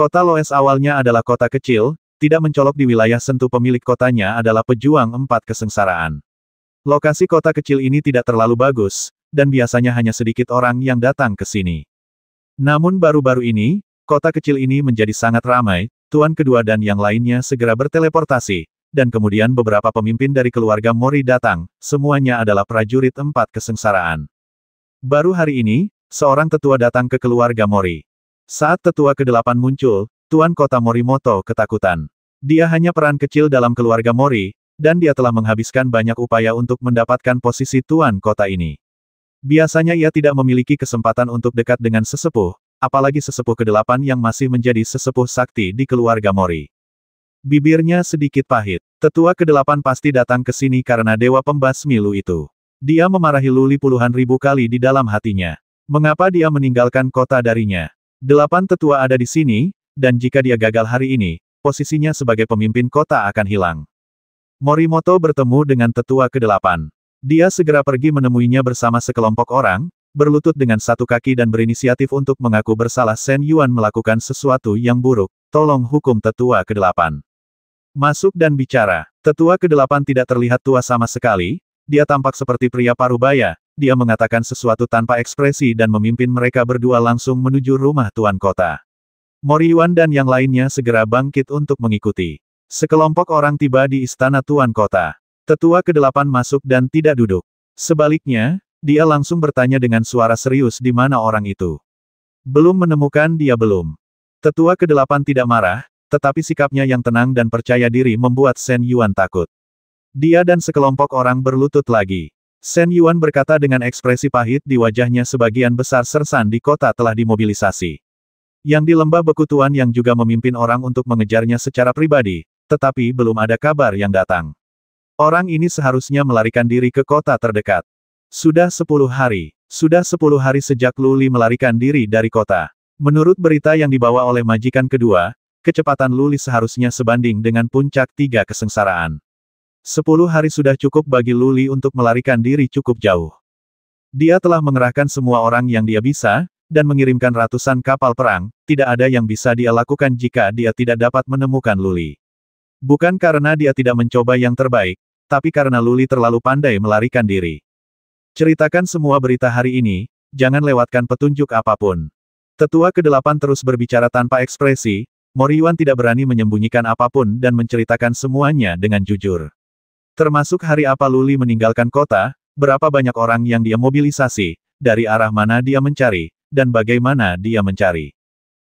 Kota Loes awalnya adalah kota kecil, tidak mencolok di wilayah sentuh pemilik kotanya adalah pejuang empat kesengsaraan. Lokasi kota kecil ini tidak terlalu bagus, dan biasanya hanya sedikit orang yang datang ke sini. Namun baru-baru ini, kota kecil ini menjadi sangat ramai, Tuan Kedua dan yang lainnya segera berteleportasi, dan kemudian beberapa pemimpin dari keluarga Mori datang, semuanya adalah prajurit empat kesengsaraan. Baru hari ini, seorang tetua datang ke keluarga Mori. Saat tetua ke-8 muncul, Tuan Kota Morimoto ketakutan. Dia hanya peran kecil dalam keluarga Mori, dan dia telah menghabiskan banyak upaya untuk mendapatkan posisi Tuan Kota ini. Biasanya ia tidak memiliki kesempatan untuk dekat dengan sesepuh, apalagi sesepuh ke-8 yang masih menjadi sesepuh sakti di keluarga Mori. Bibirnya sedikit pahit. Tetua ke-8 pasti datang ke sini karena Dewa Pembasmi Lu itu. Dia memarahi Luli puluhan ribu kali di dalam hatinya. Mengapa dia meninggalkan kota darinya? Delapan tetua ada di sini, dan jika dia gagal hari ini, posisinya sebagai pemimpin kota akan hilang. Morimoto bertemu dengan tetua kedelapan. Dia segera pergi menemuinya bersama sekelompok orang, berlutut dengan satu kaki dan berinisiatif untuk mengaku bersalah Sen Yuan melakukan sesuatu yang buruk, tolong hukum tetua kedelapan. Masuk dan bicara, tetua kedelapan tidak terlihat tua sama sekali, dia tampak seperti pria parubaya, dia mengatakan sesuatu tanpa ekspresi dan memimpin mereka berdua langsung menuju rumah tuan kota. Moriwan dan yang lainnya segera bangkit untuk mengikuti. Sekelompok orang tiba di istana tuan kota. Tetua kedelapan masuk dan tidak duduk. Sebaliknya, dia langsung bertanya dengan suara serius di mana orang itu. Belum menemukan dia belum. Tetua kedelapan tidak marah, tetapi sikapnya yang tenang dan percaya diri membuat Sen Yuan takut. Dia dan sekelompok orang berlutut lagi. Shen Yuan berkata dengan ekspresi pahit di wajahnya sebagian besar sersan di kota telah dimobilisasi. Yang di lembah bekutuan yang juga memimpin orang untuk mengejarnya secara pribadi, tetapi belum ada kabar yang datang. Orang ini seharusnya melarikan diri ke kota terdekat. Sudah sepuluh hari, sudah sepuluh hari sejak Luli melarikan diri dari kota. Menurut berita yang dibawa oleh majikan kedua, kecepatan Luli seharusnya sebanding dengan puncak tiga kesengsaraan. Sepuluh hari sudah cukup bagi Luli untuk melarikan diri cukup jauh. Dia telah mengerahkan semua orang yang dia bisa, dan mengirimkan ratusan kapal perang, tidak ada yang bisa dia lakukan jika dia tidak dapat menemukan Luli. Bukan karena dia tidak mencoba yang terbaik, tapi karena Luli terlalu pandai melarikan diri. Ceritakan semua berita hari ini, jangan lewatkan petunjuk apapun. Tetua kedelapan terus berbicara tanpa ekspresi, Moriwan tidak berani menyembunyikan apapun dan menceritakan semuanya dengan jujur. Termasuk hari apa Luli meninggalkan kota, berapa banyak orang yang dia mobilisasi, dari arah mana dia mencari, dan bagaimana dia mencari.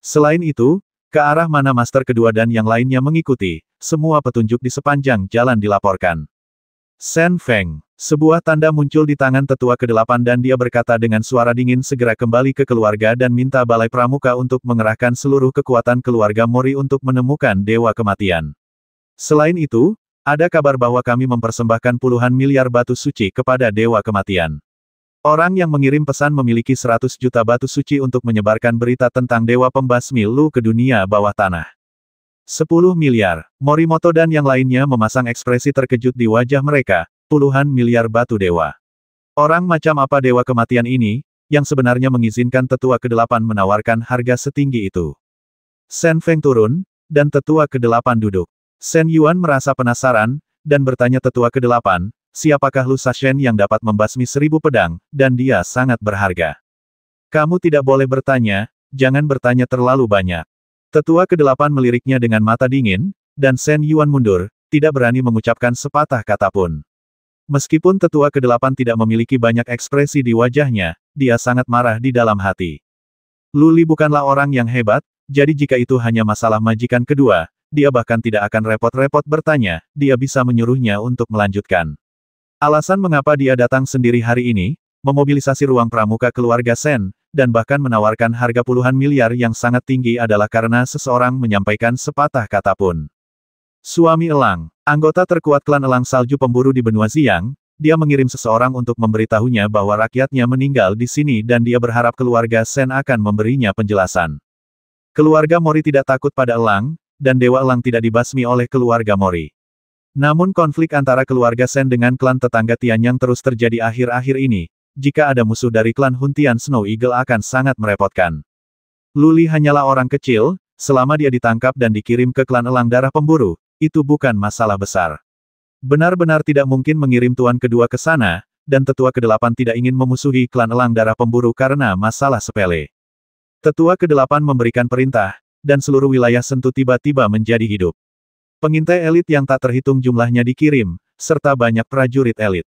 Selain itu, ke arah mana master kedua dan yang lainnya mengikuti, semua petunjuk di sepanjang jalan dilaporkan. Sen Feng, sebuah tanda muncul di tangan tetua kedelapan dan dia berkata dengan suara dingin segera kembali ke keluarga dan minta balai pramuka untuk mengerahkan seluruh kekuatan keluarga Mori untuk menemukan Dewa Kematian. Selain itu, ada kabar bahwa kami mempersembahkan puluhan miliar batu suci kepada Dewa Kematian. Orang yang mengirim pesan memiliki 100 juta batu suci untuk menyebarkan berita tentang Dewa Pembasmi Lu ke dunia bawah tanah. 10 miliar, Morimoto dan yang lainnya memasang ekspresi terkejut di wajah mereka, puluhan miliar batu dewa. Orang macam apa Dewa Kematian ini, yang sebenarnya mengizinkan tetua kedelapan menawarkan harga setinggi itu. Sen Feng turun, dan tetua kedelapan duduk. Shen Yuan merasa penasaran, dan bertanya tetua ke-8, siapakah Lu Shen yang dapat membasmi seribu pedang, dan dia sangat berharga. Kamu tidak boleh bertanya, jangan bertanya terlalu banyak. Tetua ke-8 meliriknya dengan mata dingin, dan Shen Yuan mundur, tidak berani mengucapkan sepatah kata pun. Meskipun tetua ke-8 tidak memiliki banyak ekspresi di wajahnya, dia sangat marah di dalam hati. Luli bukanlah orang yang hebat, jadi jika itu hanya masalah majikan kedua, dia bahkan tidak akan repot-repot bertanya, dia bisa menyuruhnya untuk melanjutkan. Alasan mengapa dia datang sendiri hari ini, memobilisasi ruang pramuka keluarga Sen, dan bahkan menawarkan harga puluhan miliar yang sangat tinggi adalah karena seseorang menyampaikan sepatah kata pun. Suami Elang, anggota terkuat klan Elang Salju pemburu di benua Ziang, dia mengirim seseorang untuk memberitahunya bahwa rakyatnya meninggal di sini dan dia berharap keluarga Sen akan memberinya penjelasan. Keluarga Mori tidak takut pada Elang, dan Dewa Elang tidak dibasmi oleh keluarga Mori. Namun konflik antara keluarga Sen dengan klan tetangga Tianyang terus terjadi akhir-akhir ini, jika ada musuh dari klan Huntian Snow Eagle akan sangat merepotkan. Luli hanyalah orang kecil, selama dia ditangkap dan dikirim ke klan Elang Darah Pemburu, itu bukan masalah besar. Benar-benar tidak mungkin mengirim tuan kedua ke sana, dan tetua kedelapan tidak ingin memusuhi klan elang darah pemburu karena masalah sepele. Tetua kedelapan memberikan perintah, dan seluruh wilayah sentuh tiba-tiba menjadi hidup. Pengintai elit yang tak terhitung jumlahnya dikirim, serta banyak prajurit elit.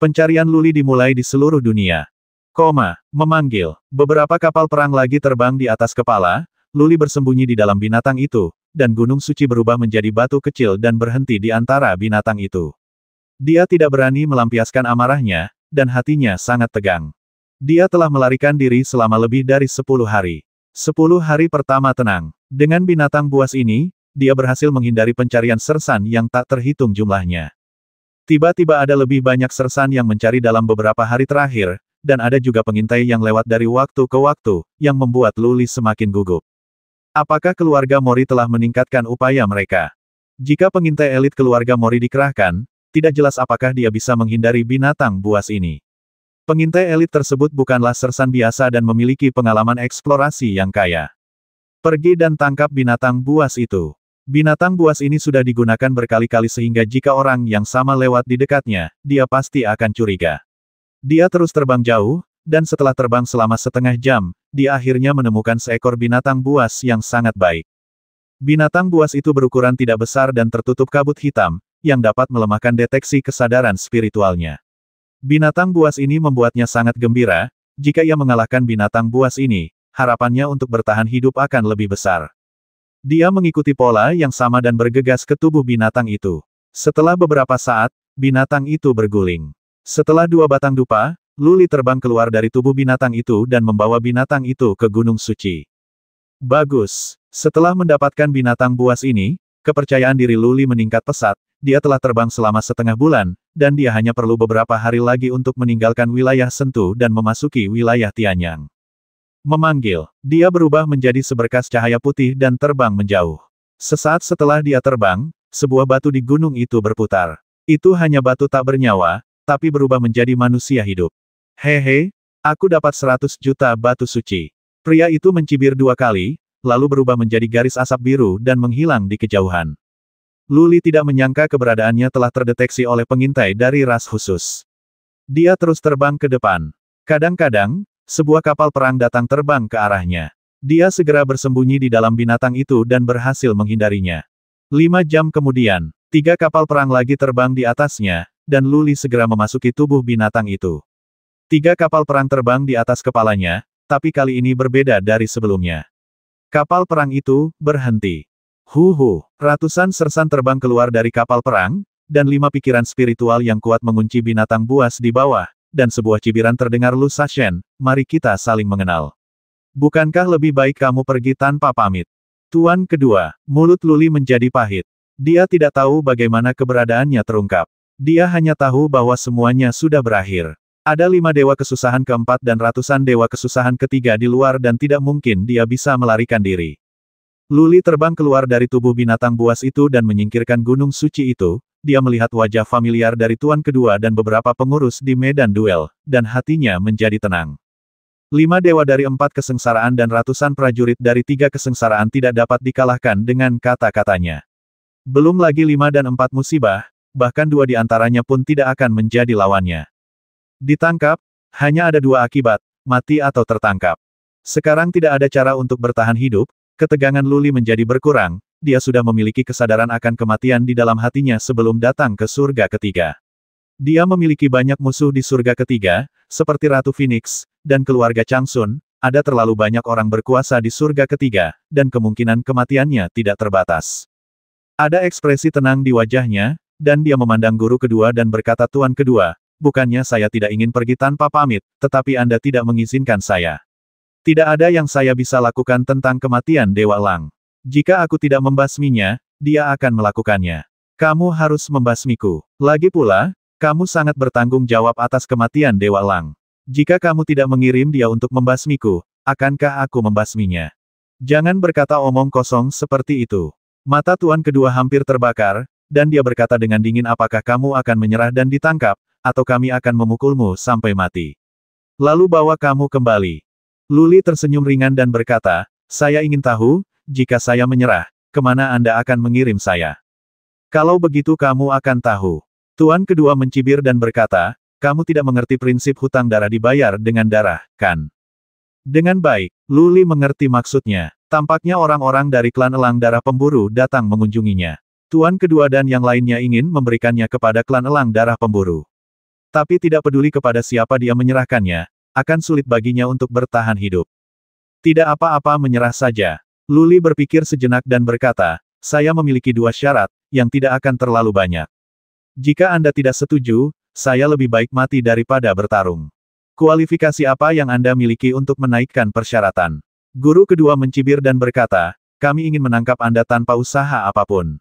Pencarian Luli dimulai di seluruh dunia. Koma, memanggil, beberapa kapal perang lagi terbang di atas kepala, Luli bersembunyi di dalam binatang itu, dan gunung suci berubah menjadi batu kecil dan berhenti di antara binatang itu. Dia tidak berani melampiaskan amarahnya, dan hatinya sangat tegang. Dia telah melarikan diri selama lebih dari 10 hari. Sepuluh hari pertama tenang. Dengan binatang buas ini, dia berhasil menghindari pencarian sersan yang tak terhitung jumlahnya. Tiba-tiba ada lebih banyak sersan yang mencari dalam beberapa hari terakhir, dan ada juga pengintai yang lewat dari waktu ke waktu, yang membuat Luli semakin gugup. Apakah keluarga Mori telah meningkatkan upaya mereka? Jika pengintai elit keluarga Mori dikerahkan, tidak jelas apakah dia bisa menghindari binatang buas ini. Pengintai elit tersebut bukanlah sersan biasa dan memiliki pengalaman eksplorasi yang kaya. Pergi dan tangkap binatang buas itu. Binatang buas ini sudah digunakan berkali-kali sehingga jika orang yang sama lewat di dekatnya, dia pasti akan curiga. Dia terus terbang jauh, dan setelah terbang selama setengah jam, dia akhirnya menemukan seekor binatang buas yang sangat baik. Binatang buas itu berukuran tidak besar dan tertutup kabut hitam, yang dapat melemahkan deteksi kesadaran spiritualnya. Binatang buas ini membuatnya sangat gembira, jika ia mengalahkan binatang buas ini, harapannya untuk bertahan hidup akan lebih besar. Dia mengikuti pola yang sama dan bergegas ke tubuh binatang itu. Setelah beberapa saat, binatang itu berguling. Setelah dua batang dupa, Luli terbang keluar dari tubuh binatang itu dan membawa binatang itu ke Gunung Suci. Bagus. Setelah mendapatkan binatang buas ini, kepercayaan diri Luli meningkat pesat, dia telah terbang selama setengah bulan, dan dia hanya perlu beberapa hari lagi untuk meninggalkan wilayah sentuh dan memasuki wilayah Tianyang. Memanggil, dia berubah menjadi seberkas cahaya putih dan terbang menjauh. Sesaat setelah dia terbang, sebuah batu di gunung itu berputar. Itu hanya batu tak bernyawa, tapi berubah menjadi manusia hidup. Hehe, aku dapat seratus juta batu suci. Pria itu mencibir dua kali, lalu berubah menjadi garis asap biru dan menghilang di kejauhan. Luli tidak menyangka keberadaannya telah terdeteksi oleh pengintai dari ras khusus. Dia terus terbang ke depan. Kadang-kadang, sebuah kapal perang datang terbang ke arahnya. Dia segera bersembunyi di dalam binatang itu dan berhasil menghindarinya. Lima jam kemudian, tiga kapal perang lagi terbang di atasnya, dan Luli segera memasuki tubuh binatang itu. Tiga kapal perang terbang di atas kepalanya, tapi kali ini berbeda dari sebelumnya. Kapal perang itu berhenti. Huhu, ratusan sersan terbang keluar dari kapal perang, dan lima pikiran spiritual yang kuat mengunci binatang buas di bawah, dan sebuah cibiran terdengar Lu Shen. mari kita saling mengenal. Bukankah lebih baik kamu pergi tanpa pamit? Tuan kedua, mulut Luli menjadi pahit. Dia tidak tahu bagaimana keberadaannya terungkap. Dia hanya tahu bahwa semuanya sudah berakhir. Ada lima dewa kesusahan keempat dan ratusan dewa kesusahan ketiga di luar dan tidak mungkin dia bisa melarikan diri. Luli terbang keluar dari tubuh binatang buas itu dan menyingkirkan gunung suci itu, dia melihat wajah familiar dari Tuan Kedua dan beberapa pengurus di medan duel, dan hatinya menjadi tenang. Lima dewa dari empat kesengsaraan dan ratusan prajurit dari tiga kesengsaraan tidak dapat dikalahkan dengan kata-katanya. Belum lagi lima dan empat musibah, bahkan dua di antaranya pun tidak akan menjadi lawannya. Ditangkap, hanya ada dua akibat, mati atau tertangkap. Sekarang tidak ada cara untuk bertahan hidup, Ketegangan Luli menjadi berkurang, dia sudah memiliki kesadaran akan kematian di dalam hatinya sebelum datang ke surga ketiga. Dia memiliki banyak musuh di surga ketiga, seperti Ratu Phoenix, dan keluarga Changsun, ada terlalu banyak orang berkuasa di surga ketiga, dan kemungkinan kematiannya tidak terbatas. Ada ekspresi tenang di wajahnya, dan dia memandang guru kedua dan berkata Tuan kedua, bukannya saya tidak ingin pergi tanpa pamit, tetapi Anda tidak mengizinkan saya. Tidak ada yang saya bisa lakukan tentang kematian Dewa Lang. Jika aku tidak membasminya, dia akan melakukannya. Kamu harus membasmiku. Lagi pula, kamu sangat bertanggung jawab atas kematian Dewa Lang. Jika kamu tidak mengirim dia untuk membasmiku, akankah aku membasminya? Jangan berkata omong kosong seperti itu. Mata Tuan kedua hampir terbakar, dan dia berkata dengan dingin apakah kamu akan menyerah dan ditangkap, atau kami akan memukulmu sampai mati. Lalu bawa kamu kembali. Luli tersenyum ringan dan berkata, saya ingin tahu, jika saya menyerah, kemana Anda akan mengirim saya? Kalau begitu kamu akan tahu. Tuan kedua mencibir dan berkata, kamu tidak mengerti prinsip hutang darah dibayar dengan darah, kan? Dengan baik, Luli mengerti maksudnya. Tampaknya orang-orang dari klan elang darah pemburu datang mengunjunginya. Tuan kedua dan yang lainnya ingin memberikannya kepada klan elang darah pemburu. Tapi tidak peduli kepada siapa dia menyerahkannya, akan sulit baginya untuk bertahan hidup. Tidak apa-apa menyerah saja. Luli berpikir sejenak dan berkata, saya memiliki dua syarat, yang tidak akan terlalu banyak. Jika Anda tidak setuju, saya lebih baik mati daripada bertarung. Kualifikasi apa yang Anda miliki untuk menaikkan persyaratan? Guru kedua mencibir dan berkata, kami ingin menangkap Anda tanpa usaha apapun.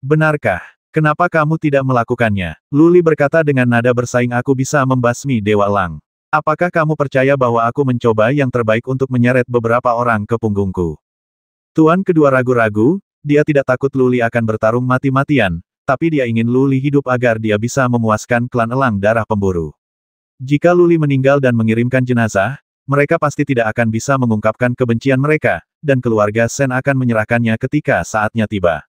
Benarkah? Kenapa kamu tidak melakukannya? Luli berkata dengan nada bersaing aku bisa membasmi Dewa Lang. Apakah kamu percaya bahwa aku mencoba yang terbaik untuk menyeret beberapa orang ke punggungku? Tuan kedua ragu-ragu, dia tidak takut Luli akan bertarung mati-matian, tapi dia ingin Luli hidup agar dia bisa memuaskan klan elang darah pemburu. Jika Luli meninggal dan mengirimkan jenazah, mereka pasti tidak akan bisa mengungkapkan kebencian mereka, dan keluarga Sen akan menyerahkannya ketika saatnya tiba.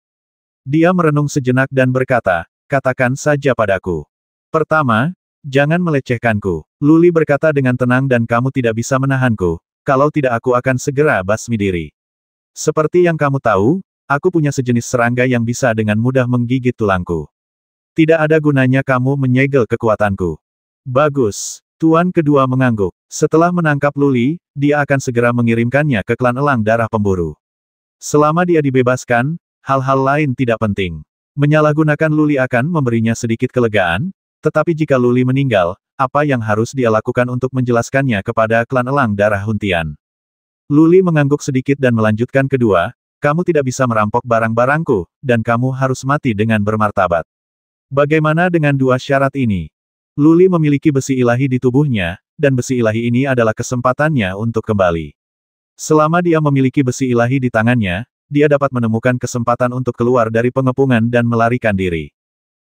Dia merenung sejenak dan berkata, katakan saja padaku. Pertama, jangan melecehkanku. Luli berkata dengan tenang dan kamu tidak bisa menahanku, kalau tidak aku akan segera basmi diri. Seperti yang kamu tahu, aku punya sejenis serangga yang bisa dengan mudah menggigit tulangku. Tidak ada gunanya kamu menyegel kekuatanku. Bagus, Tuan kedua mengangguk. Setelah menangkap Luli, dia akan segera mengirimkannya ke klan elang darah pemburu. Selama dia dibebaskan, hal-hal lain tidak penting. Menyalahgunakan Luli akan memberinya sedikit kelegaan, tetapi jika Luli meninggal, apa yang harus dia lakukan untuk menjelaskannya kepada klan elang darah Huntian? Luli mengangguk sedikit dan melanjutkan kedua, kamu tidak bisa merampok barang-barangku, dan kamu harus mati dengan bermartabat. Bagaimana dengan dua syarat ini? Luli memiliki besi ilahi di tubuhnya, dan besi ilahi ini adalah kesempatannya untuk kembali. Selama dia memiliki besi ilahi di tangannya, dia dapat menemukan kesempatan untuk keluar dari pengepungan dan melarikan diri.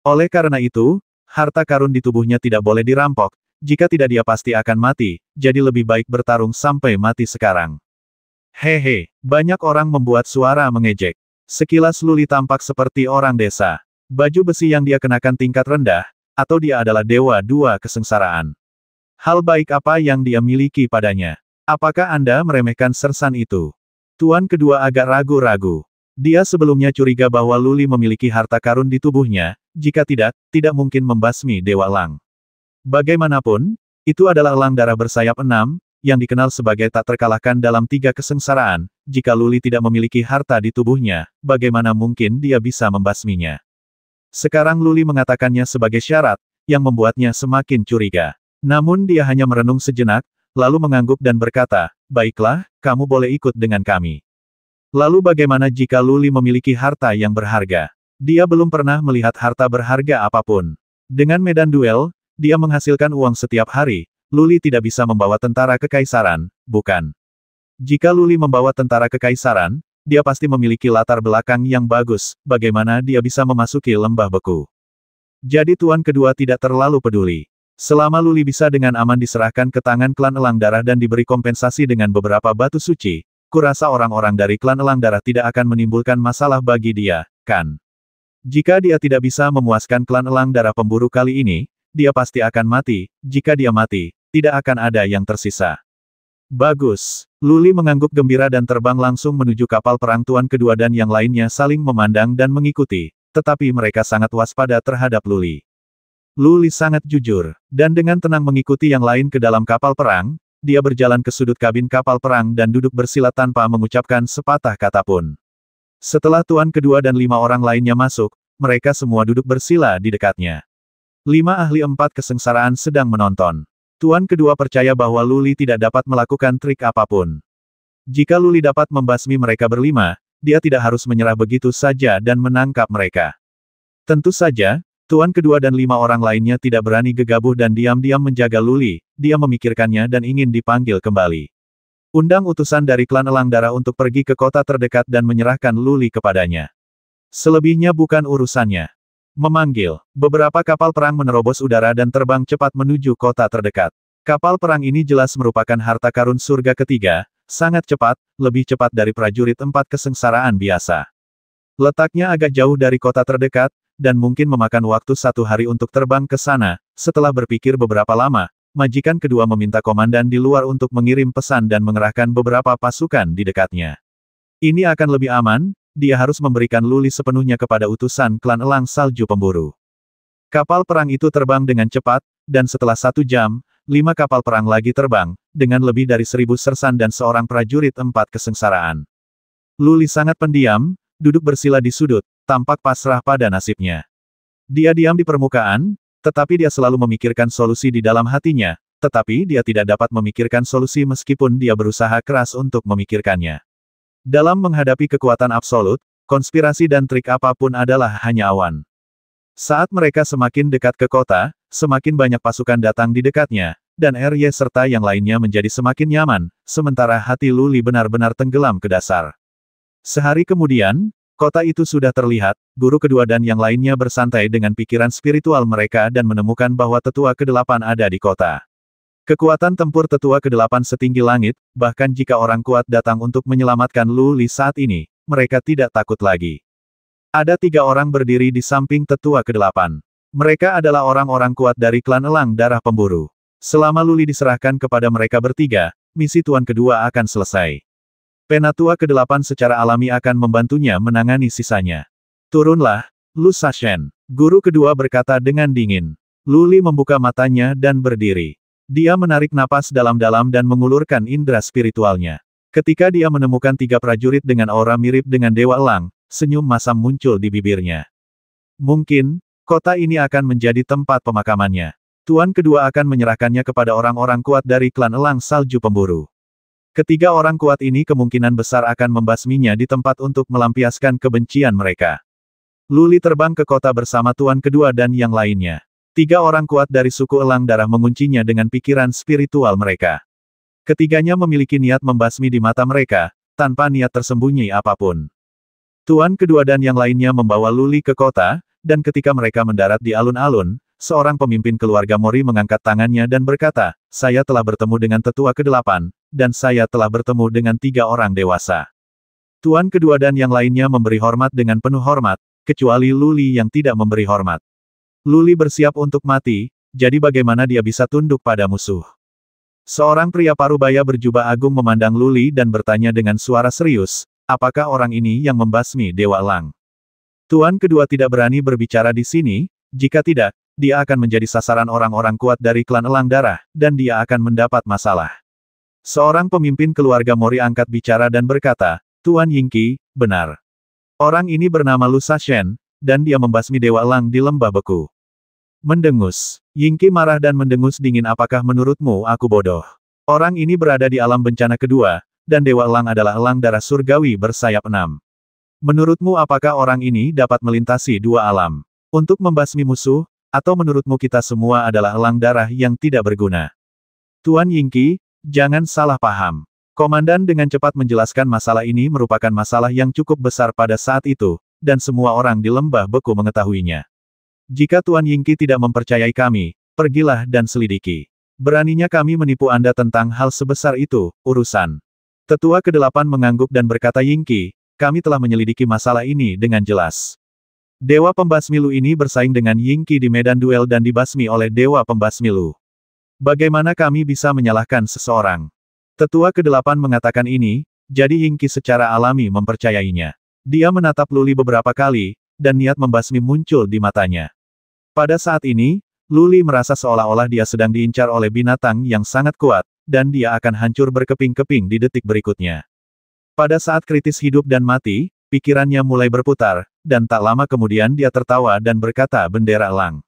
Oleh karena itu, Harta karun di tubuhnya tidak boleh dirampok, jika tidak dia pasti akan mati, jadi lebih baik bertarung sampai mati sekarang. Hehe, banyak orang membuat suara mengejek. Sekilas Luli tampak seperti orang desa. Baju besi yang dia kenakan tingkat rendah, atau dia adalah dewa dua kesengsaraan. Hal baik apa yang dia miliki padanya? Apakah Anda meremehkan sersan itu? Tuan kedua agak ragu-ragu. Dia sebelumnya curiga bahwa Luli memiliki harta karun di tubuhnya, jika tidak, tidak mungkin membasmi Dewa Lang. Bagaimanapun, itu adalah Lang darah bersayap enam, yang dikenal sebagai tak terkalahkan dalam tiga kesengsaraan, jika Luli tidak memiliki harta di tubuhnya, bagaimana mungkin dia bisa membasminya. Sekarang Luli mengatakannya sebagai syarat, yang membuatnya semakin curiga. Namun dia hanya merenung sejenak, lalu mengangguk dan berkata, baiklah, kamu boleh ikut dengan kami. Lalu bagaimana jika Luli memiliki harta yang berharga? Dia belum pernah melihat harta berharga apapun. Dengan medan duel, dia menghasilkan uang setiap hari, Luli tidak bisa membawa tentara ke Kaisaran, bukan. Jika Luli membawa tentara ke Kaisaran, dia pasti memiliki latar belakang yang bagus, bagaimana dia bisa memasuki lembah beku. Jadi tuan kedua tidak terlalu peduli. Selama Luli bisa dengan aman diserahkan ke tangan klan Elang Darah dan diberi kompensasi dengan beberapa batu suci, kurasa orang-orang dari klan Elang Darah tidak akan menimbulkan masalah bagi dia, kan? Jika dia tidak bisa memuaskan klan elang darah pemburu kali ini, dia pasti akan mati, jika dia mati, tidak akan ada yang tersisa. Bagus. Luli mengangguk gembira dan terbang langsung menuju kapal perang tuan kedua dan yang lainnya saling memandang dan mengikuti, tetapi mereka sangat waspada terhadap Luli. Luli sangat jujur, dan dengan tenang mengikuti yang lain ke dalam kapal perang, dia berjalan ke sudut kabin kapal perang dan duduk bersila tanpa mengucapkan sepatah kata pun. Setelah tuan kedua dan lima orang lainnya masuk, mereka semua duduk bersila di dekatnya. Lima ahli empat kesengsaraan sedang menonton. Tuan kedua percaya bahwa Luli tidak dapat melakukan trik apapun. Jika Luli dapat membasmi mereka berlima, dia tidak harus menyerah begitu saja dan menangkap mereka. Tentu saja, Tuan kedua dan lima orang lainnya tidak berani gegabah dan diam-diam menjaga Luli, dia memikirkannya dan ingin dipanggil kembali. Undang utusan dari klan Elang Darah untuk pergi ke kota terdekat dan menyerahkan Luli kepadanya. Selebihnya bukan urusannya. Memanggil, beberapa kapal perang menerobos udara dan terbang cepat menuju kota terdekat. Kapal perang ini jelas merupakan harta karun surga ketiga, sangat cepat, lebih cepat dari prajurit empat kesengsaraan biasa. Letaknya agak jauh dari kota terdekat, dan mungkin memakan waktu satu hari untuk terbang ke sana. Setelah berpikir beberapa lama, majikan kedua meminta komandan di luar untuk mengirim pesan dan mengerahkan beberapa pasukan di dekatnya. Ini akan lebih aman, dia harus memberikan luli sepenuhnya kepada utusan klan elang salju pemburu. Kapal perang itu terbang dengan cepat, dan setelah satu jam, lima kapal perang lagi terbang, dengan lebih dari seribu sersan dan seorang prajurit empat kesengsaraan. Luli sangat pendiam, duduk bersila di sudut, tampak pasrah pada nasibnya. Dia diam di permukaan, tetapi dia selalu memikirkan solusi di dalam hatinya, tetapi dia tidak dapat memikirkan solusi meskipun dia berusaha keras untuk memikirkannya. Dalam menghadapi kekuatan absolut, konspirasi dan trik apapun adalah hanya awan. Saat mereka semakin dekat ke kota, semakin banyak pasukan datang di dekatnya, dan RY serta yang lainnya menjadi semakin nyaman, sementara hati Luli benar-benar tenggelam ke dasar. Sehari kemudian, Kota itu sudah terlihat, guru kedua dan yang lainnya bersantai dengan pikiran spiritual mereka dan menemukan bahwa tetua kedelapan ada di kota. Kekuatan tempur tetua kedelapan setinggi langit, bahkan jika orang kuat datang untuk menyelamatkan Lu saat ini, mereka tidak takut lagi. Ada tiga orang berdiri di samping tetua kedelapan. Mereka adalah orang-orang kuat dari klan elang darah pemburu. Selama Luli diserahkan kepada mereka bertiga, misi tuan kedua akan selesai. Penatua ke-8 secara alami akan membantunya menangani sisanya. Turunlah, Lu Sashen. Guru kedua berkata dengan dingin. Luli membuka matanya dan berdiri. Dia menarik napas dalam-dalam dan mengulurkan indera spiritualnya. Ketika dia menemukan tiga prajurit dengan aura mirip dengan Dewa Elang, senyum masam muncul di bibirnya. Mungkin, kota ini akan menjadi tempat pemakamannya. Tuan kedua akan menyerahkannya kepada orang-orang kuat dari klan Elang Salju Pemburu. Ketiga orang kuat ini kemungkinan besar akan membasminya di tempat untuk melampiaskan kebencian mereka. Luli terbang ke kota bersama tuan kedua dan yang lainnya. Tiga orang kuat dari suku Elang Darah menguncinya dengan pikiran spiritual mereka. Ketiganya memiliki niat membasmi di mata mereka, tanpa niat tersembunyi apapun. Tuan kedua dan yang lainnya membawa Luli ke kota, dan ketika mereka mendarat di alun-alun, seorang pemimpin keluarga Mori mengangkat tangannya dan berkata, saya telah bertemu dengan tetua kedelapan, dan saya telah bertemu dengan tiga orang dewasa. Tuan kedua dan yang lainnya memberi hormat dengan penuh hormat, kecuali Luli yang tidak memberi hormat. Luli bersiap untuk mati, jadi bagaimana dia bisa tunduk pada musuh? Seorang pria parubaya berjubah agung memandang Luli dan bertanya dengan suara serius, apakah orang ini yang membasmi Dewa Lang? Tuan kedua tidak berani berbicara di sini, jika tidak, dia akan menjadi sasaran orang-orang kuat dari klan Elang Darah, dan dia akan mendapat masalah. Seorang pemimpin keluarga Mori angkat bicara dan berkata, Tuan Yingqi, benar. Orang ini bernama Lu Sashen, dan dia membasmi Dewa Elang di lembah beku. Mendengus. Yingqi marah dan mendengus dingin apakah menurutmu aku bodoh? Orang ini berada di alam bencana kedua, dan Dewa Elang adalah Elang darah surgawi bersayap enam. Menurutmu apakah orang ini dapat melintasi dua alam? Untuk membasmi musuh, atau menurutmu kita semua adalah Elang darah yang tidak berguna? Tuan Yingqi, Jangan salah paham. Komandan dengan cepat menjelaskan masalah ini merupakan masalah yang cukup besar pada saat itu, dan semua orang di lembah beku mengetahuinya. Jika Tuan Yingki tidak mempercayai kami, pergilah dan selidiki. Beraninya kami menipu Anda tentang hal sebesar itu, urusan. Tetua kedelapan mengangguk dan berkata Yingki, kami telah menyelidiki masalah ini dengan jelas. Dewa Pembasmilu ini bersaing dengan Yingki di medan duel dan dibasmi oleh Dewa Pembasmilu. Bagaimana kami bisa menyalahkan seseorang? Tetua kedelapan mengatakan ini, jadi Yingqi secara alami mempercayainya. Dia menatap Luli beberapa kali, dan niat membasmi muncul di matanya. Pada saat ini, Luli merasa seolah-olah dia sedang diincar oleh binatang yang sangat kuat, dan dia akan hancur berkeping-keping di detik berikutnya. Pada saat kritis hidup dan mati, pikirannya mulai berputar, dan tak lama kemudian dia tertawa dan berkata bendera elang.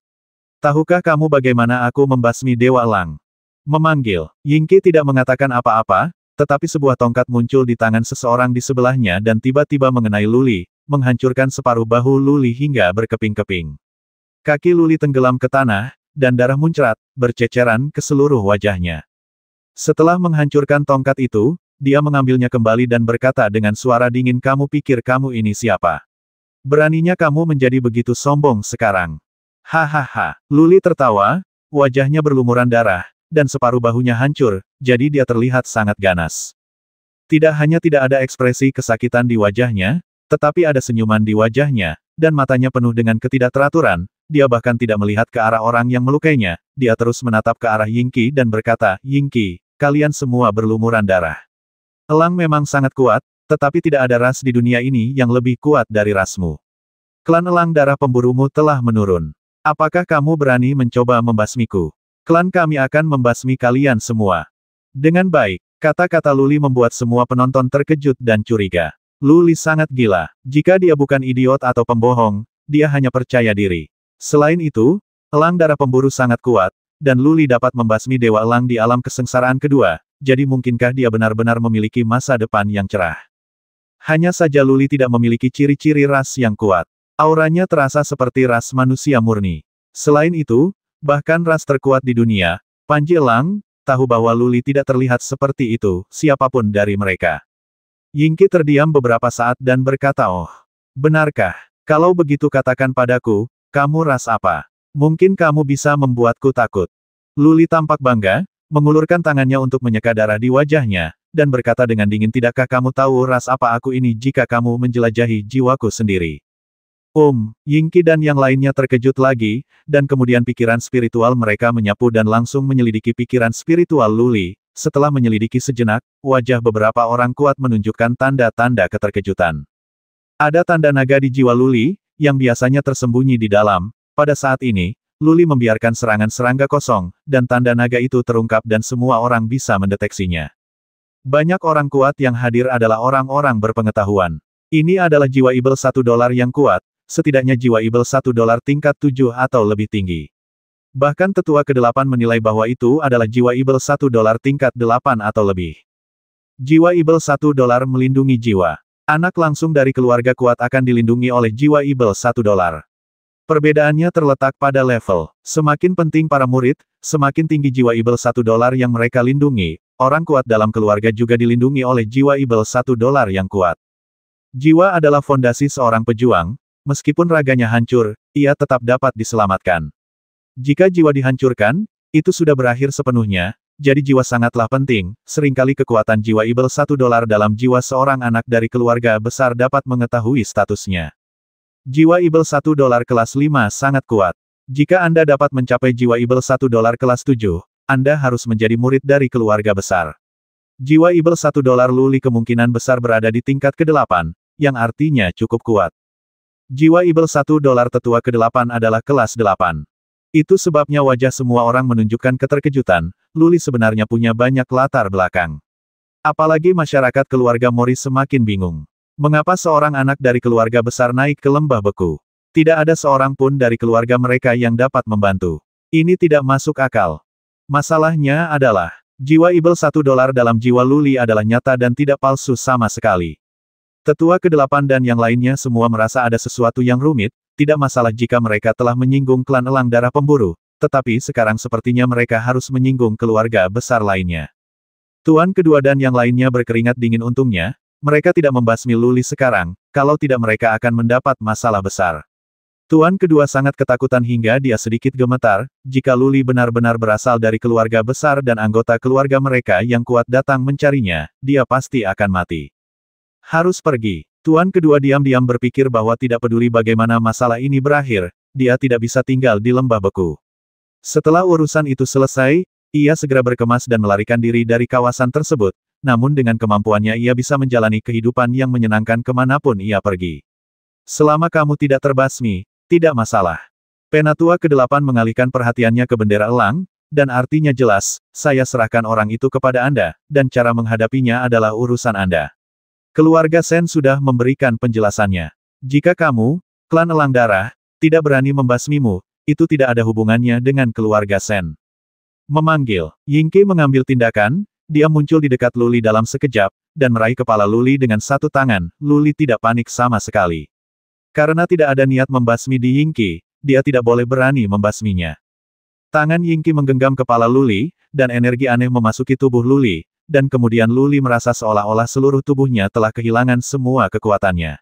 Tahukah kamu bagaimana aku membasmi Dewa Lang? Memanggil, Yingqi tidak mengatakan apa-apa, tetapi sebuah tongkat muncul di tangan seseorang di sebelahnya dan tiba-tiba mengenai Luli, menghancurkan separuh bahu Luli hingga berkeping-keping. Kaki Luli tenggelam ke tanah, dan darah muncrat, berceceran ke seluruh wajahnya. Setelah menghancurkan tongkat itu, dia mengambilnya kembali dan berkata dengan suara dingin kamu pikir kamu ini siapa? Beraninya kamu menjadi begitu sombong sekarang. Hahaha, Luli tertawa, wajahnya berlumuran darah, dan separuh bahunya hancur, jadi dia terlihat sangat ganas. Tidak hanya tidak ada ekspresi kesakitan di wajahnya, tetapi ada senyuman di wajahnya, dan matanya penuh dengan ketidakteraturan, dia bahkan tidak melihat ke arah orang yang melukainya, dia terus menatap ke arah Yinki dan berkata, Yinki, kalian semua berlumuran darah. Elang memang sangat kuat, tetapi tidak ada ras di dunia ini yang lebih kuat dari rasmu. Klan elang darah pemburumu telah menurun. Apakah kamu berani mencoba membasmiku? Klan kami akan membasmi kalian semua. Dengan baik, kata-kata Luli membuat semua penonton terkejut dan curiga. Luli sangat gila. Jika dia bukan idiot atau pembohong, dia hanya percaya diri. Selain itu, elang darah pemburu sangat kuat, dan Luli dapat membasmi dewa elang di alam kesengsaraan kedua, jadi mungkinkah dia benar-benar memiliki masa depan yang cerah? Hanya saja Luli tidak memiliki ciri-ciri ras yang kuat. Auranya terasa seperti ras manusia murni. Selain itu, bahkan ras terkuat di dunia, Panji Elang, tahu bahwa Luli tidak terlihat seperti itu, siapapun dari mereka. Yingki terdiam beberapa saat dan berkata oh, benarkah? Kalau begitu katakan padaku, kamu ras apa? Mungkin kamu bisa membuatku takut. Luli tampak bangga, mengulurkan tangannya untuk menyeka darah di wajahnya, dan berkata dengan dingin tidakkah kamu tahu ras apa aku ini jika kamu menjelajahi jiwaku sendiri. Om, um, Yingqi dan yang lainnya terkejut lagi, dan kemudian pikiran spiritual mereka menyapu dan langsung menyelidiki pikiran spiritual Luli. Setelah menyelidiki sejenak, wajah beberapa orang kuat menunjukkan tanda-tanda keterkejutan. Ada tanda naga di jiwa Luli, yang biasanya tersembunyi di dalam. Pada saat ini, Luli membiarkan serangan serangga kosong, dan tanda naga itu terungkap dan semua orang bisa mendeteksinya. Banyak orang kuat yang hadir adalah orang-orang berpengetahuan. Ini adalah jiwa ibel satu dolar yang kuat, setidaknya jiwa Ibel satu dolar tingkat tujuh atau lebih tinggi. Bahkan tetua ke-8 menilai bahwa itu adalah jiwa Ibel satu dolar tingkat delapan atau lebih. Jiwa Ibel satu dolar melindungi jiwa. Anak langsung dari keluarga kuat akan dilindungi oleh jiwa Ibel satu dolar. Perbedaannya terletak pada level. Semakin penting para murid, semakin tinggi jiwa Ibel satu dolar yang mereka lindungi, orang kuat dalam keluarga juga dilindungi oleh jiwa Ibel satu dolar yang kuat. Jiwa adalah fondasi seorang pejuang, Meskipun raganya hancur, ia tetap dapat diselamatkan. Jika jiwa dihancurkan, itu sudah berakhir sepenuhnya, jadi jiwa sangatlah penting, seringkali kekuatan jiwa Ibel satu dolar dalam jiwa seorang anak dari keluarga besar dapat mengetahui statusnya. Jiwa Ibel satu dolar kelas 5 sangat kuat. Jika Anda dapat mencapai jiwa Ibel satu dolar kelas 7, Anda harus menjadi murid dari keluarga besar. Jiwa Ibel satu dolar Luli kemungkinan besar berada di tingkat ke-8, yang artinya cukup kuat. Jiwa Ibel satu dolar tetua ke-8 adalah kelas 8. Itu sebabnya wajah semua orang menunjukkan keterkejutan, Luli sebenarnya punya banyak latar belakang. Apalagi masyarakat keluarga Mori semakin bingung. Mengapa seorang anak dari keluarga besar naik ke lembah beku? Tidak ada seorang pun dari keluarga mereka yang dapat membantu. Ini tidak masuk akal. Masalahnya adalah, jiwa Ibel satu dolar dalam jiwa Luli adalah nyata dan tidak palsu sama sekali. Tetua kedelapan dan yang lainnya semua merasa ada sesuatu yang rumit, tidak masalah jika mereka telah menyinggung klan elang darah pemburu, tetapi sekarang sepertinya mereka harus menyinggung keluarga besar lainnya. Tuan kedua dan yang lainnya berkeringat dingin untungnya, mereka tidak membasmi Luli sekarang, kalau tidak mereka akan mendapat masalah besar. Tuan kedua sangat ketakutan hingga dia sedikit gemetar, jika Luli benar-benar berasal dari keluarga besar dan anggota keluarga mereka yang kuat datang mencarinya, dia pasti akan mati. Harus pergi. Tuan kedua diam-diam berpikir bahwa tidak peduli bagaimana masalah ini berakhir, dia tidak bisa tinggal di lembah beku. Setelah urusan itu selesai, ia segera berkemas dan melarikan diri dari kawasan tersebut, namun dengan kemampuannya ia bisa menjalani kehidupan yang menyenangkan kemanapun ia pergi. Selama kamu tidak terbasmi, tidak masalah. Penatua ke-8 mengalihkan perhatiannya ke bendera elang, dan artinya jelas, saya serahkan orang itu kepada Anda, dan cara menghadapinya adalah urusan Anda. Keluarga Sen sudah memberikan penjelasannya. Jika kamu, klan elang darah, tidak berani membasmimu, itu tidak ada hubungannya dengan keluarga Sen. Memanggil, Yingke mengambil tindakan, dia muncul di dekat Luli dalam sekejap, dan meraih kepala Luli dengan satu tangan, Luli tidak panik sama sekali. Karena tidak ada niat membasmi di Yingki, dia tidak boleh berani membasminya. Tangan Yingki menggenggam kepala Luli, dan energi aneh memasuki tubuh Luli, dan kemudian Luli merasa seolah-olah seluruh tubuhnya telah kehilangan semua kekuatannya.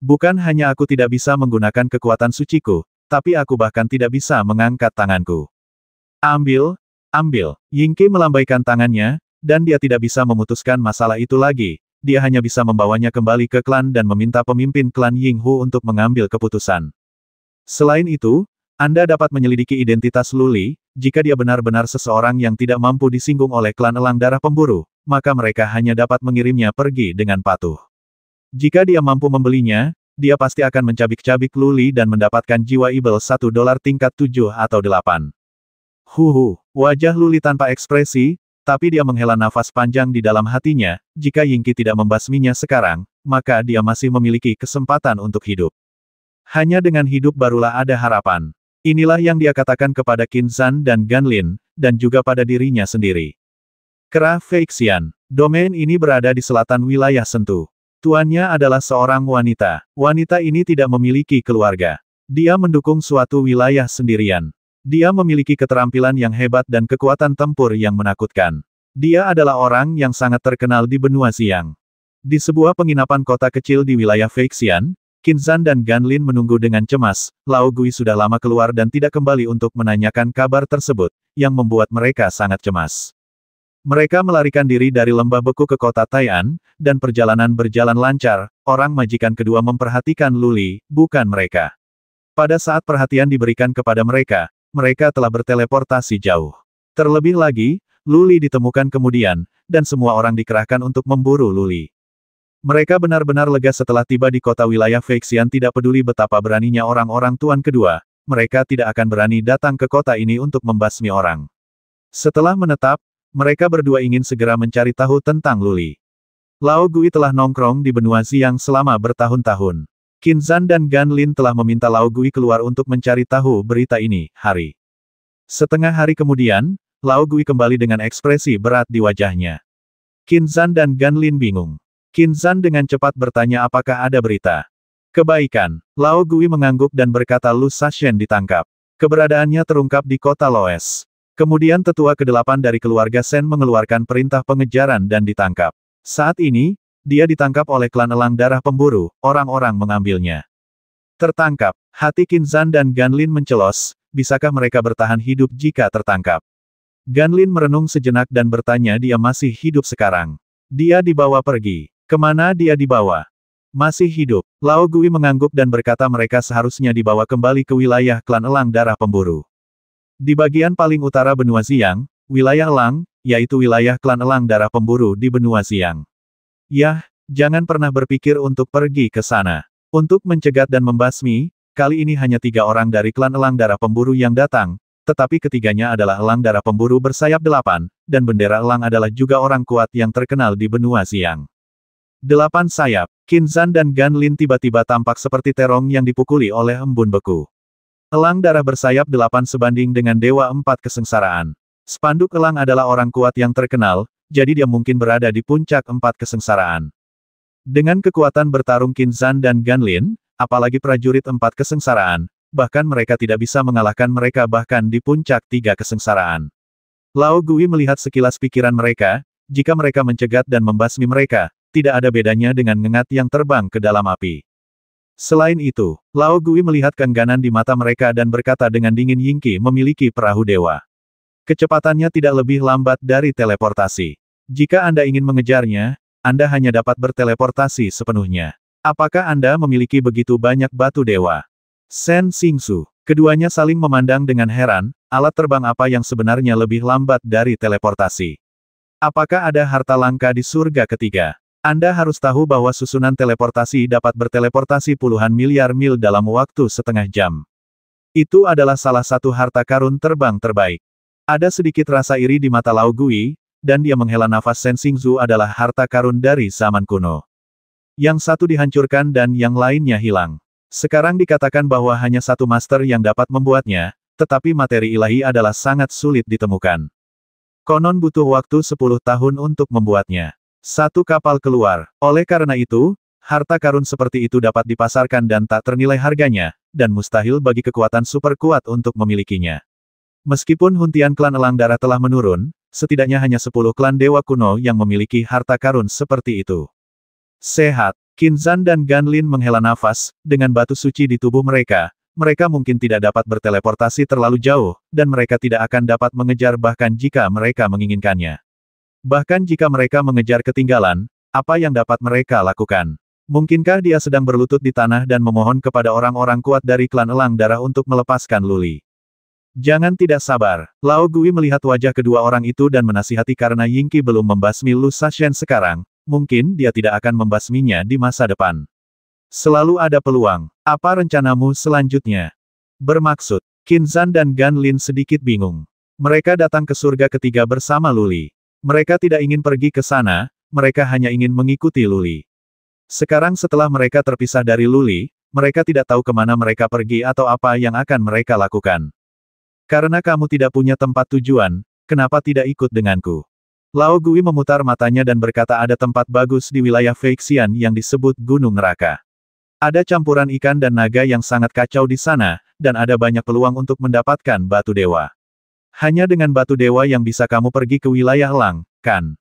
Bukan hanya aku tidak bisa menggunakan kekuatan suciku, tapi aku bahkan tidak bisa mengangkat tanganku. Ambil, ambil, Yingki melambaikan tangannya, dan dia tidak bisa memutuskan masalah itu lagi, dia hanya bisa membawanya kembali ke klan dan meminta pemimpin klan Yinghu untuk mengambil keputusan. Selain itu, anda dapat menyelidiki identitas Luli, jika dia benar-benar seseorang yang tidak mampu disinggung oleh klan elang darah pemburu, maka mereka hanya dapat mengirimnya pergi dengan patuh. Jika dia mampu membelinya, dia pasti akan mencabik-cabik Luli dan mendapatkan jiwa Ibel satu dolar tingkat 7 atau 8. Huhu, wajah Luli tanpa ekspresi, tapi dia menghela nafas panjang di dalam hatinya, jika Yingqi tidak membasminya sekarang, maka dia masih memiliki kesempatan untuk hidup. Hanya dengan hidup barulah ada harapan. Inilah yang dia katakan kepada Qin Zhan dan Gan Lin, dan juga pada dirinya sendiri. Kera Feixian. Domain ini berada di selatan wilayah Sentu. Tuannya adalah seorang wanita. Wanita ini tidak memiliki keluarga. Dia mendukung suatu wilayah sendirian. Dia memiliki keterampilan yang hebat dan kekuatan tempur yang menakutkan. Dia adalah orang yang sangat terkenal di benua Siang. Di sebuah penginapan kota kecil di wilayah Feixian, Kinzan dan Ganlin menunggu dengan cemas, Lao Gui sudah lama keluar dan tidak kembali untuk menanyakan kabar tersebut, yang membuat mereka sangat cemas. Mereka melarikan diri dari lembah beku ke kota Tai'an, dan perjalanan berjalan lancar, orang majikan kedua memperhatikan Luli, bukan mereka. Pada saat perhatian diberikan kepada mereka, mereka telah berteleportasi jauh. Terlebih lagi, Luli ditemukan kemudian, dan semua orang dikerahkan untuk memburu Luli. Mereka benar-benar lega setelah tiba di kota wilayah Feixian tidak peduli betapa beraninya orang-orang tuan kedua, mereka tidak akan berani datang ke kota ini untuk membasmi orang. Setelah menetap, mereka berdua ingin segera mencari tahu tentang Luli. Lao Gui telah nongkrong di benua Ziang selama bertahun-tahun. Kinzan dan Gan Lin telah meminta Lao Gui keluar untuk mencari tahu berita ini, hari. Setengah hari kemudian, Lao Gui kembali dengan ekspresi berat di wajahnya. Kinzan dan Gan Lin bingung. Kinzan dengan cepat bertanya apakah ada berita. Kebaikan, Lao Gui mengangguk dan berkata Lu Sashen ditangkap. Keberadaannya terungkap di kota Loes. Kemudian tetua kedelapan dari keluarga Sen mengeluarkan perintah pengejaran dan ditangkap. Saat ini, dia ditangkap oleh klan elang darah pemburu, orang-orang mengambilnya. Tertangkap, hati Kinzan dan Ganlin mencelos, bisakah mereka bertahan hidup jika tertangkap? Ganlin merenung sejenak dan bertanya dia masih hidup sekarang. Dia dibawa pergi. Kemana dia dibawa? Masih hidup. Lao Gui mengangguk dan berkata mereka seharusnya dibawa kembali ke wilayah klan Elang Darah Pemburu. Di bagian paling utara benua Siang, wilayah Elang, yaitu wilayah klan Elang Darah Pemburu di benua Siang. Yah, jangan pernah berpikir untuk pergi ke sana. Untuk mencegat dan membasmi, kali ini hanya tiga orang dari klan Elang Darah Pemburu yang datang, tetapi ketiganya adalah Elang Darah Pemburu bersayap delapan, dan bendera Elang adalah juga orang kuat yang terkenal di benua Siang. Delapan sayap, Kinzan dan Ganlin tiba-tiba tampak seperti terong yang dipukuli oleh embun beku. Elang darah bersayap delapan sebanding dengan dewa empat kesengsaraan. Spanduk elang adalah orang kuat yang terkenal, jadi dia mungkin berada di puncak empat kesengsaraan. Dengan kekuatan bertarung Kinzan dan Ganlin, apalagi prajurit empat kesengsaraan, bahkan mereka tidak bisa mengalahkan mereka bahkan di puncak tiga kesengsaraan. Lao Gui melihat sekilas pikiran mereka, jika mereka mencegat dan membasmi mereka, tidak ada bedanya dengan ngengat yang terbang ke dalam api. Selain itu, Lao Gui melihat kengganan di mata mereka dan berkata dengan dingin Yingqi memiliki perahu dewa. Kecepatannya tidak lebih lambat dari teleportasi. Jika Anda ingin mengejarnya, Anda hanya dapat berteleportasi sepenuhnya. Apakah Anda memiliki begitu banyak batu dewa? Sen Xingsu. Keduanya saling memandang dengan heran, alat terbang apa yang sebenarnya lebih lambat dari teleportasi. Apakah ada harta langka di surga ketiga? Anda harus tahu bahwa susunan teleportasi dapat berteleportasi puluhan miliar mil dalam waktu setengah jam. Itu adalah salah satu harta karun terbang terbaik. Ada sedikit rasa iri di mata Lao Gui, dan dia menghela nafas Sensing Zhu adalah harta karun dari zaman kuno. Yang satu dihancurkan dan yang lainnya hilang. Sekarang dikatakan bahwa hanya satu master yang dapat membuatnya, tetapi materi ilahi adalah sangat sulit ditemukan. Konon butuh waktu 10 tahun untuk membuatnya. Satu kapal keluar. Oleh karena itu, harta karun seperti itu dapat dipasarkan dan tak ternilai harganya, dan mustahil bagi kekuatan super kuat untuk memilikinya. Meskipun huntian klan elang darah telah menurun, setidaknya hanya sepuluh klan dewa kuno yang memiliki harta karun seperti itu. Sehat, Kinzan dan Ganlin menghela nafas, dengan batu suci di tubuh mereka, mereka mungkin tidak dapat berteleportasi terlalu jauh, dan mereka tidak akan dapat mengejar bahkan jika mereka menginginkannya. Bahkan jika mereka mengejar ketinggalan, apa yang dapat mereka lakukan? Mungkinkah dia sedang berlutut di tanah dan memohon kepada orang-orang kuat dari klan elang darah untuk melepaskan Luli? Jangan tidak sabar. Lao Gui melihat wajah kedua orang itu dan menasihati karena Yingqi belum membasmi Lu Sashen sekarang, mungkin dia tidak akan membasminya di masa depan. Selalu ada peluang. Apa rencanamu selanjutnya? Bermaksud, Kinzan dan Gan Lin sedikit bingung. Mereka datang ke surga ketiga bersama Luli. Mereka tidak ingin pergi ke sana, mereka hanya ingin mengikuti Luli. Sekarang setelah mereka terpisah dari Luli, mereka tidak tahu kemana mereka pergi atau apa yang akan mereka lakukan. Karena kamu tidak punya tempat tujuan, kenapa tidak ikut denganku? Lao Gui memutar matanya dan berkata ada tempat bagus di wilayah Feixian yang disebut Gunung Neraka. Ada campuran ikan dan naga yang sangat kacau di sana, dan ada banyak peluang untuk mendapatkan batu dewa. Hanya dengan batu dewa yang bisa kamu pergi ke wilayah Lang, kan?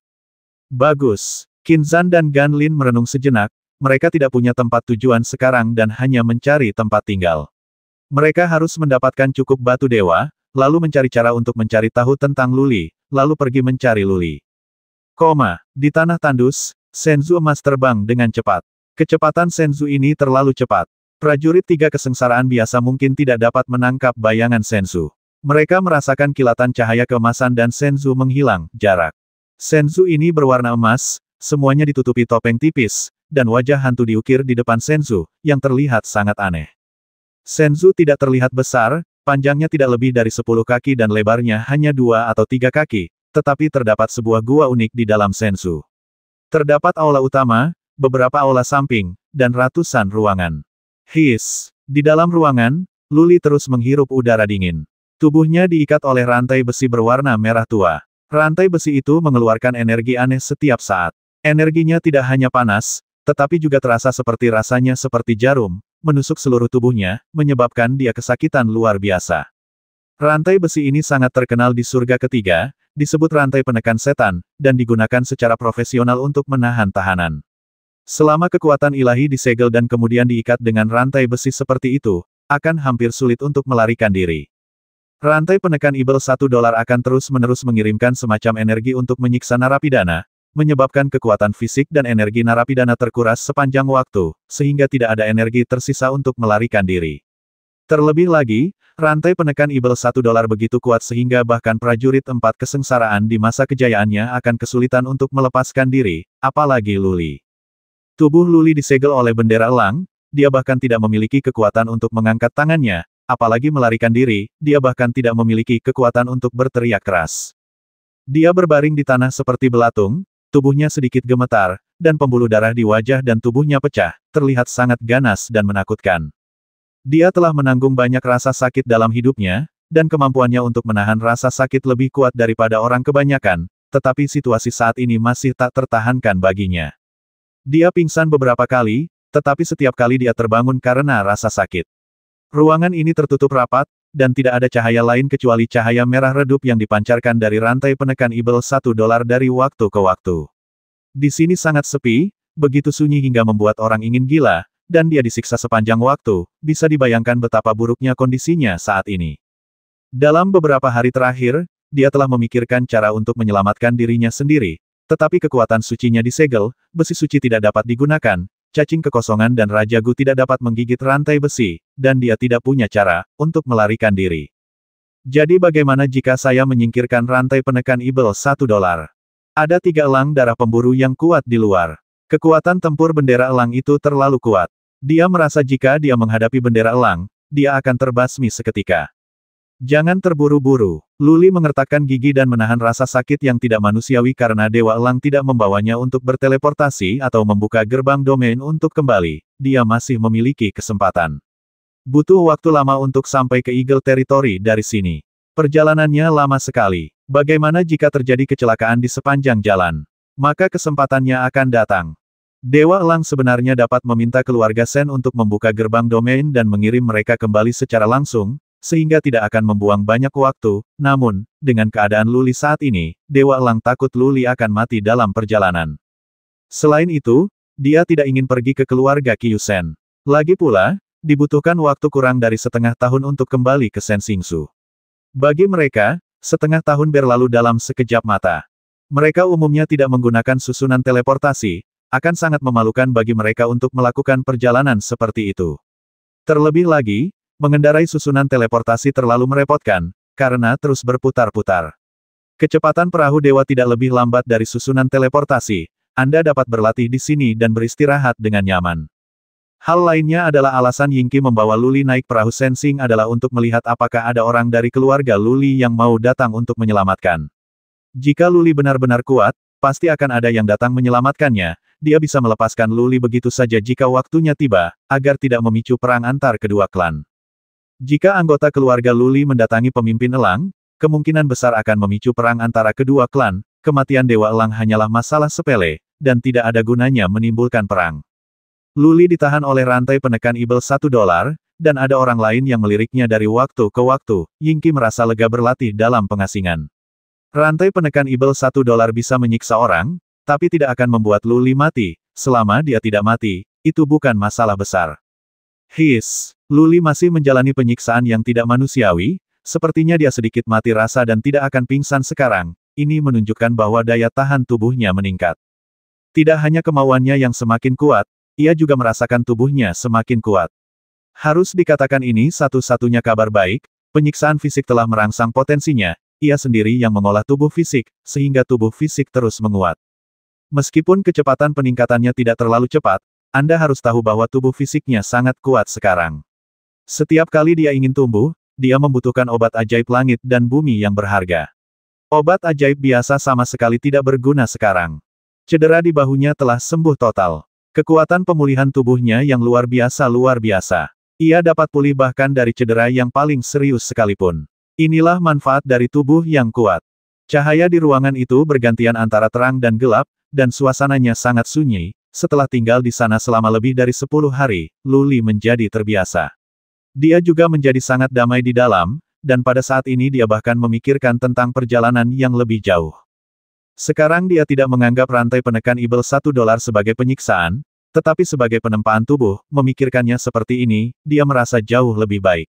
Bagus. Kinzan dan Ganlin merenung sejenak, mereka tidak punya tempat tujuan sekarang dan hanya mencari tempat tinggal. Mereka harus mendapatkan cukup batu dewa, lalu mencari cara untuk mencari tahu tentang Luli, lalu pergi mencari Luli. Koma, di tanah tandus, Senzu emas terbang dengan cepat. Kecepatan Senzu ini terlalu cepat. Prajurit tiga kesengsaraan biasa mungkin tidak dapat menangkap bayangan Senzu. Mereka merasakan kilatan cahaya kemasan dan Senzu menghilang, jarak. Senzu ini berwarna emas, semuanya ditutupi topeng tipis, dan wajah hantu diukir di depan Senzu, yang terlihat sangat aneh. Senzu tidak terlihat besar, panjangnya tidak lebih dari 10 kaki dan lebarnya hanya dua atau tiga kaki, tetapi terdapat sebuah gua unik di dalam Senzu. Terdapat aula utama, beberapa aula samping, dan ratusan ruangan. His. Di dalam ruangan, Luli terus menghirup udara dingin. Tubuhnya diikat oleh rantai besi berwarna merah tua. Rantai besi itu mengeluarkan energi aneh setiap saat. Energinya tidak hanya panas, tetapi juga terasa seperti rasanya seperti jarum, menusuk seluruh tubuhnya, menyebabkan dia kesakitan luar biasa. Rantai besi ini sangat terkenal di surga ketiga, disebut rantai penekan setan, dan digunakan secara profesional untuk menahan tahanan. Selama kekuatan ilahi disegel dan kemudian diikat dengan rantai besi seperti itu, akan hampir sulit untuk melarikan diri. Rantai penekan Ibel 1 dolar akan terus-menerus mengirimkan semacam energi untuk menyiksa narapidana, menyebabkan kekuatan fisik dan energi narapidana terkuras sepanjang waktu, sehingga tidak ada energi tersisa untuk melarikan diri. Terlebih lagi, rantai penekan Ibel 1 dolar begitu kuat sehingga bahkan prajurit empat kesengsaraan di masa kejayaannya akan kesulitan untuk melepaskan diri, apalagi Luli. Tubuh Luli disegel oleh bendera elang, dia bahkan tidak memiliki kekuatan untuk mengangkat tangannya, apalagi melarikan diri, dia bahkan tidak memiliki kekuatan untuk berteriak keras. Dia berbaring di tanah seperti belatung, tubuhnya sedikit gemetar, dan pembuluh darah di wajah dan tubuhnya pecah, terlihat sangat ganas dan menakutkan. Dia telah menanggung banyak rasa sakit dalam hidupnya, dan kemampuannya untuk menahan rasa sakit lebih kuat daripada orang kebanyakan, tetapi situasi saat ini masih tak tertahankan baginya. Dia pingsan beberapa kali, tetapi setiap kali dia terbangun karena rasa sakit. Ruangan ini tertutup rapat, dan tidak ada cahaya lain kecuali cahaya merah redup yang dipancarkan dari rantai penekan Ibel satu dolar dari waktu ke waktu. Di sini sangat sepi, begitu sunyi hingga membuat orang ingin gila, dan dia disiksa sepanjang waktu, bisa dibayangkan betapa buruknya kondisinya saat ini. Dalam beberapa hari terakhir, dia telah memikirkan cara untuk menyelamatkan dirinya sendiri, tetapi kekuatan sucinya disegel, besi suci tidak dapat digunakan, Cacing kekosongan dan Raja Gu tidak dapat menggigit rantai besi, dan dia tidak punya cara untuk melarikan diri. Jadi bagaimana jika saya menyingkirkan rantai penekan Ibel satu dolar? Ada tiga elang darah pemburu yang kuat di luar. Kekuatan tempur bendera elang itu terlalu kuat. Dia merasa jika dia menghadapi bendera elang, dia akan terbasmi seketika. Jangan terburu-buru. Luli mengertakkan gigi dan menahan rasa sakit yang tidak manusiawi karena Dewa Elang tidak membawanya untuk berteleportasi atau membuka gerbang domain untuk kembali. Dia masih memiliki kesempatan. Butuh waktu lama untuk sampai ke Eagle Territory dari sini. Perjalanannya lama sekali. Bagaimana jika terjadi kecelakaan di sepanjang jalan? Maka kesempatannya akan datang. Dewa Elang sebenarnya dapat meminta keluarga Sen untuk membuka gerbang domain dan mengirim mereka kembali secara langsung, sehingga tidak akan membuang banyak waktu, namun, dengan keadaan Luli saat ini, Dewa Elang takut Luli akan mati dalam perjalanan. Selain itu, dia tidak ingin pergi ke keluarga Kiyusen. Lagi pula, dibutuhkan waktu kurang dari setengah tahun untuk kembali ke Sensingsu. Bagi mereka, setengah tahun berlalu dalam sekejap mata. Mereka umumnya tidak menggunakan susunan teleportasi, akan sangat memalukan bagi mereka untuk melakukan perjalanan seperti itu. Terlebih lagi, Mengendarai susunan teleportasi terlalu merepotkan, karena terus berputar-putar. Kecepatan perahu dewa tidak lebih lambat dari susunan teleportasi, Anda dapat berlatih di sini dan beristirahat dengan nyaman. Hal lainnya adalah alasan Yingqi membawa Luli naik perahu sensing adalah untuk melihat apakah ada orang dari keluarga Luli yang mau datang untuk menyelamatkan. Jika Luli benar-benar kuat, pasti akan ada yang datang menyelamatkannya, dia bisa melepaskan Luli begitu saja jika waktunya tiba, agar tidak memicu perang antar kedua klan. Jika anggota keluarga Luli mendatangi pemimpin Elang, kemungkinan besar akan memicu perang antara kedua klan, kematian Dewa Elang hanyalah masalah sepele, dan tidak ada gunanya menimbulkan perang. Luli ditahan oleh rantai penekan Ibel satu dolar, dan ada orang lain yang meliriknya dari waktu ke waktu, Yingki merasa lega berlatih dalam pengasingan. Rantai penekan Ibel satu dolar bisa menyiksa orang, tapi tidak akan membuat Luli mati, selama dia tidak mati, itu bukan masalah besar. His. Luli masih menjalani penyiksaan yang tidak manusiawi, sepertinya dia sedikit mati rasa dan tidak akan pingsan sekarang, ini menunjukkan bahwa daya tahan tubuhnya meningkat. Tidak hanya kemauannya yang semakin kuat, ia juga merasakan tubuhnya semakin kuat. Harus dikatakan ini satu-satunya kabar baik, penyiksaan fisik telah merangsang potensinya, ia sendiri yang mengolah tubuh fisik, sehingga tubuh fisik terus menguat. Meskipun kecepatan peningkatannya tidak terlalu cepat, Anda harus tahu bahwa tubuh fisiknya sangat kuat sekarang. Setiap kali dia ingin tumbuh, dia membutuhkan obat ajaib langit dan bumi yang berharga. Obat ajaib biasa sama sekali tidak berguna sekarang. Cedera di bahunya telah sembuh total. Kekuatan pemulihan tubuhnya yang luar biasa-luar biasa. Ia dapat pulih bahkan dari cedera yang paling serius sekalipun. Inilah manfaat dari tubuh yang kuat. Cahaya di ruangan itu bergantian antara terang dan gelap, dan suasananya sangat sunyi, setelah tinggal di sana selama lebih dari 10 hari, Luli menjadi terbiasa. Dia juga menjadi sangat damai di dalam, dan pada saat ini dia bahkan memikirkan tentang perjalanan yang lebih jauh. Sekarang dia tidak menganggap rantai penekan Ibel satu dolar sebagai penyiksaan, tetapi sebagai penempaan tubuh, memikirkannya seperti ini, dia merasa jauh lebih baik.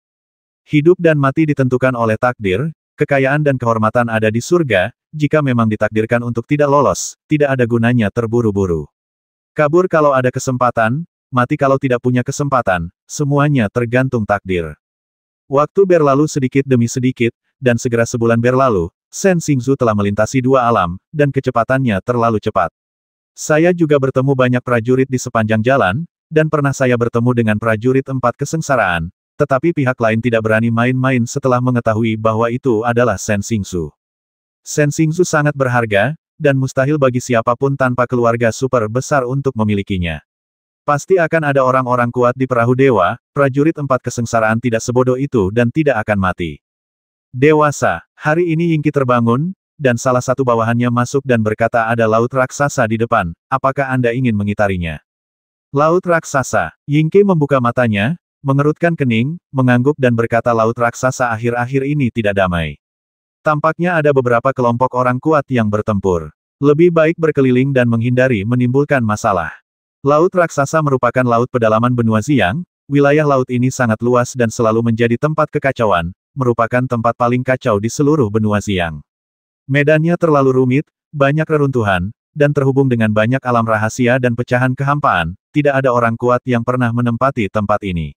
Hidup dan mati ditentukan oleh takdir, kekayaan dan kehormatan ada di surga, jika memang ditakdirkan untuk tidak lolos, tidak ada gunanya terburu-buru. Kabur kalau ada kesempatan, mati kalau tidak punya kesempatan, semuanya tergantung takdir. Waktu berlalu sedikit demi sedikit, dan segera sebulan berlalu, Sen Xingzu telah melintasi dua alam, dan kecepatannya terlalu cepat. Saya juga bertemu banyak prajurit di sepanjang jalan, dan pernah saya bertemu dengan prajurit empat kesengsaraan, tetapi pihak lain tidak berani main-main setelah mengetahui bahwa itu adalah Sen Xingzu. Sen Xingzu sangat berharga, dan mustahil bagi siapapun tanpa keluarga super besar untuk memilikinya. Pasti akan ada orang-orang kuat di perahu dewa, prajurit empat kesengsaraan tidak sebodoh itu dan tidak akan mati. Dewasa, hari ini Yingki terbangun, dan salah satu bawahannya masuk dan berkata ada laut raksasa di depan, apakah Anda ingin mengitarinya? Laut raksasa, Yingki membuka matanya, mengerutkan kening, mengangguk dan berkata laut raksasa akhir-akhir ini tidak damai. Tampaknya ada beberapa kelompok orang kuat yang bertempur. Lebih baik berkeliling dan menghindari menimbulkan masalah. Laut Raksasa merupakan laut pedalaman benua Ziyang, wilayah laut ini sangat luas dan selalu menjadi tempat kekacauan, merupakan tempat paling kacau di seluruh benua Ziyang. Medannya terlalu rumit, banyak reruntuhan, dan terhubung dengan banyak alam rahasia dan pecahan kehampaan, tidak ada orang kuat yang pernah menempati tempat ini.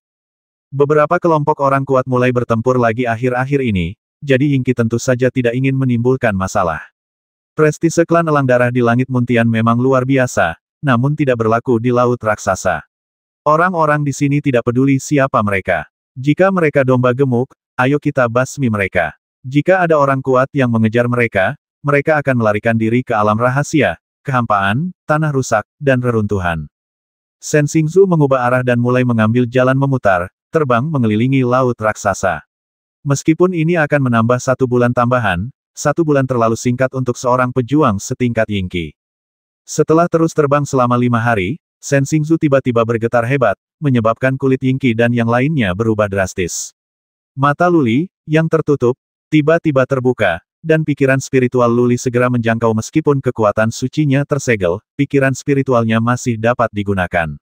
Beberapa kelompok orang kuat mulai bertempur lagi akhir-akhir ini, jadi Yingqi tentu saja tidak ingin menimbulkan masalah. Prestise klan elang darah di langit muntian memang luar biasa, namun tidak berlaku di Laut Raksasa. Orang-orang di sini tidak peduli siapa mereka. Jika mereka domba gemuk, ayo kita basmi mereka. Jika ada orang kuat yang mengejar mereka, mereka akan melarikan diri ke alam rahasia, kehampaan, tanah rusak, dan reruntuhan. Sen Xingzu mengubah arah dan mulai mengambil jalan memutar, terbang mengelilingi laut raksasa. Meskipun ini akan menambah satu bulan tambahan, satu bulan terlalu singkat untuk seorang pejuang setingkat Yingqi. Setelah terus terbang selama lima hari, Shen Xingzu tiba-tiba bergetar hebat, menyebabkan kulit Yingqi dan yang lainnya berubah drastis. Mata Luli, yang tertutup, tiba-tiba terbuka, dan pikiran spiritual Luli segera menjangkau meskipun kekuatan sucinya tersegel, pikiran spiritualnya masih dapat digunakan.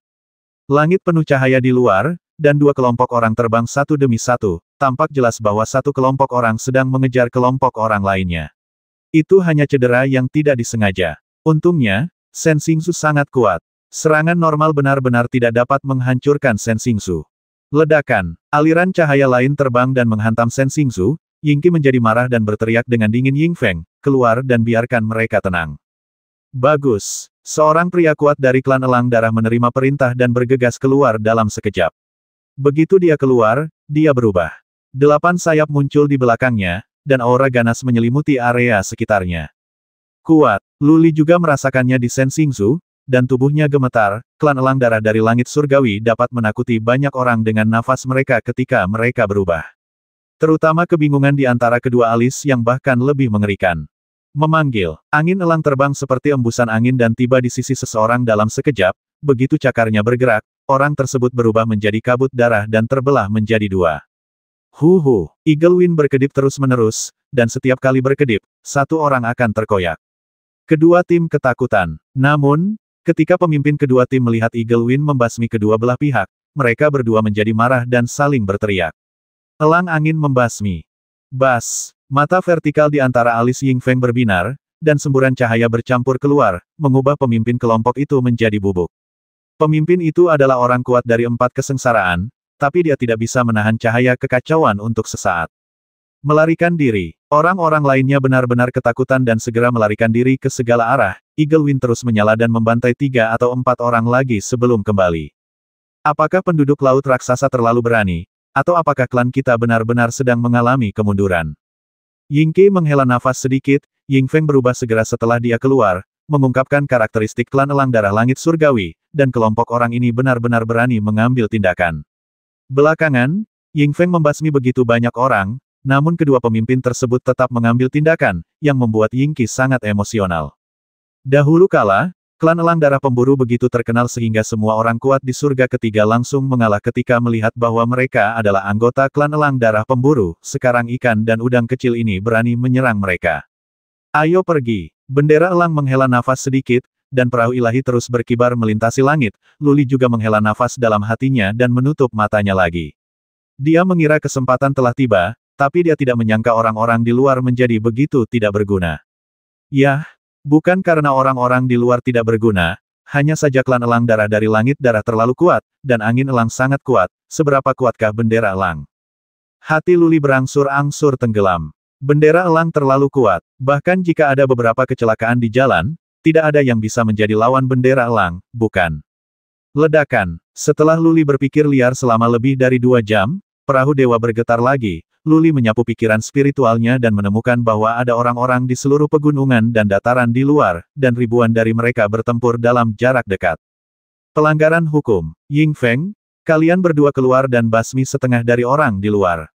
Langit penuh cahaya di luar, dan dua kelompok orang terbang satu demi satu, tampak jelas bahwa satu kelompok orang sedang mengejar kelompok orang lainnya. Itu hanya cedera yang tidak disengaja. Untungnya, Sensing Su sangat kuat. Serangan normal benar-benar tidak dapat menghancurkan Sensing Su. Ledakan, aliran cahaya lain terbang dan menghantam Sensing Su. Yingqi menjadi marah dan berteriak dengan dingin Ying Feng, keluar dan biarkan mereka tenang. Bagus, seorang pria kuat dari klan Elang Darah menerima perintah dan bergegas keluar dalam sekejap. Begitu dia keluar, dia berubah. Delapan sayap muncul di belakangnya, dan aura ganas menyelimuti area sekitarnya. Kuat. Luli juga merasakannya di Sen Xingzu, dan tubuhnya gemetar, klan elang darah dari langit surgawi dapat menakuti banyak orang dengan nafas mereka ketika mereka berubah. Terutama kebingungan di antara kedua alis yang bahkan lebih mengerikan. Memanggil, angin elang terbang seperti embusan angin dan tiba di sisi seseorang dalam sekejap, begitu cakarnya bergerak, orang tersebut berubah menjadi kabut darah dan terbelah menjadi dua. Huhu, Eagle Wind berkedip terus-menerus, dan setiap kali berkedip, satu orang akan terkoyak. Kedua tim ketakutan. Namun, ketika pemimpin kedua tim melihat Eagle Wind membasmi kedua belah pihak, mereka berdua menjadi marah dan saling berteriak. Elang angin membasmi. Bas, mata vertikal di antara alis Ying Feng berbinar, dan semburan cahaya bercampur keluar, mengubah pemimpin kelompok itu menjadi bubuk. Pemimpin itu adalah orang kuat dari empat kesengsaraan, tapi dia tidak bisa menahan cahaya kekacauan untuk sesaat. Melarikan diri. Orang-orang lainnya benar-benar ketakutan dan segera melarikan diri ke segala arah, Eagle Wind terus menyala dan membantai tiga atau empat orang lagi sebelum kembali. Apakah penduduk laut raksasa terlalu berani, atau apakah klan kita benar-benar sedang mengalami kemunduran? Yingke menghela nafas sedikit, Ying Feng berubah segera setelah dia keluar, mengungkapkan karakteristik klan elang darah langit surgawi, dan kelompok orang ini benar-benar berani mengambil tindakan. Belakangan, Ying Feng membasmi begitu banyak orang, namun kedua pemimpin tersebut tetap mengambil tindakan, yang membuat Yingqi sangat emosional. Dahulu kala, klan elang darah pemburu begitu terkenal sehingga semua orang kuat di surga ketiga langsung mengalah ketika melihat bahwa mereka adalah anggota klan elang darah pemburu, sekarang ikan dan udang kecil ini berani menyerang mereka. Ayo pergi! Bendera elang menghela nafas sedikit, dan perahu ilahi terus berkibar melintasi langit, Luli juga menghela nafas dalam hatinya dan menutup matanya lagi. Dia mengira kesempatan telah tiba, tapi dia tidak menyangka orang-orang di luar menjadi begitu tidak berguna. Yah, bukan karena orang-orang di luar tidak berguna, hanya saja klan elang darah dari langit darah terlalu kuat, dan angin elang sangat kuat, seberapa kuatkah bendera elang? Hati Luli berangsur-angsur tenggelam. Bendera elang terlalu kuat, bahkan jika ada beberapa kecelakaan di jalan, tidak ada yang bisa menjadi lawan bendera elang, bukan? Ledakan. Setelah Luli berpikir liar selama lebih dari dua jam, perahu dewa bergetar lagi, Luli menyapu pikiran spiritualnya dan menemukan bahwa ada orang-orang di seluruh pegunungan dan dataran di luar, dan ribuan dari mereka bertempur dalam jarak dekat. Pelanggaran hukum, Ying Feng, kalian berdua keluar dan basmi setengah dari orang di luar.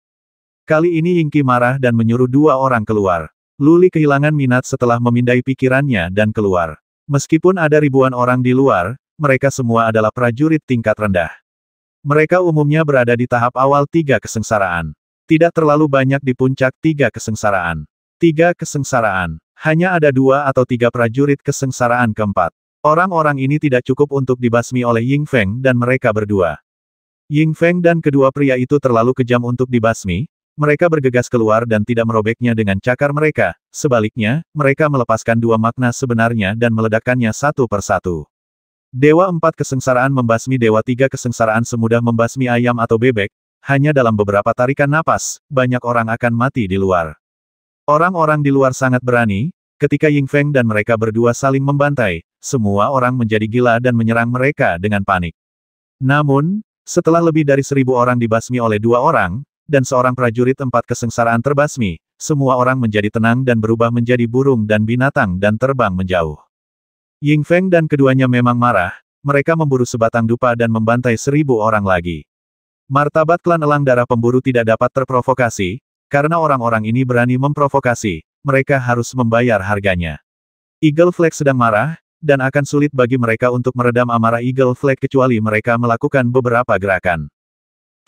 Kali ini Ying Qi marah dan menyuruh dua orang keluar. Luli kehilangan minat setelah memindai pikirannya dan keluar. Meskipun ada ribuan orang di luar, mereka semua adalah prajurit tingkat rendah. Mereka umumnya berada di tahap awal tiga kesengsaraan. Tidak terlalu banyak di puncak tiga kesengsaraan. Tiga kesengsaraan. Hanya ada dua atau tiga prajurit kesengsaraan keempat. Orang-orang ini tidak cukup untuk dibasmi oleh Ying Feng dan mereka berdua. Ying Feng dan kedua pria itu terlalu kejam untuk dibasmi, mereka bergegas keluar dan tidak merobeknya dengan cakar mereka. Sebaliknya, mereka melepaskan dua makna sebenarnya dan meledakkannya satu persatu. Dewa empat kesengsaraan membasmi dewa tiga kesengsaraan semudah membasmi ayam atau bebek, hanya dalam beberapa tarikan napas, banyak orang akan mati di luar. Orang-orang di luar sangat berani, ketika Ying Feng dan mereka berdua saling membantai, semua orang menjadi gila dan menyerang mereka dengan panik. Namun, setelah lebih dari seribu orang dibasmi oleh dua orang, dan seorang prajurit tempat kesengsaraan terbasmi, semua orang menjadi tenang dan berubah menjadi burung dan binatang dan terbang menjauh. Ying Feng dan keduanya memang marah, mereka memburu sebatang dupa dan membantai seribu orang lagi. Martabat klan elang darah pemburu tidak dapat terprovokasi, karena orang-orang ini berani memprovokasi, mereka harus membayar harganya. Eagle Flag sedang marah, dan akan sulit bagi mereka untuk meredam amarah Eagle Flag kecuali mereka melakukan beberapa gerakan.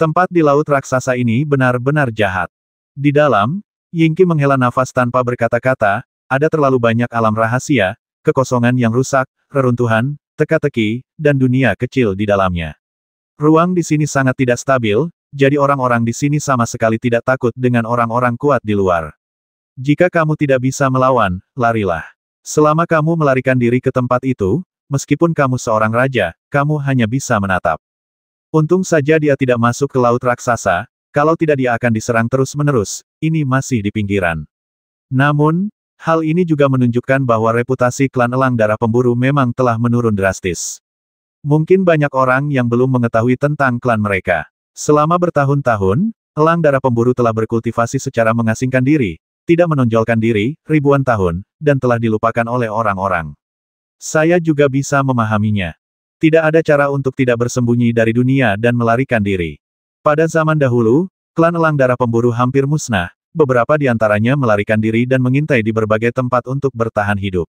Tempat di laut raksasa ini benar-benar jahat. Di dalam, Yingki menghela nafas tanpa berkata-kata, ada terlalu banyak alam rahasia, kekosongan yang rusak, reruntuhan, teka-teki, dan dunia kecil di dalamnya. Ruang di sini sangat tidak stabil, jadi orang-orang di sini sama sekali tidak takut dengan orang-orang kuat di luar. Jika kamu tidak bisa melawan, larilah. Selama kamu melarikan diri ke tempat itu, meskipun kamu seorang raja, kamu hanya bisa menatap. Untung saja dia tidak masuk ke laut raksasa, kalau tidak dia akan diserang terus-menerus, ini masih di pinggiran. Namun, hal ini juga menunjukkan bahwa reputasi klan elang darah pemburu memang telah menurun drastis. Mungkin banyak orang yang belum mengetahui tentang klan mereka. Selama bertahun-tahun, elang darah pemburu telah berkultivasi secara mengasingkan diri, tidak menonjolkan diri, ribuan tahun, dan telah dilupakan oleh orang-orang. Saya juga bisa memahaminya. Tidak ada cara untuk tidak bersembunyi dari dunia dan melarikan diri. Pada zaman dahulu, klan elang darah pemburu hampir musnah, beberapa di antaranya melarikan diri dan mengintai di berbagai tempat untuk bertahan hidup.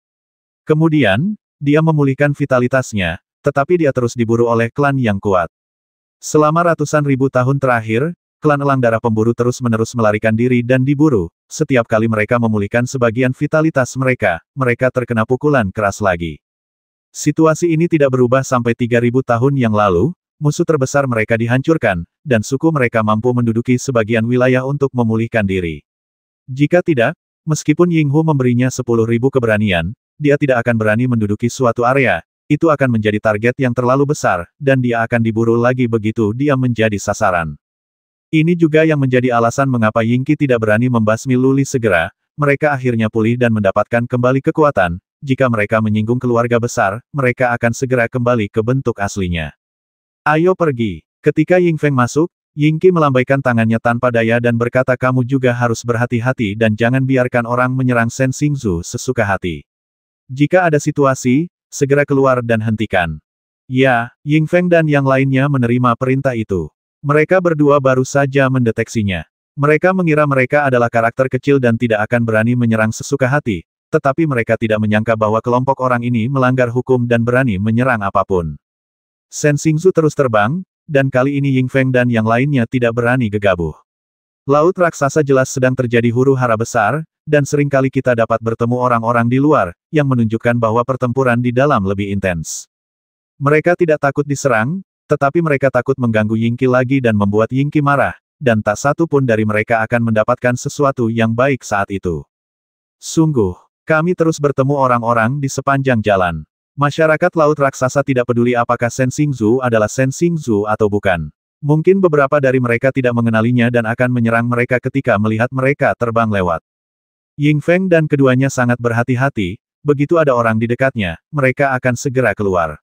Kemudian, dia memulihkan vitalitasnya, tetapi dia terus diburu oleh klan yang kuat. Selama ratusan ribu tahun terakhir, klan elang darah pemburu terus-menerus melarikan diri dan diburu. Setiap kali mereka memulihkan sebagian vitalitas mereka, mereka terkena pukulan keras lagi. Situasi ini tidak berubah sampai 3000 tahun yang lalu, musuh terbesar mereka dihancurkan, dan suku mereka mampu menduduki sebagian wilayah untuk memulihkan diri. Jika tidak, meskipun Ying Hu memberinya 10.000 keberanian, dia tidak akan berani menduduki suatu area, itu akan menjadi target yang terlalu besar, dan dia akan diburu lagi begitu dia menjadi sasaran. Ini juga yang menjadi alasan mengapa Yingki tidak berani membasmi Luli segera, mereka akhirnya pulih dan mendapatkan kembali kekuatan, jika mereka menyinggung keluarga besar, mereka akan segera kembali ke bentuk aslinya. Ayo pergi. Ketika Ying Feng masuk, Yingqi melambaikan tangannya tanpa daya dan berkata kamu juga harus berhati-hati dan jangan biarkan orang menyerang Shen Xingzu sesuka hati. Jika ada situasi, Segera keluar dan hentikan. Ya, Ying Feng dan yang lainnya menerima perintah itu. Mereka berdua baru saja mendeteksinya. Mereka mengira mereka adalah karakter kecil dan tidak akan berani menyerang sesuka hati, tetapi mereka tidak menyangka bahwa kelompok orang ini melanggar hukum dan berani menyerang apapun. Sen Xingzu terus terbang, dan kali ini Ying Feng dan yang lainnya tidak berani gegabah. Laut raksasa jelas sedang terjadi huru hara besar, dan seringkali kita dapat bertemu orang-orang di luar, yang menunjukkan bahwa pertempuran di dalam lebih intens. Mereka tidak takut diserang, tetapi mereka takut mengganggu Yingki lagi dan membuat Yingki marah, dan tak satu pun dari mereka akan mendapatkan sesuatu yang baik saat itu. Sungguh, kami terus bertemu orang-orang di sepanjang jalan. Masyarakat laut raksasa tidak peduli apakah Sensing Xingzu adalah Sensing Xingzu atau bukan. Mungkin beberapa dari mereka tidak mengenalinya dan akan menyerang mereka ketika melihat mereka terbang lewat. Ying Feng dan keduanya sangat berhati-hati, begitu ada orang di dekatnya, mereka akan segera keluar.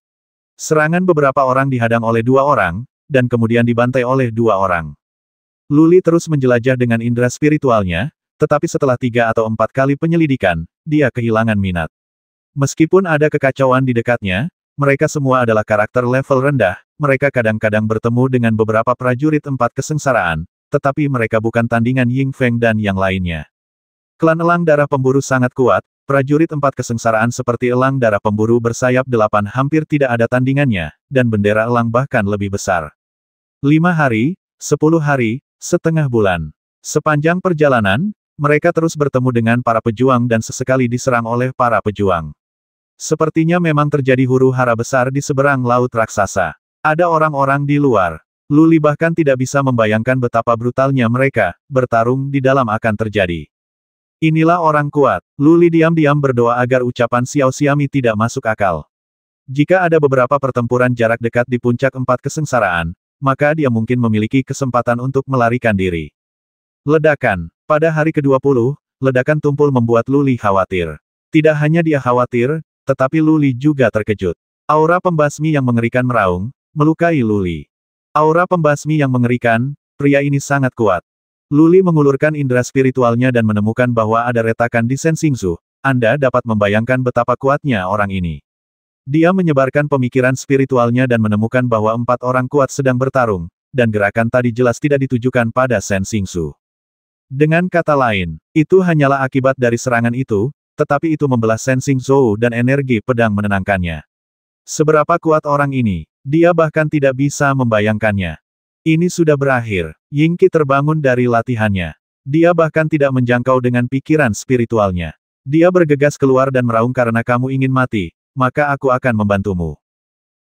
Serangan beberapa orang dihadang oleh dua orang, dan kemudian dibantai oleh dua orang. Luli terus menjelajah dengan indera spiritualnya, tetapi setelah tiga atau empat kali penyelidikan, dia kehilangan minat. Meskipun ada kekacauan di dekatnya, mereka semua adalah karakter level rendah, mereka kadang-kadang bertemu dengan beberapa prajurit empat kesengsaraan, tetapi mereka bukan tandingan Ying Feng dan yang lainnya. Klan elang darah pemburu sangat kuat, prajurit empat kesengsaraan seperti elang darah pemburu bersayap delapan hampir tidak ada tandingannya, dan bendera elang bahkan lebih besar. Lima hari, sepuluh hari, setengah bulan. Sepanjang perjalanan, mereka terus bertemu dengan para pejuang dan sesekali diserang oleh para pejuang. Sepertinya memang terjadi huru hara besar di seberang laut raksasa. Ada orang-orang di luar. Luli bahkan tidak bisa membayangkan betapa brutalnya mereka, bertarung di dalam akan terjadi. Inilah orang kuat. Luli diam-diam berdoa agar ucapan Xiao Xiami tidak masuk akal. Jika ada beberapa pertempuran jarak dekat di puncak empat kesengsaraan, maka dia mungkin memiliki kesempatan untuk melarikan diri. Ledakan. Pada hari ke-20, ledakan tumpul membuat Luli khawatir. Tidak hanya dia khawatir, tetapi Luli juga terkejut. Aura pembasmi yang mengerikan meraung, melukai Luli. Aura pembasmi yang mengerikan, pria ini sangat kuat. Luli mengulurkan indera spiritualnya dan menemukan bahwa ada retakan di Sen Anda dapat membayangkan betapa kuatnya orang ini. Dia menyebarkan pemikiran spiritualnya dan menemukan bahwa empat orang kuat sedang bertarung, dan gerakan tadi jelas tidak ditujukan pada Sen Dengan kata lain, itu hanyalah akibat dari serangan itu, tetapi itu membelah sensing Zhou dan energi pedang menenangkannya. Seberapa kuat orang ini, dia bahkan tidak bisa membayangkannya. Ini sudah berakhir. Yingqi terbangun dari latihannya. Dia bahkan tidak menjangkau dengan pikiran spiritualnya. Dia bergegas keluar dan meraung karena kamu ingin mati, maka aku akan membantumu.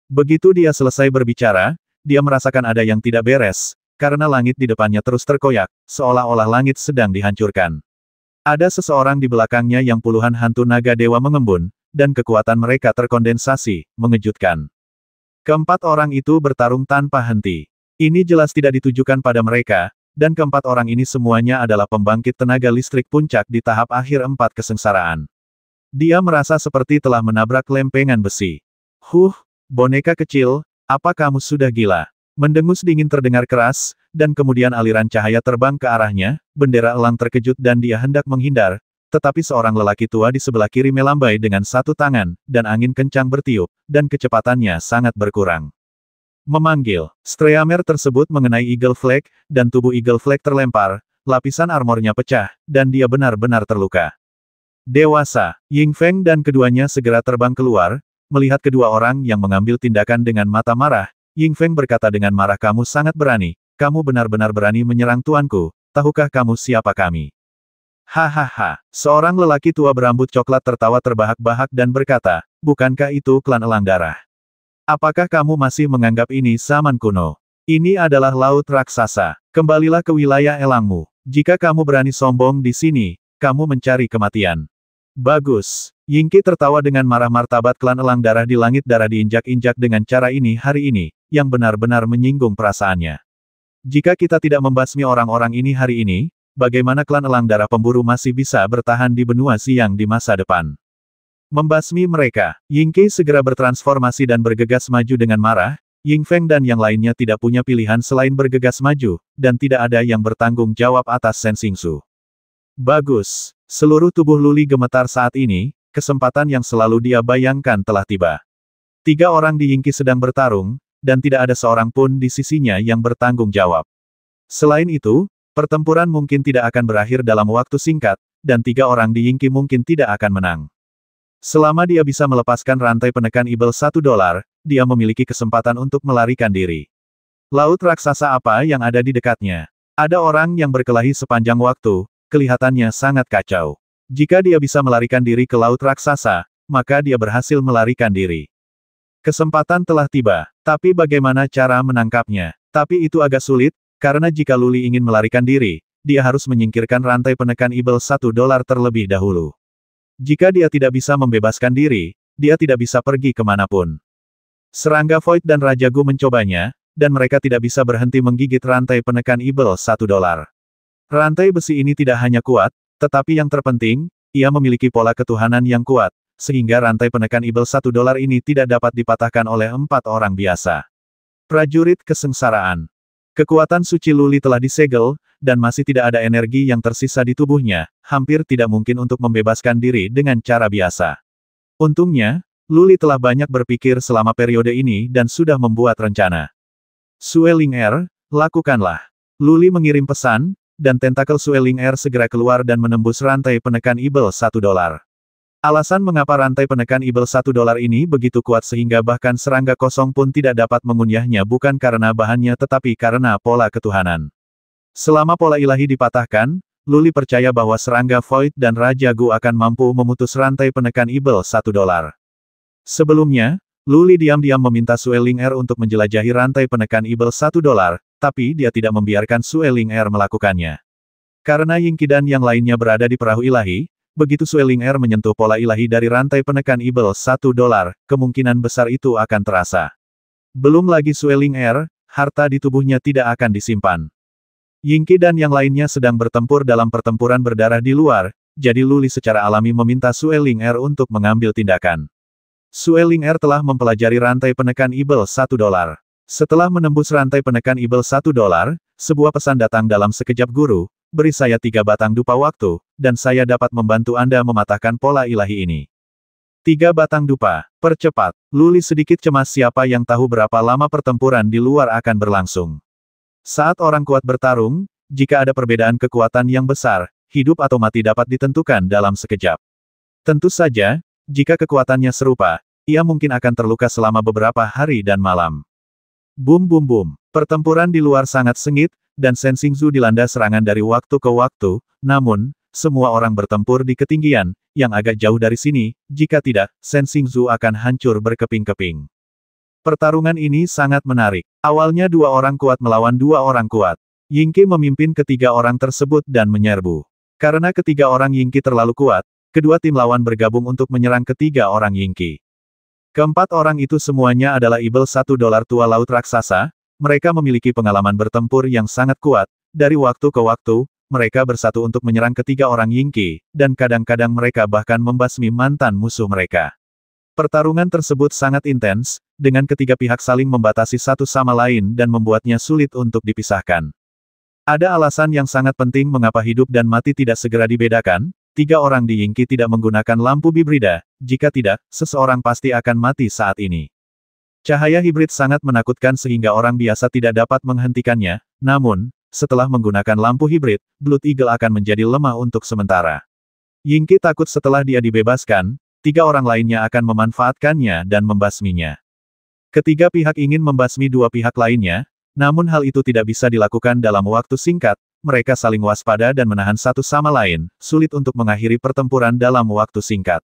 Begitu dia selesai berbicara, dia merasakan ada yang tidak beres, karena langit di depannya terus terkoyak, seolah-olah langit sedang dihancurkan. Ada seseorang di belakangnya yang puluhan hantu naga dewa mengembun, dan kekuatan mereka terkondensasi, mengejutkan. Keempat orang itu bertarung tanpa henti. Ini jelas tidak ditujukan pada mereka, dan keempat orang ini semuanya adalah pembangkit tenaga listrik puncak di tahap akhir empat kesengsaraan. Dia merasa seperti telah menabrak lempengan besi. Huh, boneka kecil, apa kamu sudah gila? Mendengus dingin terdengar keras, dan kemudian aliran cahaya terbang ke arahnya, bendera elang terkejut dan dia hendak menghindar, tetapi seorang lelaki tua di sebelah kiri melambai dengan satu tangan, dan angin kencang bertiup, dan kecepatannya sangat berkurang. Memanggil, Streamer tersebut mengenai Eagle Flag, dan tubuh Eagle Flag terlempar, lapisan armornya pecah, dan dia benar-benar terluka. Dewasa, Ying Feng dan keduanya segera terbang keluar, melihat kedua orang yang mengambil tindakan dengan mata marah, Ying Feng berkata dengan marah kamu sangat berani, kamu benar-benar berani menyerang tuanku, tahukah kamu siapa kami? Hahaha, seorang lelaki tua berambut coklat tertawa terbahak-bahak dan berkata, bukankah itu klan elang darah? Apakah kamu masih menganggap ini zaman kuno? Ini adalah laut raksasa. Kembalilah ke wilayah elangmu. Jika kamu berani sombong di sini, kamu mencari kematian. Bagus. Yingki tertawa dengan marah martabat klan elang darah di langit darah diinjak-injak dengan cara ini hari ini, yang benar-benar menyinggung perasaannya. Jika kita tidak membasmi orang-orang ini hari ini, bagaimana klan elang darah pemburu masih bisa bertahan di benua siang di masa depan? Membasmi mereka, Ying Kei segera bertransformasi dan bergegas maju dengan marah, Ying Feng dan yang lainnya tidak punya pilihan selain bergegas maju, dan tidak ada yang bertanggung jawab atas Sen Su. Bagus, seluruh tubuh Luli gemetar saat ini, kesempatan yang selalu dia bayangkan telah tiba. Tiga orang di Ying Kei sedang bertarung, dan tidak ada seorang pun di sisinya yang bertanggung jawab. Selain itu, pertempuran mungkin tidak akan berakhir dalam waktu singkat, dan tiga orang di Ying Kei mungkin tidak akan menang. Selama dia bisa melepaskan rantai penekan Ibel satu dolar, dia memiliki kesempatan untuk melarikan diri. Laut raksasa apa yang ada di dekatnya? Ada orang yang berkelahi sepanjang waktu, kelihatannya sangat kacau. Jika dia bisa melarikan diri ke laut raksasa, maka dia berhasil melarikan diri. Kesempatan telah tiba, tapi bagaimana cara menangkapnya? Tapi itu agak sulit, karena jika Luli ingin melarikan diri, dia harus menyingkirkan rantai penekan Ibel satu dolar terlebih dahulu. Jika dia tidak bisa membebaskan diri, dia tidak bisa pergi kemanapun. Serangga Void dan Raja Gu mencobanya, dan mereka tidak bisa berhenti menggigit rantai penekan Ibel satu dolar. Rantai besi ini tidak hanya kuat, tetapi yang terpenting, ia memiliki pola ketuhanan yang kuat, sehingga rantai penekan Ibel satu dolar ini tidak dapat dipatahkan oleh empat orang biasa. Prajurit Kesengsaraan Kekuatan suci Luli telah disegel, dan masih tidak ada energi yang tersisa di tubuhnya, hampir tidak mungkin untuk membebaskan diri dengan cara biasa. Untungnya, Luli telah banyak berpikir selama periode ini dan sudah membuat rencana. Sueling Air, er, lakukanlah. Luli mengirim pesan, dan tentakel Sueling Air er segera keluar dan menembus rantai penekan Ibel satu dolar. Alasan mengapa rantai penekan Ibel 1 dolar ini begitu kuat sehingga bahkan serangga kosong pun tidak dapat mengunyahnya bukan karena bahannya tetapi karena pola ketuhanan. Selama pola ilahi dipatahkan, Luli percaya bahwa serangga Void dan Raja Gu akan mampu memutus rantai penekan Ibel 1 dolar. Sebelumnya, Luli diam-diam meminta Sueling Air er untuk menjelajahi rantai penekan Ibel 1 dolar, tapi dia tidak membiarkan Sueling Air er melakukannya. Karena Yingqi dan yang lainnya berada di perahu ilahi, begitu Sueling Air menyentuh pola ilahi dari rantai penekan Ibel 1 dolar, kemungkinan besar itu akan terasa. Belum lagi Sueling Air, harta di tubuhnya tidak akan disimpan. Yingqi dan yang lainnya sedang bertempur dalam pertempuran berdarah di luar, jadi Luli secara alami meminta Sueling Air untuk mengambil tindakan. Sueling Air telah mempelajari rantai penekan Ibel 1 dolar. Setelah menembus rantai penekan Ibel 1 dolar, sebuah pesan datang dalam sekejap guru, beri saya tiga batang dupa waktu, dan saya dapat membantu Anda mematahkan pola ilahi ini. Tiga batang dupa, percepat, Luli sedikit cemas siapa yang tahu berapa lama pertempuran di luar akan berlangsung. Saat orang kuat bertarung, jika ada perbedaan kekuatan yang besar, hidup atau mati dapat ditentukan dalam sekejap. Tentu saja, jika kekuatannya serupa, ia mungkin akan terluka selama beberapa hari dan malam. Bum bum bum, pertempuran di luar sangat sengit, dan Sensing dilanda serangan dari waktu ke waktu, namun, semua orang bertempur di ketinggian, yang agak jauh dari sini, jika tidak, Sensing akan hancur berkeping-keping. Pertarungan ini sangat menarik. Awalnya dua orang kuat melawan dua orang kuat. Yingqi memimpin ketiga orang tersebut dan menyerbu. Karena ketiga orang Yingqi terlalu kuat, kedua tim lawan bergabung untuk menyerang ketiga orang Yingqi. Keempat orang itu semuanya adalah Ibel satu dolar tua laut raksasa, mereka memiliki pengalaman bertempur yang sangat kuat, dari waktu ke waktu, mereka bersatu untuk menyerang ketiga orang Yingqi, dan kadang-kadang mereka bahkan membasmi mantan musuh mereka. Pertarungan tersebut sangat intens, dengan ketiga pihak saling membatasi satu sama lain dan membuatnya sulit untuk dipisahkan. Ada alasan yang sangat penting mengapa hidup dan mati tidak segera dibedakan, tiga orang di Yingqi tidak menggunakan lampu bibrida, jika tidak, seseorang pasti akan mati saat ini. Cahaya hibrid sangat menakutkan sehingga orang biasa tidak dapat menghentikannya, namun, setelah menggunakan lampu hibrid, Blood Eagle akan menjadi lemah untuk sementara. Yingqi takut setelah dia dibebaskan, tiga orang lainnya akan memanfaatkannya dan membasminya. Ketiga pihak ingin membasmi dua pihak lainnya, namun hal itu tidak bisa dilakukan dalam waktu singkat, mereka saling waspada dan menahan satu sama lain, sulit untuk mengakhiri pertempuran dalam waktu singkat.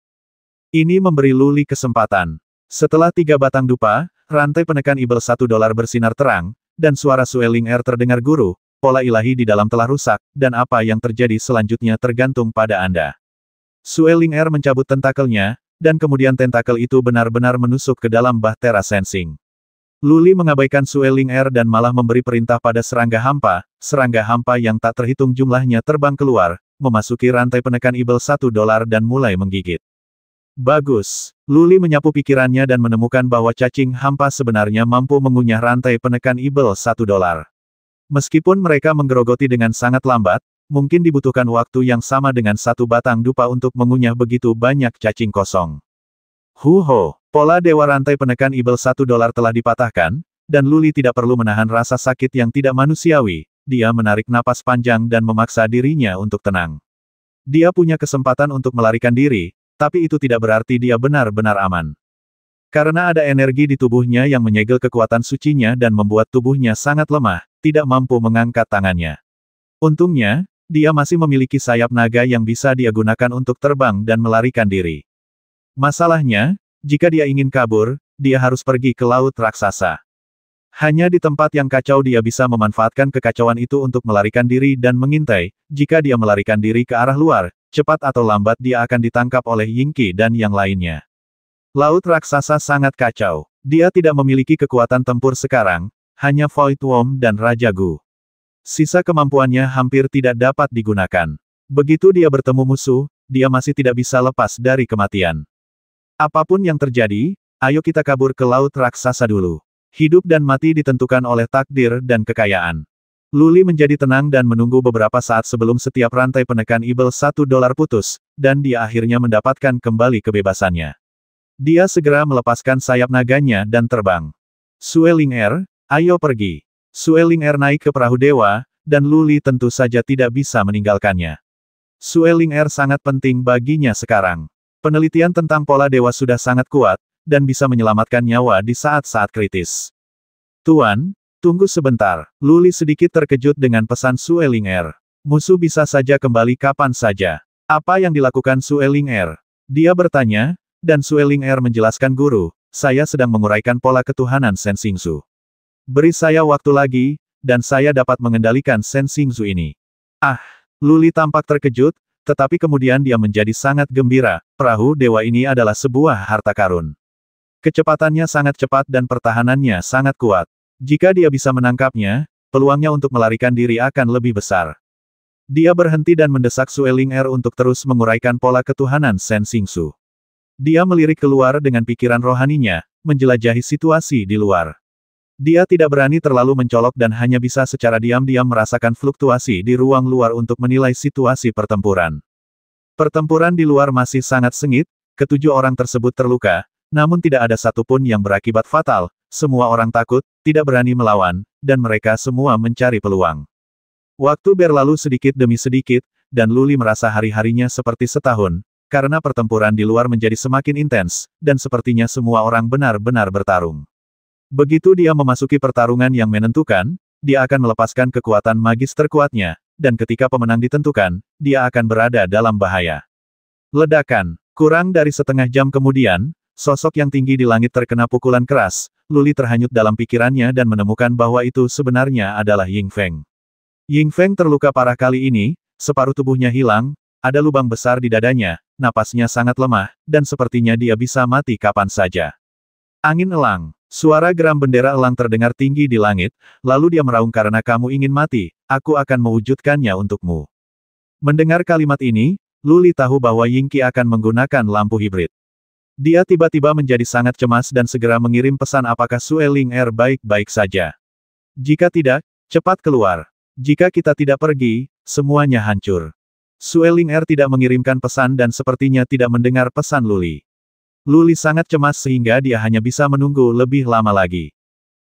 Ini memberi Luli kesempatan. Setelah tiga batang dupa, rantai penekan ibel satu dolar bersinar terang, dan suara Sueling Air terdengar guru, pola ilahi di dalam telah rusak, dan apa yang terjadi selanjutnya tergantung pada Anda. Sueling Air mencabut tentakelnya, dan kemudian tentakel itu benar-benar menusuk ke dalam bahtera sensing. Luli mengabaikan Sueling Air dan malah memberi perintah pada serangga hampa, serangga hampa yang tak terhitung jumlahnya terbang keluar, memasuki rantai penekan ibel satu dolar dan mulai menggigit. Bagus. Luli menyapu pikirannya dan menemukan bahwa cacing hampa sebenarnya mampu mengunyah rantai penekan ibel satu dolar. Meskipun mereka menggerogoti dengan sangat lambat, mungkin dibutuhkan waktu yang sama dengan satu batang dupa untuk mengunyah begitu banyak cacing kosong. Huho, pola dewa rantai penekan ibel satu dolar telah dipatahkan, dan Luli tidak perlu menahan rasa sakit yang tidak manusiawi, dia menarik napas panjang dan memaksa dirinya untuk tenang. Dia punya kesempatan untuk melarikan diri, tapi itu tidak berarti dia benar-benar aman. Karena ada energi di tubuhnya yang menyegel kekuatan sucinya dan membuat tubuhnya sangat lemah, tidak mampu mengangkat tangannya. Untungnya, dia masih memiliki sayap naga yang bisa dia gunakan untuk terbang dan melarikan diri. Masalahnya, jika dia ingin kabur, dia harus pergi ke laut raksasa. Hanya di tempat yang kacau dia bisa memanfaatkan kekacauan itu untuk melarikan diri dan mengintai, jika dia melarikan diri ke arah luar, cepat atau lambat dia akan ditangkap oleh Yinki dan yang lainnya. Laut raksasa sangat kacau. Dia tidak memiliki kekuatan tempur sekarang, hanya Void Worm dan Raja Gu. Sisa kemampuannya hampir tidak dapat digunakan. Begitu dia bertemu musuh, dia masih tidak bisa lepas dari kematian. Apapun yang terjadi, ayo kita kabur ke laut raksasa dulu. Hidup dan mati ditentukan oleh takdir dan kekayaan. Luli menjadi tenang dan menunggu beberapa saat sebelum setiap rantai penekan Ibel satu dolar putus, dan dia akhirnya mendapatkan kembali kebebasannya. Dia segera melepaskan sayap naganya dan terbang. Sueling Air, er, ayo pergi. Sueling Air er naik ke perahu dewa, dan Luli tentu saja tidak bisa meninggalkannya. Sueling Air er sangat penting baginya sekarang. Penelitian tentang pola dewa sudah sangat kuat, dan bisa menyelamatkan nyawa di saat-saat kritis. Tuan, tunggu sebentar. Luli sedikit terkejut dengan pesan Sueling Air. Er. Musuh bisa saja kembali kapan saja. Apa yang dilakukan Sueling Air? Er? Dia bertanya, dan Sueling Air er menjelaskan guru, saya sedang menguraikan pola ketuhanan Sensingzu. Beri saya waktu lagi, dan saya dapat mengendalikan Sensingzu ini. Ah, Luli tampak terkejut, tetapi kemudian dia menjadi sangat gembira, perahu dewa ini adalah sebuah harta karun. Kecepatannya sangat cepat dan pertahanannya sangat kuat. Jika dia bisa menangkapnya, peluangnya untuk melarikan diri akan lebih besar. Dia berhenti dan mendesak Sueling Er untuk terus menguraikan pola ketuhanan Sen Xingsu. Dia melirik keluar dengan pikiran rohaninya, menjelajahi situasi di luar. Dia tidak berani terlalu mencolok dan hanya bisa secara diam-diam merasakan fluktuasi di ruang luar untuk menilai situasi pertempuran. Pertempuran di luar masih sangat sengit, ketujuh orang tersebut terluka, namun tidak ada satupun yang berakibat fatal, semua orang takut, tidak berani melawan, dan mereka semua mencari peluang. Waktu berlalu sedikit demi sedikit, dan Luli merasa hari-harinya seperti setahun, karena pertempuran di luar menjadi semakin intens, dan sepertinya semua orang benar-benar bertarung. Begitu dia memasuki pertarungan yang menentukan, dia akan melepaskan kekuatan magis terkuatnya, dan ketika pemenang ditentukan, dia akan berada dalam bahaya. Ledakan, kurang dari setengah jam kemudian, Sosok yang tinggi di langit terkena pukulan keras, Luli terhanyut dalam pikirannya dan menemukan bahwa itu sebenarnya adalah Ying Feng. Ying Feng terluka parah kali ini, separuh tubuhnya hilang, ada lubang besar di dadanya, napasnya sangat lemah, dan sepertinya dia bisa mati kapan saja. Angin elang, suara geram bendera elang terdengar tinggi di langit, lalu dia meraung karena kamu ingin mati, aku akan mewujudkannya untukmu. Mendengar kalimat ini, Luli tahu bahwa Ying Yingqi akan menggunakan lampu hibrid. Dia tiba-tiba menjadi sangat cemas dan segera mengirim pesan apakah Sueling Er baik-baik saja. Jika tidak, cepat keluar. Jika kita tidak pergi, semuanya hancur. Sueling Er tidak mengirimkan pesan dan sepertinya tidak mendengar pesan Luli. Luli sangat cemas sehingga dia hanya bisa menunggu lebih lama lagi.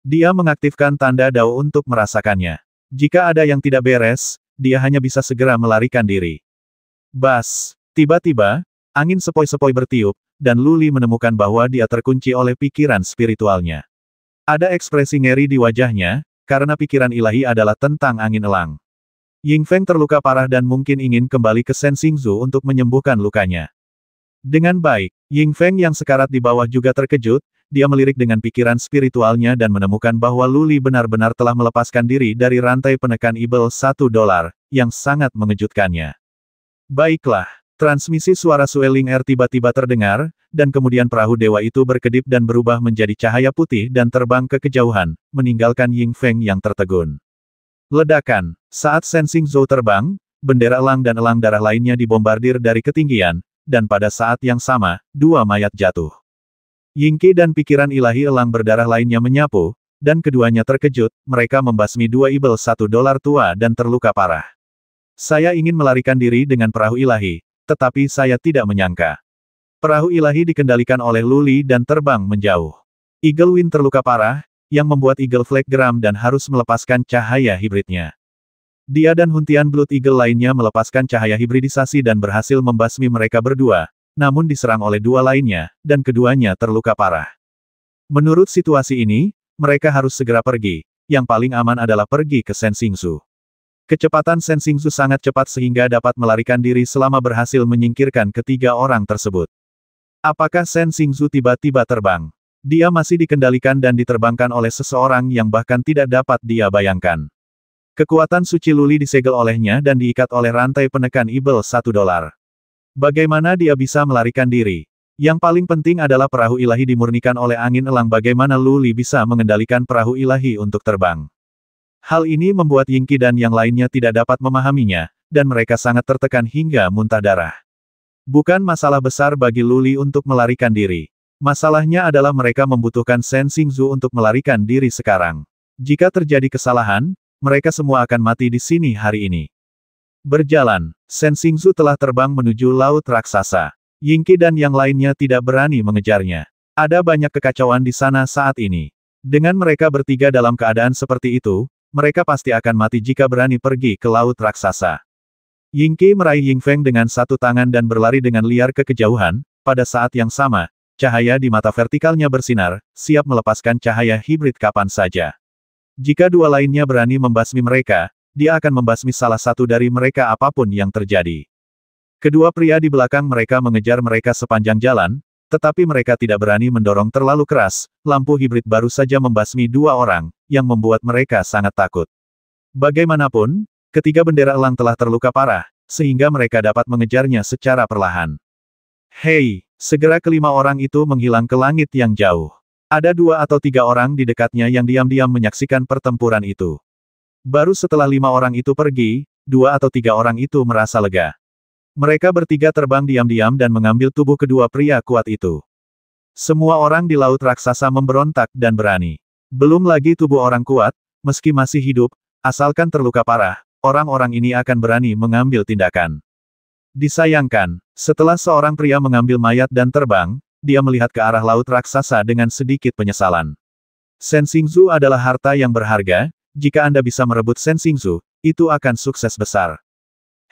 Dia mengaktifkan tanda dao untuk merasakannya. Jika ada yang tidak beres, dia hanya bisa segera melarikan diri. Bas, tiba-tiba, Angin sepoi-sepoi bertiup, dan Luli menemukan bahwa dia terkunci oleh pikiran spiritualnya. Ada ekspresi ngeri di wajahnya, karena pikiran ilahi adalah tentang angin elang. Ying Feng terluka parah dan mungkin ingin kembali ke Shen Xingzu untuk menyembuhkan lukanya. Dengan baik, Ying Feng yang sekarat di bawah juga terkejut, dia melirik dengan pikiran spiritualnya dan menemukan bahwa Luli benar-benar telah melepaskan diri dari rantai penekan Ibel satu dolar, yang sangat mengejutkannya. Baiklah. Transmisi suara Sueling Air er tiba-tiba terdengar, dan kemudian perahu dewa itu berkedip dan berubah menjadi cahaya putih dan terbang ke kejauhan, meninggalkan Ying Feng yang tertegun. Ledakan. Saat Sensing Zhou terbang, bendera elang dan elang darah lainnya dibombardir dari ketinggian, dan pada saat yang sama, dua mayat jatuh. Qi dan pikiran ilahi elang berdarah lainnya menyapu, dan keduanya terkejut, mereka membasmi dua ibel satu dolar tua dan terluka parah. Saya ingin melarikan diri dengan perahu ilahi, tetapi saya tidak menyangka. Perahu ilahi dikendalikan oleh Luli dan terbang menjauh. Eagle Wing terluka parah, yang membuat Eagle Flag geram dan harus melepaskan cahaya hibridnya. Dia dan huntian Blood Eagle lainnya melepaskan cahaya hibridisasi dan berhasil membasmi mereka berdua, namun diserang oleh dua lainnya, dan keduanya terluka parah. Menurut situasi ini, mereka harus segera pergi, yang paling aman adalah pergi ke Sensingsu. Kecepatan Sensing Su sangat cepat sehingga dapat melarikan diri selama berhasil menyingkirkan ketiga orang tersebut. Apakah Sensing Su tiba-tiba terbang? Dia masih dikendalikan dan diterbangkan oleh seseorang yang bahkan tidak dapat dia bayangkan. Kekuatan suci Luli disegel olehnya dan diikat oleh rantai penekan Ibel satu dolar. Bagaimana dia bisa melarikan diri? Yang paling penting adalah perahu ilahi dimurnikan oleh angin elang bagaimana Luli bisa mengendalikan perahu ilahi untuk terbang. Hal ini membuat Yingqi dan yang lainnya tidak dapat memahaminya, dan mereka sangat tertekan hingga muntah darah. Bukan masalah besar bagi Luli untuk melarikan diri. Masalahnya adalah mereka membutuhkan Shen Xingzu untuk melarikan diri sekarang. Jika terjadi kesalahan, mereka semua akan mati di sini hari ini. Berjalan, Shen Xingzu telah terbang menuju Laut Raksasa. Yingqi dan yang lainnya tidak berani mengejarnya. Ada banyak kekacauan di sana saat ini. Dengan mereka bertiga dalam keadaan seperti itu, mereka pasti akan mati jika berani pergi ke laut raksasa. Ying Qi meraih Ying Feng dengan satu tangan dan berlari dengan liar ke kejauhan, pada saat yang sama, cahaya di mata vertikalnya bersinar, siap melepaskan cahaya hibrid kapan saja. Jika dua lainnya berani membasmi mereka, dia akan membasmi salah satu dari mereka apapun yang terjadi. Kedua pria di belakang mereka mengejar mereka sepanjang jalan, tetapi mereka tidak berani mendorong terlalu keras, lampu hibrid baru saja membasmi dua orang, yang membuat mereka sangat takut. Bagaimanapun, ketiga bendera elang telah terluka parah, sehingga mereka dapat mengejarnya secara perlahan. Hei, segera kelima orang itu menghilang ke langit yang jauh. Ada dua atau tiga orang di dekatnya yang diam-diam menyaksikan pertempuran itu. Baru setelah lima orang itu pergi, dua atau tiga orang itu merasa lega. Mereka bertiga terbang diam-diam dan mengambil tubuh kedua pria kuat itu. Semua orang di laut raksasa memberontak dan berani. Belum lagi tubuh orang kuat, meski masih hidup, asalkan terluka parah, orang-orang ini akan berani mengambil tindakan. Disayangkan, setelah seorang pria mengambil mayat dan terbang, dia melihat ke arah laut raksasa dengan sedikit penyesalan. Sensingzu adalah harta yang berharga, jika Anda bisa merebut Sensingzu, itu akan sukses besar.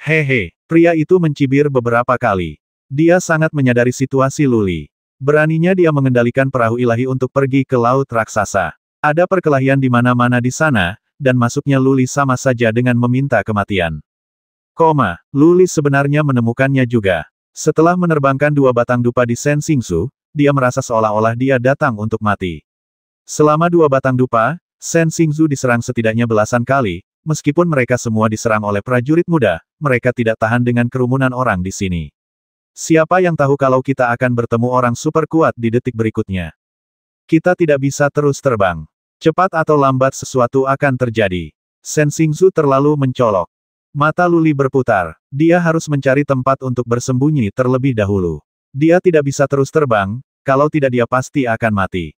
Hehe, Pria itu mencibir beberapa kali. Dia sangat menyadari situasi Luli. Beraninya dia mengendalikan perahu ilahi untuk pergi ke laut raksasa. Ada perkelahian di mana-mana di sana, dan masuknya Luli sama saja dengan meminta kematian. Koma, Luli sebenarnya menemukannya juga. Setelah menerbangkan dua batang dupa di Sen Singsu, dia merasa seolah-olah dia datang untuk mati. Selama dua batang dupa, Sen Singsu diserang setidaknya belasan kali, meskipun mereka semua diserang oleh prajurit muda, mereka tidak tahan dengan kerumunan orang di sini. Siapa yang tahu kalau kita akan bertemu orang super kuat di detik berikutnya? Kita tidak bisa terus terbang. Cepat atau lambat sesuatu akan terjadi. Sensing Sensingzu terlalu mencolok. Mata Luli berputar. Dia harus mencari tempat untuk bersembunyi terlebih dahulu. Dia tidak bisa terus terbang, kalau tidak dia pasti akan mati.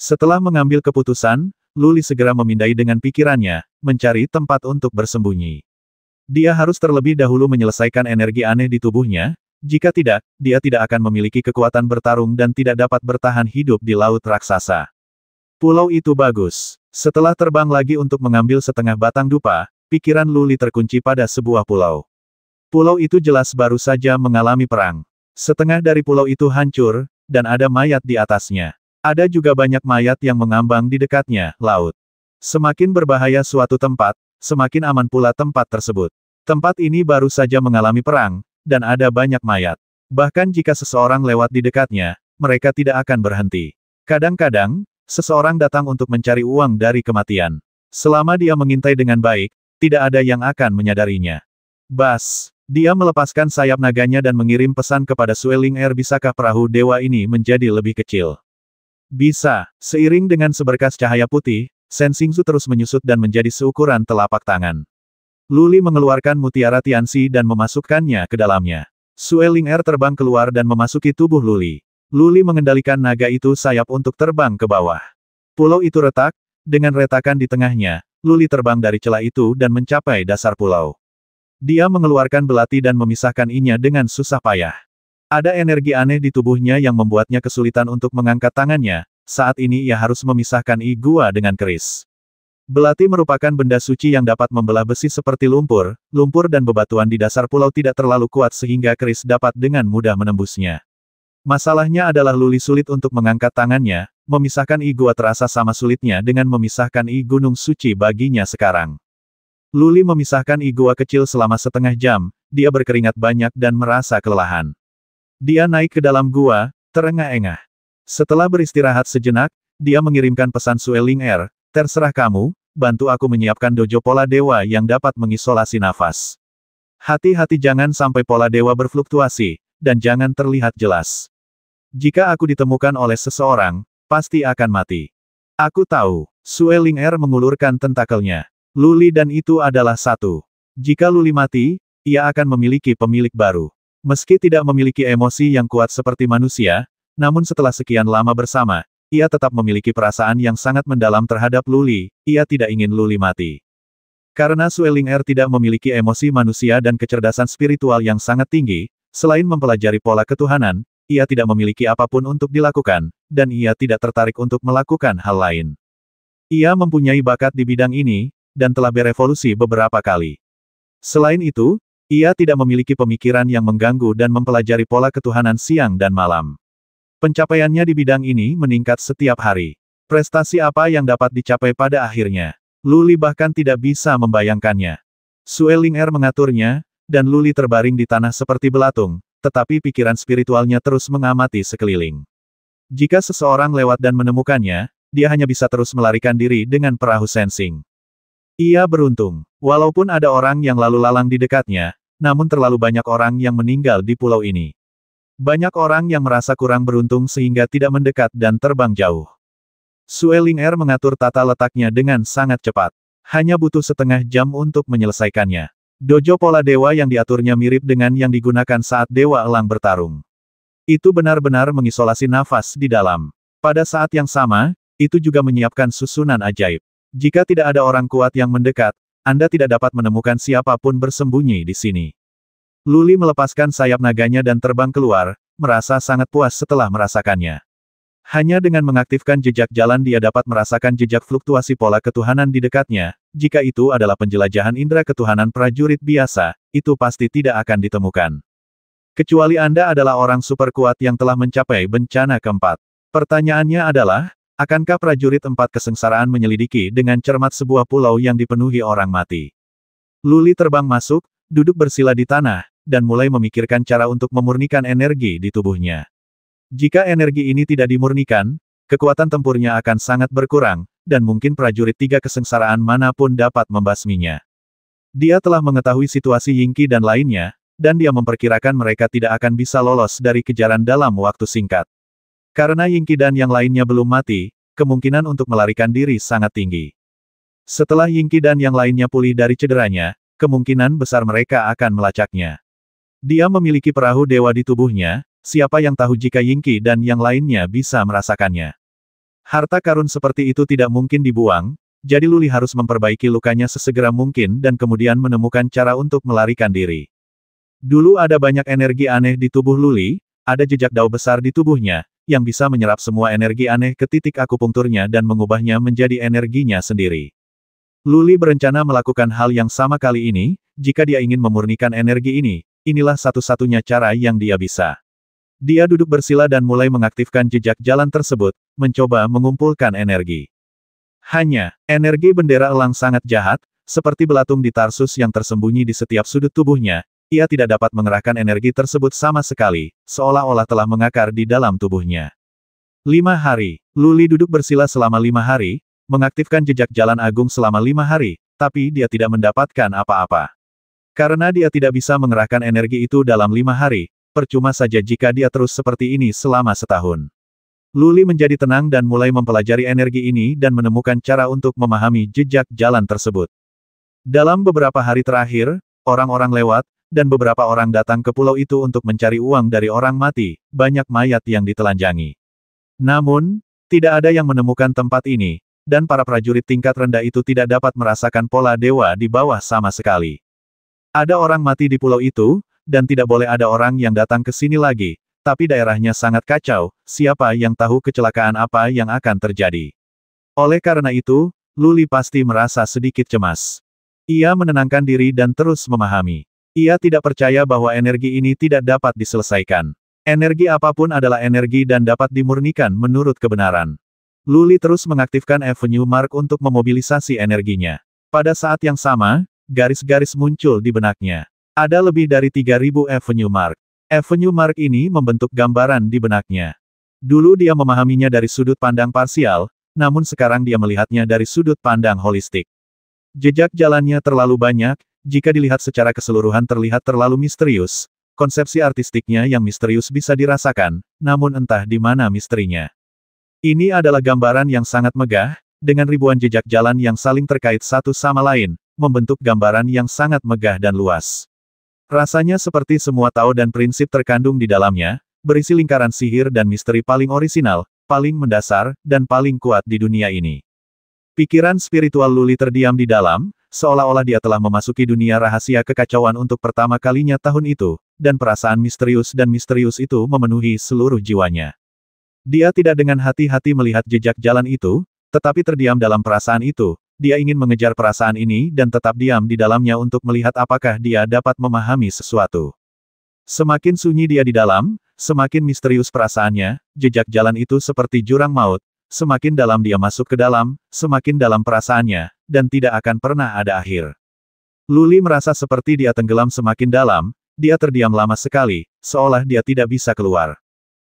Setelah mengambil keputusan, Luli segera memindai dengan pikirannya, mencari tempat untuk bersembunyi. Dia harus terlebih dahulu menyelesaikan energi aneh di tubuhnya, jika tidak, dia tidak akan memiliki kekuatan bertarung dan tidak dapat bertahan hidup di Laut Raksasa. Pulau itu bagus. Setelah terbang lagi untuk mengambil setengah batang dupa, pikiran Luli terkunci pada sebuah pulau. Pulau itu jelas baru saja mengalami perang. Setengah dari pulau itu hancur, dan ada mayat di atasnya. Ada juga banyak mayat yang mengambang di dekatnya, laut. Semakin berbahaya suatu tempat, semakin aman pula tempat tersebut. Tempat ini baru saja mengalami perang, dan ada banyak mayat. Bahkan jika seseorang lewat di dekatnya, mereka tidak akan berhenti. Kadang-kadang, seseorang datang untuk mencari uang dari kematian. Selama dia mengintai dengan baik, tidak ada yang akan menyadarinya. Bas, dia melepaskan sayap naganya dan mengirim pesan kepada Sueling Air bisakah perahu dewa ini menjadi lebih kecil. Bisa, seiring dengan seberkas cahaya putih, Shen Xingzu terus menyusut dan menjadi seukuran telapak tangan. Luli mengeluarkan mutiara Tianxi dan memasukkannya ke dalamnya. Sue Ling Er terbang keluar dan memasuki tubuh Luli. Luli mengendalikan naga itu sayap untuk terbang ke bawah. Pulau itu retak, dengan retakan di tengahnya, Luli terbang dari celah itu dan mencapai dasar pulau. Dia mengeluarkan belati dan memisahkan inya dengan susah payah. Ada energi aneh di tubuhnya yang membuatnya kesulitan untuk mengangkat tangannya, saat ini ia harus memisahkan Igua dengan keris. Belati merupakan benda suci yang dapat membelah besi seperti lumpur, lumpur dan bebatuan di dasar pulau tidak terlalu kuat sehingga keris dapat dengan mudah menembusnya. Masalahnya adalah Luli sulit untuk mengangkat tangannya, memisahkan Igua terasa sama sulitnya dengan memisahkan I Gunung Suci baginya sekarang. Luli memisahkan Igua kecil selama setengah jam, dia berkeringat banyak dan merasa kelelahan. Dia naik ke dalam gua, terengah-engah. Setelah beristirahat sejenak, dia mengirimkan pesan Sueling Er. terserah kamu, bantu aku menyiapkan dojo pola dewa yang dapat mengisolasi nafas. Hati-hati jangan sampai pola dewa berfluktuasi, dan jangan terlihat jelas. Jika aku ditemukan oleh seseorang, pasti akan mati. Aku tahu, Sueling Er mengulurkan tentakelnya. Luli dan itu adalah satu. Jika Luli mati, ia akan memiliki pemilik baru. Meski tidak memiliki emosi yang kuat seperti manusia, namun setelah sekian lama bersama, ia tetap memiliki perasaan yang sangat mendalam terhadap Luli, ia tidak ingin Luli mati. Karena Sueling Er tidak memiliki emosi manusia dan kecerdasan spiritual yang sangat tinggi, selain mempelajari pola ketuhanan, ia tidak memiliki apapun untuk dilakukan, dan ia tidak tertarik untuk melakukan hal lain. Ia mempunyai bakat di bidang ini, dan telah berevolusi beberapa kali. Selain itu, ia tidak memiliki pemikiran yang mengganggu dan mempelajari pola ketuhanan siang dan malam. Pencapaiannya di bidang ini meningkat setiap hari. Prestasi apa yang dapat dicapai pada akhirnya? Luli bahkan tidak bisa membayangkannya. Sueling Er mengaturnya, dan Luli terbaring di tanah seperti belatung, tetapi pikiran spiritualnya terus mengamati sekeliling. Jika seseorang lewat dan menemukannya, dia hanya bisa terus melarikan diri dengan perahu sensing. Ia beruntung, walaupun ada orang yang lalu lalang di dekatnya, namun terlalu banyak orang yang meninggal di pulau ini. Banyak orang yang merasa kurang beruntung sehingga tidak mendekat dan terbang jauh. Sueling Air er mengatur tata letaknya dengan sangat cepat. Hanya butuh setengah jam untuk menyelesaikannya. Dojo pola dewa yang diaturnya mirip dengan yang digunakan saat Dewa Elang bertarung. Itu benar-benar mengisolasi nafas di dalam. Pada saat yang sama, itu juga menyiapkan susunan ajaib. Jika tidak ada orang kuat yang mendekat, Anda tidak dapat menemukan siapapun bersembunyi di sini. Luli melepaskan sayap naganya dan terbang keluar, merasa sangat puas setelah merasakannya. Hanya dengan mengaktifkan jejak jalan dia dapat merasakan jejak fluktuasi pola ketuhanan di dekatnya, jika itu adalah penjelajahan indera ketuhanan prajurit biasa, itu pasti tidak akan ditemukan. Kecuali Anda adalah orang super kuat yang telah mencapai bencana keempat. Pertanyaannya adalah, akankah prajurit empat kesengsaraan menyelidiki dengan cermat sebuah pulau yang dipenuhi orang mati? Luli terbang masuk, duduk bersila di tanah, dan mulai memikirkan cara untuk memurnikan energi di tubuhnya. Jika energi ini tidak dimurnikan, kekuatan tempurnya akan sangat berkurang, dan mungkin prajurit tiga kesengsaraan manapun dapat membasminya. Dia telah mengetahui situasi Yingqi dan lainnya, dan dia memperkirakan mereka tidak akan bisa lolos dari kejaran dalam waktu singkat. Karena Yingqi dan yang lainnya belum mati, kemungkinan untuk melarikan diri sangat tinggi. Setelah Yingqi dan yang lainnya pulih dari cederanya, kemungkinan besar mereka akan melacaknya. Dia memiliki perahu dewa di tubuhnya, siapa yang tahu jika Yingqi dan yang lainnya bisa merasakannya. Harta karun seperti itu tidak mungkin dibuang, jadi Luli harus memperbaiki lukanya sesegera mungkin dan kemudian menemukan cara untuk melarikan diri. Dulu ada banyak energi aneh di tubuh Luli, ada jejak dao besar di tubuhnya, yang bisa menyerap semua energi aneh ke titik akupunkturnya dan mengubahnya menjadi energinya sendiri. Luli berencana melakukan hal yang sama kali ini, jika dia ingin memurnikan energi ini, inilah satu-satunya cara yang dia bisa. Dia duduk bersila dan mulai mengaktifkan jejak jalan tersebut, mencoba mengumpulkan energi. Hanya, energi bendera elang sangat jahat, seperti belatung di Tarsus yang tersembunyi di setiap sudut tubuhnya, ia tidak dapat mengerahkan energi tersebut sama sekali, seolah-olah telah mengakar di dalam tubuhnya. Lima hari, Luli duduk bersila selama lima hari, mengaktifkan jejak jalan agung selama lima hari, tapi dia tidak mendapatkan apa-apa. Karena dia tidak bisa mengerahkan energi itu dalam lima hari, percuma saja jika dia terus seperti ini selama setahun. Luli menjadi tenang dan mulai mempelajari energi ini dan menemukan cara untuk memahami jejak jalan tersebut. Dalam beberapa hari terakhir, orang-orang lewat, dan beberapa orang datang ke pulau itu untuk mencari uang dari orang mati, banyak mayat yang ditelanjangi. Namun, tidak ada yang menemukan tempat ini, dan para prajurit tingkat rendah itu tidak dapat merasakan pola dewa di bawah sama sekali. Ada orang mati di pulau itu, dan tidak boleh ada orang yang datang ke sini lagi, tapi daerahnya sangat kacau, siapa yang tahu kecelakaan apa yang akan terjadi. Oleh karena itu, Luli pasti merasa sedikit cemas. Ia menenangkan diri dan terus memahami. Ia tidak percaya bahwa energi ini tidak dapat diselesaikan. Energi apapun adalah energi dan dapat dimurnikan menurut kebenaran. Luli terus mengaktifkan Avenue Mark untuk memobilisasi energinya. Pada saat yang sama, garis-garis muncul di benaknya. Ada lebih dari 3000 Avenue Mark. Avenue Mark ini membentuk gambaran di benaknya. Dulu dia memahaminya dari sudut pandang parsial, namun sekarang dia melihatnya dari sudut pandang holistik. Jejak jalannya terlalu banyak, jika dilihat secara keseluruhan terlihat terlalu misterius, konsepsi artistiknya yang misterius bisa dirasakan, namun entah di mana misterinya. Ini adalah gambaran yang sangat megah, dengan ribuan jejak jalan yang saling terkait satu sama lain, membentuk gambaran yang sangat megah dan luas. Rasanya seperti semua tahu dan prinsip terkandung di dalamnya, berisi lingkaran sihir dan misteri paling orisinal, paling mendasar, dan paling kuat di dunia ini. Pikiran spiritual Luli terdiam di dalam, seolah-olah dia telah memasuki dunia rahasia kekacauan untuk pertama kalinya tahun itu, dan perasaan misterius dan misterius itu memenuhi seluruh jiwanya. Dia tidak dengan hati-hati melihat jejak jalan itu, tetapi terdiam dalam perasaan itu, dia ingin mengejar perasaan ini dan tetap diam di dalamnya untuk melihat apakah dia dapat memahami sesuatu. Semakin sunyi dia di dalam, semakin misterius perasaannya, jejak jalan itu seperti jurang maut, semakin dalam dia masuk ke dalam, semakin dalam perasaannya, dan tidak akan pernah ada akhir. Luli merasa seperti dia tenggelam semakin dalam, dia terdiam lama sekali, seolah dia tidak bisa keluar.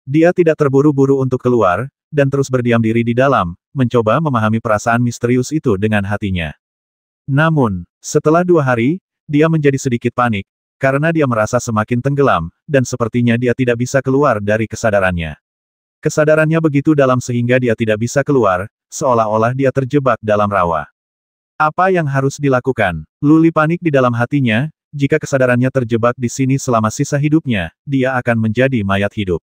Dia tidak terburu-buru untuk keluar, dan terus berdiam diri di dalam, mencoba memahami perasaan misterius itu dengan hatinya. Namun, setelah dua hari, dia menjadi sedikit panik, karena dia merasa semakin tenggelam, dan sepertinya dia tidak bisa keluar dari kesadarannya. Kesadarannya begitu dalam sehingga dia tidak bisa keluar, seolah-olah dia terjebak dalam rawa. Apa yang harus dilakukan? Luli panik di dalam hatinya, jika kesadarannya terjebak di sini selama sisa hidupnya, dia akan menjadi mayat hidup.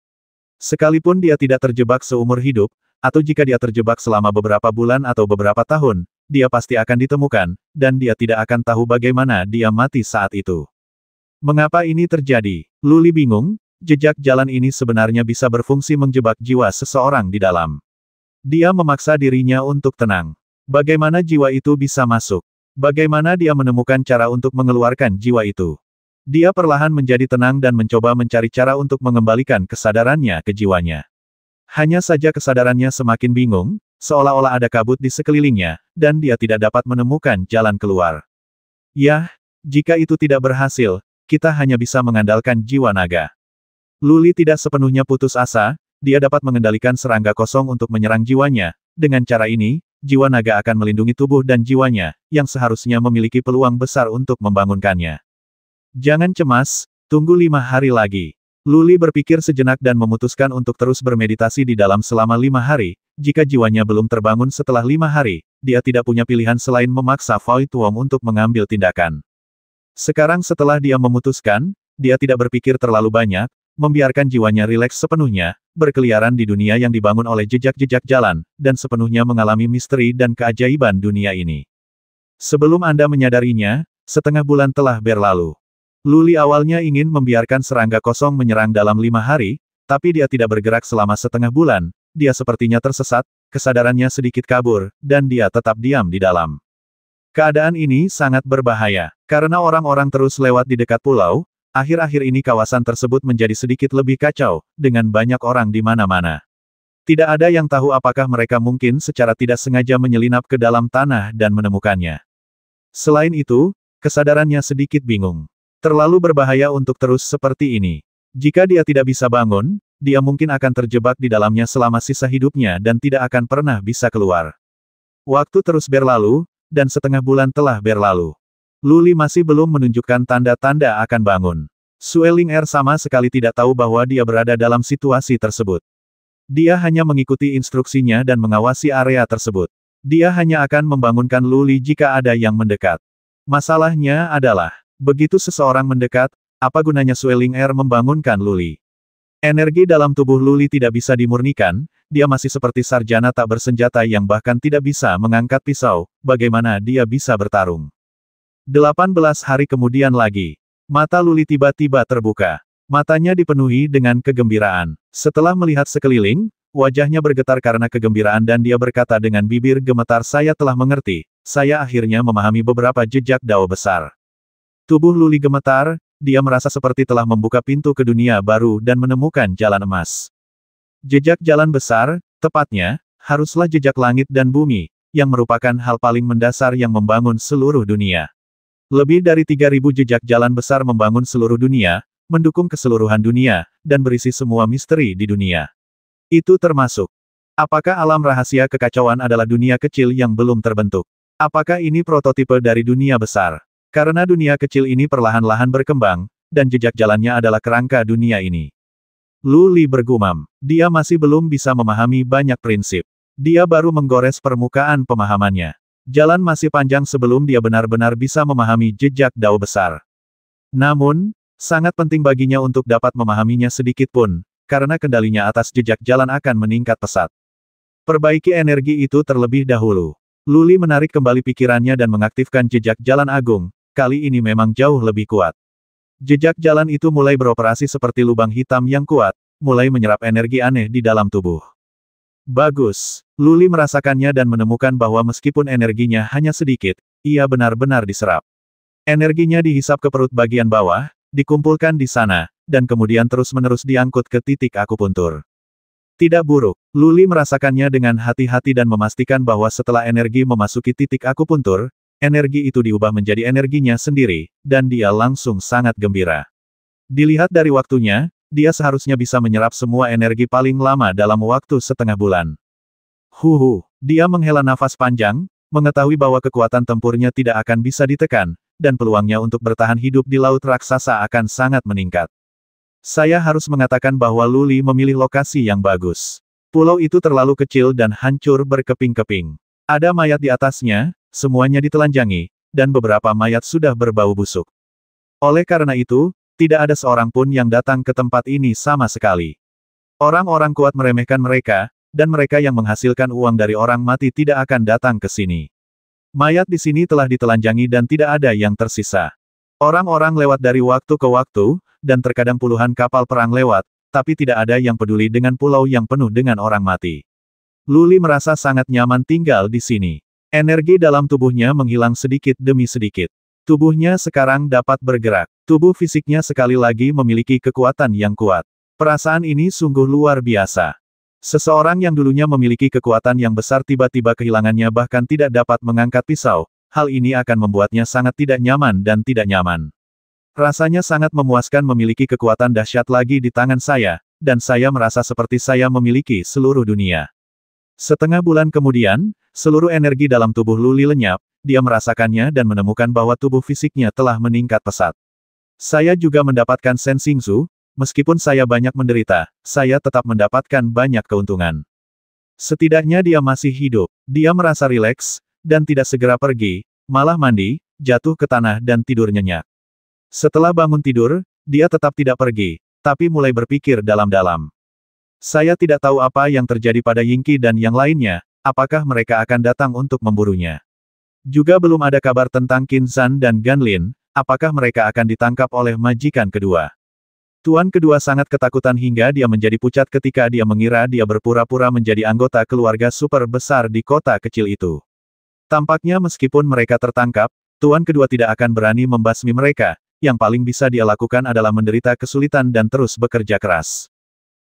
Sekalipun dia tidak terjebak seumur hidup, atau jika dia terjebak selama beberapa bulan atau beberapa tahun, dia pasti akan ditemukan, dan dia tidak akan tahu bagaimana dia mati saat itu. Mengapa ini terjadi? Luli bingung, jejak jalan ini sebenarnya bisa berfungsi menjebak jiwa seseorang di dalam. Dia memaksa dirinya untuk tenang. Bagaimana jiwa itu bisa masuk? Bagaimana dia menemukan cara untuk mengeluarkan jiwa itu? Dia perlahan menjadi tenang dan mencoba mencari cara untuk mengembalikan kesadarannya ke jiwanya. Hanya saja kesadarannya semakin bingung, seolah-olah ada kabut di sekelilingnya, dan dia tidak dapat menemukan jalan keluar. Yah, jika itu tidak berhasil, kita hanya bisa mengandalkan jiwa naga. Luli tidak sepenuhnya putus asa, dia dapat mengendalikan serangga kosong untuk menyerang jiwanya. Dengan cara ini, jiwa naga akan melindungi tubuh dan jiwanya, yang seharusnya memiliki peluang besar untuk membangunkannya. Jangan cemas, tunggu lima hari lagi. Luli berpikir sejenak dan memutuskan untuk terus bermeditasi di dalam selama lima hari, jika jiwanya belum terbangun setelah lima hari, dia tidak punya pilihan selain memaksa Foy Tuong untuk mengambil tindakan. Sekarang setelah dia memutuskan, dia tidak berpikir terlalu banyak, membiarkan jiwanya rileks sepenuhnya, berkeliaran di dunia yang dibangun oleh jejak-jejak jalan, dan sepenuhnya mengalami misteri dan keajaiban dunia ini. Sebelum Anda menyadarinya, setengah bulan telah berlalu. Luli awalnya ingin membiarkan serangga kosong menyerang dalam lima hari, tapi dia tidak bergerak selama setengah bulan, dia sepertinya tersesat, kesadarannya sedikit kabur, dan dia tetap diam di dalam. Keadaan ini sangat berbahaya, karena orang-orang terus lewat di dekat pulau, akhir-akhir ini kawasan tersebut menjadi sedikit lebih kacau, dengan banyak orang di mana-mana. Tidak ada yang tahu apakah mereka mungkin secara tidak sengaja menyelinap ke dalam tanah dan menemukannya. Selain itu, kesadarannya sedikit bingung. Terlalu berbahaya untuk terus seperti ini. Jika dia tidak bisa bangun, dia mungkin akan terjebak di dalamnya selama sisa hidupnya dan tidak akan pernah bisa keluar. Waktu terus berlalu, dan setengah bulan telah berlalu. Luli masih belum menunjukkan tanda-tanda akan bangun. Sueling Er sama sekali tidak tahu bahwa dia berada dalam situasi tersebut. Dia hanya mengikuti instruksinya dan mengawasi area tersebut. Dia hanya akan membangunkan Luli jika ada yang mendekat. Masalahnya adalah, Begitu seseorang mendekat, apa gunanya Sueling Air er membangunkan Luli? Energi dalam tubuh Luli tidak bisa dimurnikan, dia masih seperti sarjana tak bersenjata yang bahkan tidak bisa mengangkat pisau, bagaimana dia bisa bertarung. 18 hari kemudian lagi, mata Luli tiba-tiba terbuka. Matanya dipenuhi dengan kegembiraan. Setelah melihat sekeliling, wajahnya bergetar karena kegembiraan dan dia berkata dengan bibir gemetar saya telah mengerti, saya akhirnya memahami beberapa jejak dao besar. Tubuh Luli gemetar, dia merasa seperti telah membuka pintu ke dunia baru dan menemukan jalan emas. Jejak jalan besar, tepatnya, haruslah jejak langit dan bumi, yang merupakan hal paling mendasar yang membangun seluruh dunia. Lebih dari 3.000 jejak jalan besar membangun seluruh dunia, mendukung keseluruhan dunia, dan berisi semua misteri di dunia. Itu termasuk. Apakah alam rahasia kekacauan adalah dunia kecil yang belum terbentuk? Apakah ini prototipe dari dunia besar? Karena dunia kecil ini perlahan-lahan berkembang, dan jejak jalannya adalah kerangka dunia ini. Luli bergumam. Dia masih belum bisa memahami banyak prinsip. Dia baru menggores permukaan pemahamannya. Jalan masih panjang sebelum dia benar-benar bisa memahami jejak dao besar. Namun, sangat penting baginya untuk dapat memahaminya sedikit pun, karena kendalinya atas jejak jalan akan meningkat pesat. Perbaiki energi itu terlebih dahulu. Luli menarik kembali pikirannya dan mengaktifkan jejak jalan agung, kali ini memang jauh lebih kuat. Jejak jalan itu mulai beroperasi seperti lubang hitam yang kuat, mulai menyerap energi aneh di dalam tubuh. Bagus, Luli merasakannya dan menemukan bahwa meskipun energinya hanya sedikit, ia benar-benar diserap. Energinya dihisap ke perut bagian bawah, dikumpulkan di sana, dan kemudian terus-menerus diangkut ke titik akupuntur. Tidak buruk, Luli merasakannya dengan hati-hati dan memastikan bahwa setelah energi memasuki titik akupuntur, energi itu diubah menjadi energinya sendiri, dan dia langsung sangat gembira. Dilihat dari waktunya, dia seharusnya bisa menyerap semua energi paling lama dalam waktu setengah bulan. Huhu, dia menghela nafas panjang, mengetahui bahwa kekuatan tempurnya tidak akan bisa ditekan, dan peluangnya untuk bertahan hidup di Laut Raksasa akan sangat meningkat. Saya harus mengatakan bahwa Luli memilih lokasi yang bagus. Pulau itu terlalu kecil dan hancur berkeping-keping. Ada mayat di atasnya, semuanya ditelanjangi, dan beberapa mayat sudah berbau busuk. Oleh karena itu, tidak ada seorang pun yang datang ke tempat ini sama sekali. Orang-orang kuat meremehkan mereka, dan mereka yang menghasilkan uang dari orang mati tidak akan datang ke sini. Mayat di sini telah ditelanjangi dan tidak ada yang tersisa. Orang-orang lewat dari waktu ke waktu, dan terkadang puluhan kapal perang lewat, tapi tidak ada yang peduli dengan pulau yang penuh dengan orang mati. Luli merasa sangat nyaman tinggal di sini. Energi dalam tubuhnya menghilang sedikit demi sedikit. Tubuhnya sekarang dapat bergerak. Tubuh fisiknya sekali lagi memiliki kekuatan yang kuat. Perasaan ini sungguh luar biasa. Seseorang yang dulunya memiliki kekuatan yang besar tiba-tiba kehilangannya bahkan tidak dapat mengangkat pisau, hal ini akan membuatnya sangat tidak nyaman dan tidak nyaman. Rasanya sangat memuaskan memiliki kekuatan dahsyat lagi di tangan saya, dan saya merasa seperti saya memiliki seluruh dunia. Setengah bulan kemudian, Seluruh energi dalam tubuh Luli lenyap, dia merasakannya dan menemukan bahwa tubuh fisiknya telah meningkat pesat. Saya juga mendapatkan sensing meskipun saya banyak menderita, saya tetap mendapatkan banyak keuntungan. Setidaknya dia masih hidup, dia merasa rileks, dan tidak segera pergi, malah mandi, jatuh ke tanah dan tidur nyenyak. Setelah bangun tidur, dia tetap tidak pergi, tapi mulai berpikir dalam-dalam. Saya tidak tahu apa yang terjadi pada Yingqi dan yang lainnya, apakah mereka akan datang untuk memburunya. Juga belum ada kabar tentang Qin San dan Gan Lin, apakah mereka akan ditangkap oleh majikan kedua. Tuan kedua sangat ketakutan hingga dia menjadi pucat ketika dia mengira dia berpura-pura menjadi anggota keluarga super besar di kota kecil itu. Tampaknya meskipun mereka tertangkap, Tuan kedua tidak akan berani membasmi mereka, yang paling bisa dia lakukan adalah menderita kesulitan dan terus bekerja keras.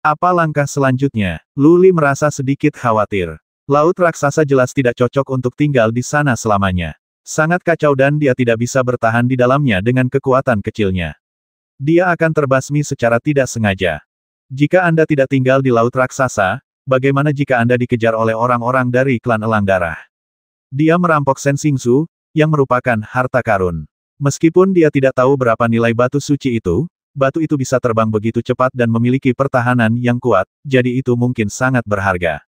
Apa langkah selanjutnya? Luli merasa sedikit khawatir. Laut raksasa jelas tidak cocok untuk tinggal di sana selamanya. Sangat kacau dan dia tidak bisa bertahan di dalamnya dengan kekuatan kecilnya. Dia akan terbasmi secara tidak sengaja. Jika Anda tidak tinggal di laut raksasa, bagaimana jika Anda dikejar oleh orang-orang dari klan elang darah? Dia merampok Sen Su, yang merupakan harta karun. Meskipun dia tidak tahu berapa nilai batu suci itu, batu itu bisa terbang begitu cepat dan memiliki pertahanan yang kuat, jadi itu mungkin sangat berharga.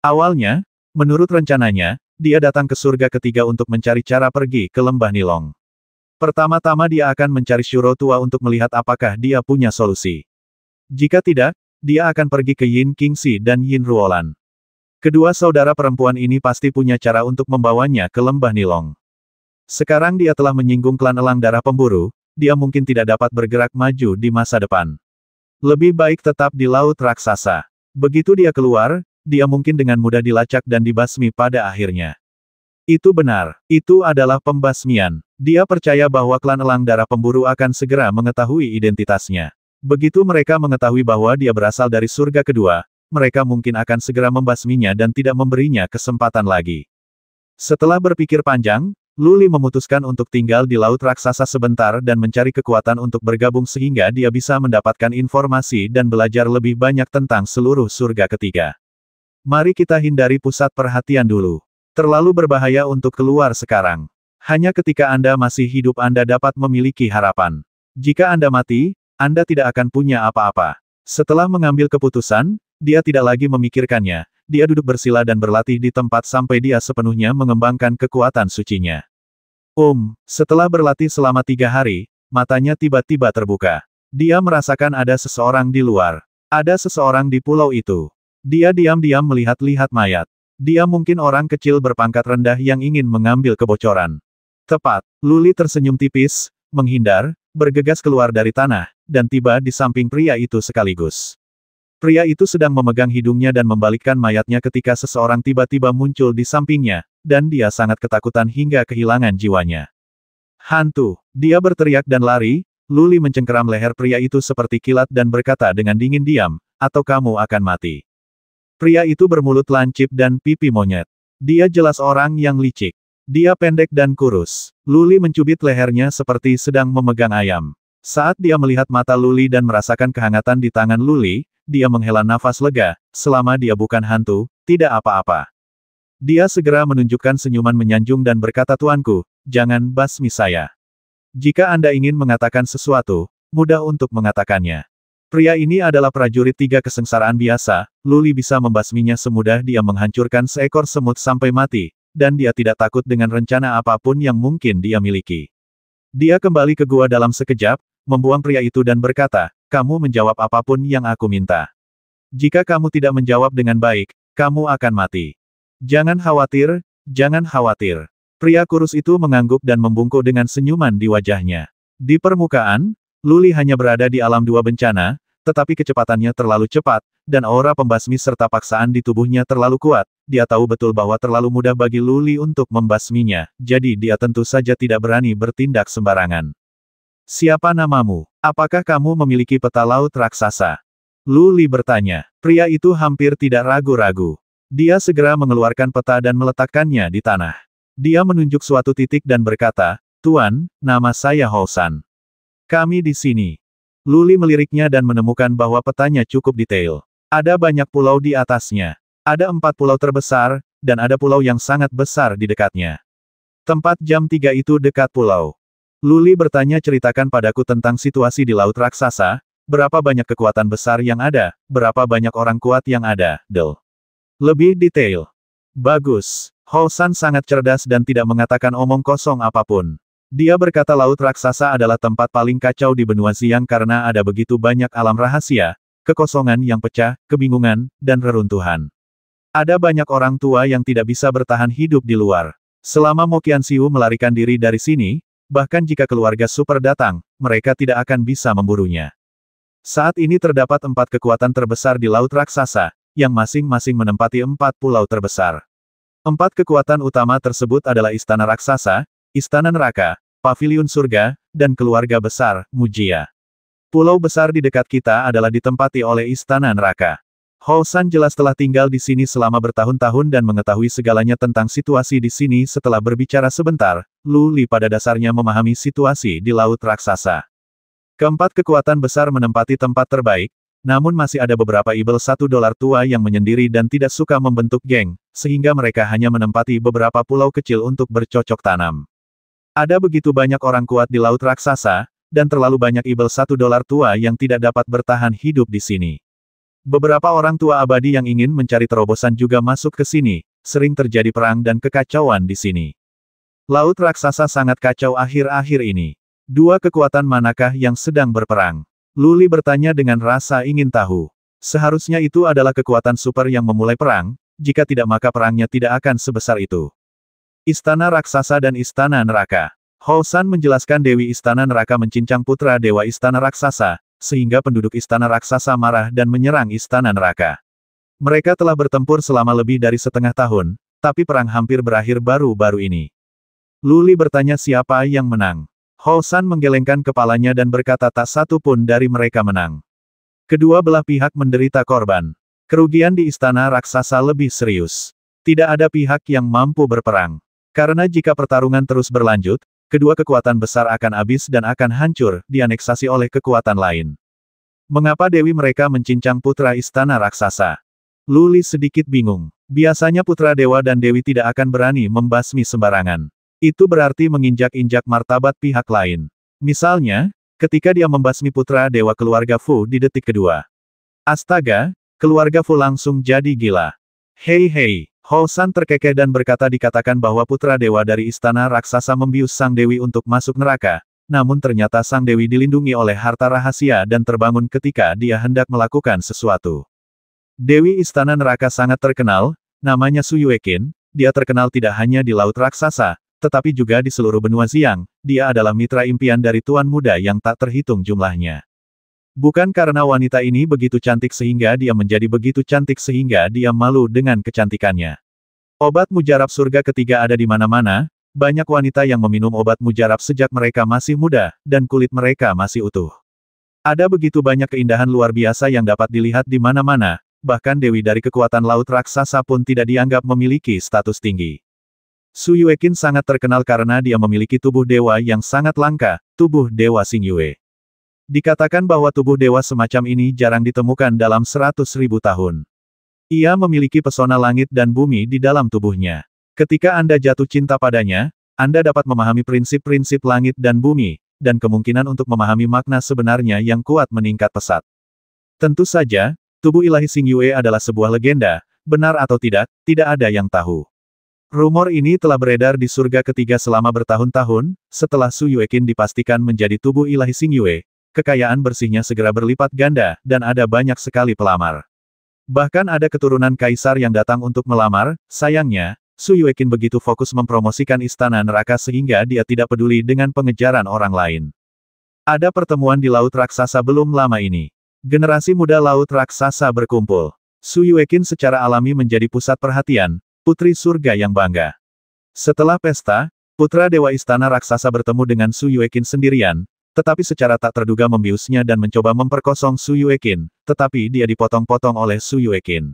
Awalnya, menurut rencananya, dia datang ke surga ketiga untuk mencari cara pergi ke lembah Nilong. Pertama-tama dia akan mencari Shuro tua untuk melihat apakah dia punya solusi. Jika tidak, dia akan pergi ke Yin King Qingxi dan Yin Ruolan. Kedua saudara perempuan ini pasti punya cara untuk membawanya ke lembah Nilong. Sekarang dia telah menyinggung klan elang darah pemburu, dia mungkin tidak dapat bergerak maju di masa depan. Lebih baik tetap di laut raksasa. Begitu dia keluar, dia mungkin dengan mudah dilacak dan dibasmi pada akhirnya. Itu benar, itu adalah pembasmian. Dia percaya bahwa klan elang darah pemburu akan segera mengetahui identitasnya. Begitu mereka mengetahui bahwa dia berasal dari surga kedua, mereka mungkin akan segera membasminya dan tidak memberinya kesempatan lagi. Setelah berpikir panjang, Luli memutuskan untuk tinggal di Laut Raksasa sebentar dan mencari kekuatan untuk bergabung sehingga dia bisa mendapatkan informasi dan belajar lebih banyak tentang seluruh surga ketiga. Mari kita hindari pusat perhatian dulu. Terlalu berbahaya untuk keluar sekarang. Hanya ketika Anda masih hidup Anda dapat memiliki harapan. Jika Anda mati, Anda tidak akan punya apa-apa. Setelah mengambil keputusan, dia tidak lagi memikirkannya. Dia duduk bersila dan berlatih di tempat sampai dia sepenuhnya mengembangkan kekuatan sucinya. Om, um, setelah berlatih selama tiga hari, matanya tiba-tiba terbuka. Dia merasakan ada seseorang di luar. Ada seseorang di pulau itu. Dia diam-diam melihat-lihat mayat. Dia mungkin orang kecil berpangkat rendah yang ingin mengambil kebocoran. Tepat, Luli tersenyum tipis, menghindar, bergegas keluar dari tanah, dan tiba di samping pria itu sekaligus. Pria itu sedang memegang hidungnya dan membalikkan mayatnya ketika seseorang tiba-tiba muncul di sampingnya, dan dia sangat ketakutan hingga kehilangan jiwanya. Hantu! Dia berteriak dan lari, Luli mencengkeram leher pria itu seperti kilat dan berkata dengan dingin diam, atau kamu akan mati. Pria itu bermulut lancip dan pipi monyet. Dia jelas orang yang licik. Dia pendek dan kurus. Luli mencubit lehernya seperti sedang memegang ayam. Saat dia melihat mata Luli dan merasakan kehangatan di tangan Luli, dia menghela nafas lega, selama dia bukan hantu, tidak apa-apa. Dia segera menunjukkan senyuman menyanjung dan berkata tuanku, jangan basmi saya. Jika Anda ingin mengatakan sesuatu, mudah untuk mengatakannya. Pria ini adalah prajurit tiga kesengsaraan biasa, Luli bisa membasminya semudah dia menghancurkan seekor semut sampai mati, dan dia tidak takut dengan rencana apapun yang mungkin dia miliki. Dia kembali ke gua dalam sekejap, membuang pria itu dan berkata, kamu menjawab apapun yang aku minta. Jika kamu tidak menjawab dengan baik, kamu akan mati. Jangan khawatir, jangan khawatir. Pria kurus itu mengangguk dan membungkuk dengan senyuman di wajahnya. Di permukaan, Luli hanya berada di alam dua bencana, tetapi kecepatannya terlalu cepat, dan aura pembasmi serta paksaan di tubuhnya terlalu kuat. Dia tahu betul bahwa terlalu mudah bagi Luli untuk membasminya, jadi dia tentu saja tidak berani bertindak sembarangan. Siapa namamu? Apakah kamu memiliki peta laut raksasa? Luli bertanya. Pria itu hampir tidak ragu-ragu. Dia segera mengeluarkan peta dan meletakkannya di tanah. Dia menunjuk suatu titik dan berkata, Tuan, nama saya Hosan. Kami di sini. Luli meliriknya dan menemukan bahwa petanya cukup detail. Ada banyak pulau di atasnya. Ada empat pulau terbesar, dan ada pulau yang sangat besar di dekatnya. Tempat jam tiga itu dekat pulau. Luli bertanya ceritakan padaku tentang situasi di Laut Raksasa, berapa banyak kekuatan besar yang ada, berapa banyak orang kuat yang ada, Del. Lebih detail. Bagus. Hosan sangat cerdas dan tidak mengatakan omong kosong apapun. Dia berkata laut raksasa adalah tempat paling kacau di benua siang karena ada begitu banyak alam rahasia, kekosongan yang pecah, kebingungan, dan reruntuhan. Ada banyak orang tua yang tidak bisa bertahan hidup di luar. Selama Mokian Siu melarikan diri dari sini, bahkan jika keluarga super datang, mereka tidak akan bisa memburunya. Saat ini terdapat empat kekuatan terbesar di Laut Raksasa, yang masing-masing menempati empat pulau terbesar. Empat kekuatan utama tersebut adalah Istana Raksasa, Istana Neraka, Paviliun Surga, dan Keluarga Besar, Mujia. Pulau besar di dekat kita adalah ditempati oleh Istana Neraka. Hou San jelas telah tinggal di sini selama bertahun-tahun dan mengetahui segalanya tentang situasi di sini setelah berbicara sebentar, Lu Li pada dasarnya memahami situasi di Laut Raksasa. Keempat kekuatan besar menempati tempat terbaik, namun masih ada beberapa ibel satu dolar tua yang menyendiri dan tidak suka membentuk geng, sehingga mereka hanya menempati beberapa pulau kecil untuk bercocok tanam. Ada begitu banyak orang kuat di laut raksasa, dan terlalu banyak ibel satu dolar tua yang tidak dapat bertahan hidup di sini. Beberapa orang tua abadi yang ingin mencari terobosan juga masuk ke sini, sering terjadi perang dan kekacauan di sini. Laut raksasa sangat kacau akhir-akhir ini. Dua kekuatan manakah yang sedang berperang? Luli bertanya dengan rasa ingin tahu. Seharusnya itu adalah kekuatan super yang memulai perang, jika tidak maka perangnya tidak akan sebesar itu. Istana Raksasa dan Istana Neraka Hou menjelaskan Dewi Istana Neraka mencincang putra Dewa Istana Raksasa, sehingga penduduk Istana Raksasa marah dan menyerang Istana Neraka. Mereka telah bertempur selama lebih dari setengah tahun, tapi perang hampir berakhir baru-baru ini. Luli bertanya siapa yang menang. Hou menggelengkan kepalanya dan berkata tak satu pun dari mereka menang. Kedua belah pihak menderita korban. Kerugian di istana raksasa lebih serius. Tidak ada pihak yang mampu berperang. Karena jika pertarungan terus berlanjut, kedua kekuatan besar akan habis dan akan hancur, dianeksasi oleh kekuatan lain. Mengapa Dewi mereka mencincang putra istana raksasa? Luli sedikit bingung. Biasanya putra dewa dan dewi tidak akan berani membasmi sembarangan. Itu berarti menginjak-injak martabat pihak lain. Misalnya, ketika dia membasmi putra dewa keluarga Fu di detik kedua. Astaga, keluarga Fu langsung jadi gila. Hei hei, Hou San terkekeh dan berkata dikatakan bahwa putra dewa dari istana raksasa membius sang dewi untuk masuk neraka, namun ternyata sang dewi dilindungi oleh harta rahasia dan terbangun ketika dia hendak melakukan sesuatu. Dewi istana neraka sangat terkenal, namanya Suyuekin, dia terkenal tidak hanya di Laut Raksasa, tetapi juga di seluruh benua siang. dia adalah mitra impian dari Tuan Muda yang tak terhitung jumlahnya. Bukan karena wanita ini begitu cantik sehingga dia menjadi begitu cantik sehingga dia malu dengan kecantikannya. Obat mujarab surga ketiga ada di mana-mana, banyak wanita yang meminum obat mujarab sejak mereka masih muda, dan kulit mereka masih utuh. Ada begitu banyak keindahan luar biasa yang dapat dilihat di mana-mana, bahkan Dewi dari kekuatan laut raksasa pun tidak dianggap memiliki status tinggi. Su Yuekin sangat terkenal karena dia memiliki tubuh dewa yang sangat langka, tubuh dewa Sing Yue. Dikatakan bahwa tubuh dewa semacam ini jarang ditemukan dalam seratus ribu tahun. Ia memiliki pesona langit dan bumi di dalam tubuhnya. Ketika Anda jatuh cinta padanya, Anda dapat memahami prinsip-prinsip langit dan bumi, dan kemungkinan untuk memahami makna sebenarnya yang kuat meningkat pesat. Tentu saja, tubuh ilahi Sing Yue adalah sebuah legenda, benar atau tidak, tidak ada yang tahu. Rumor ini telah beredar di surga ketiga selama bertahun-tahun, setelah Su Yuekin dipastikan menjadi tubuh ilahi Sing Yue, kekayaan bersihnya segera berlipat ganda, dan ada banyak sekali pelamar. Bahkan ada keturunan kaisar yang datang untuk melamar, sayangnya, Su Yuekin begitu fokus mempromosikan istana neraka sehingga dia tidak peduli dengan pengejaran orang lain. Ada pertemuan di Laut Raksasa belum lama ini. Generasi muda Laut Raksasa berkumpul. Su Yuekin secara alami menjadi pusat perhatian, putri surga yang bangga. Setelah pesta, putra Dewa Istana Raksasa bertemu dengan Su Yuekin sendirian, tetapi secara tak terduga membiusnya dan mencoba memperkosong Su Yuekin, tetapi dia dipotong-potong oleh Su Yuekin.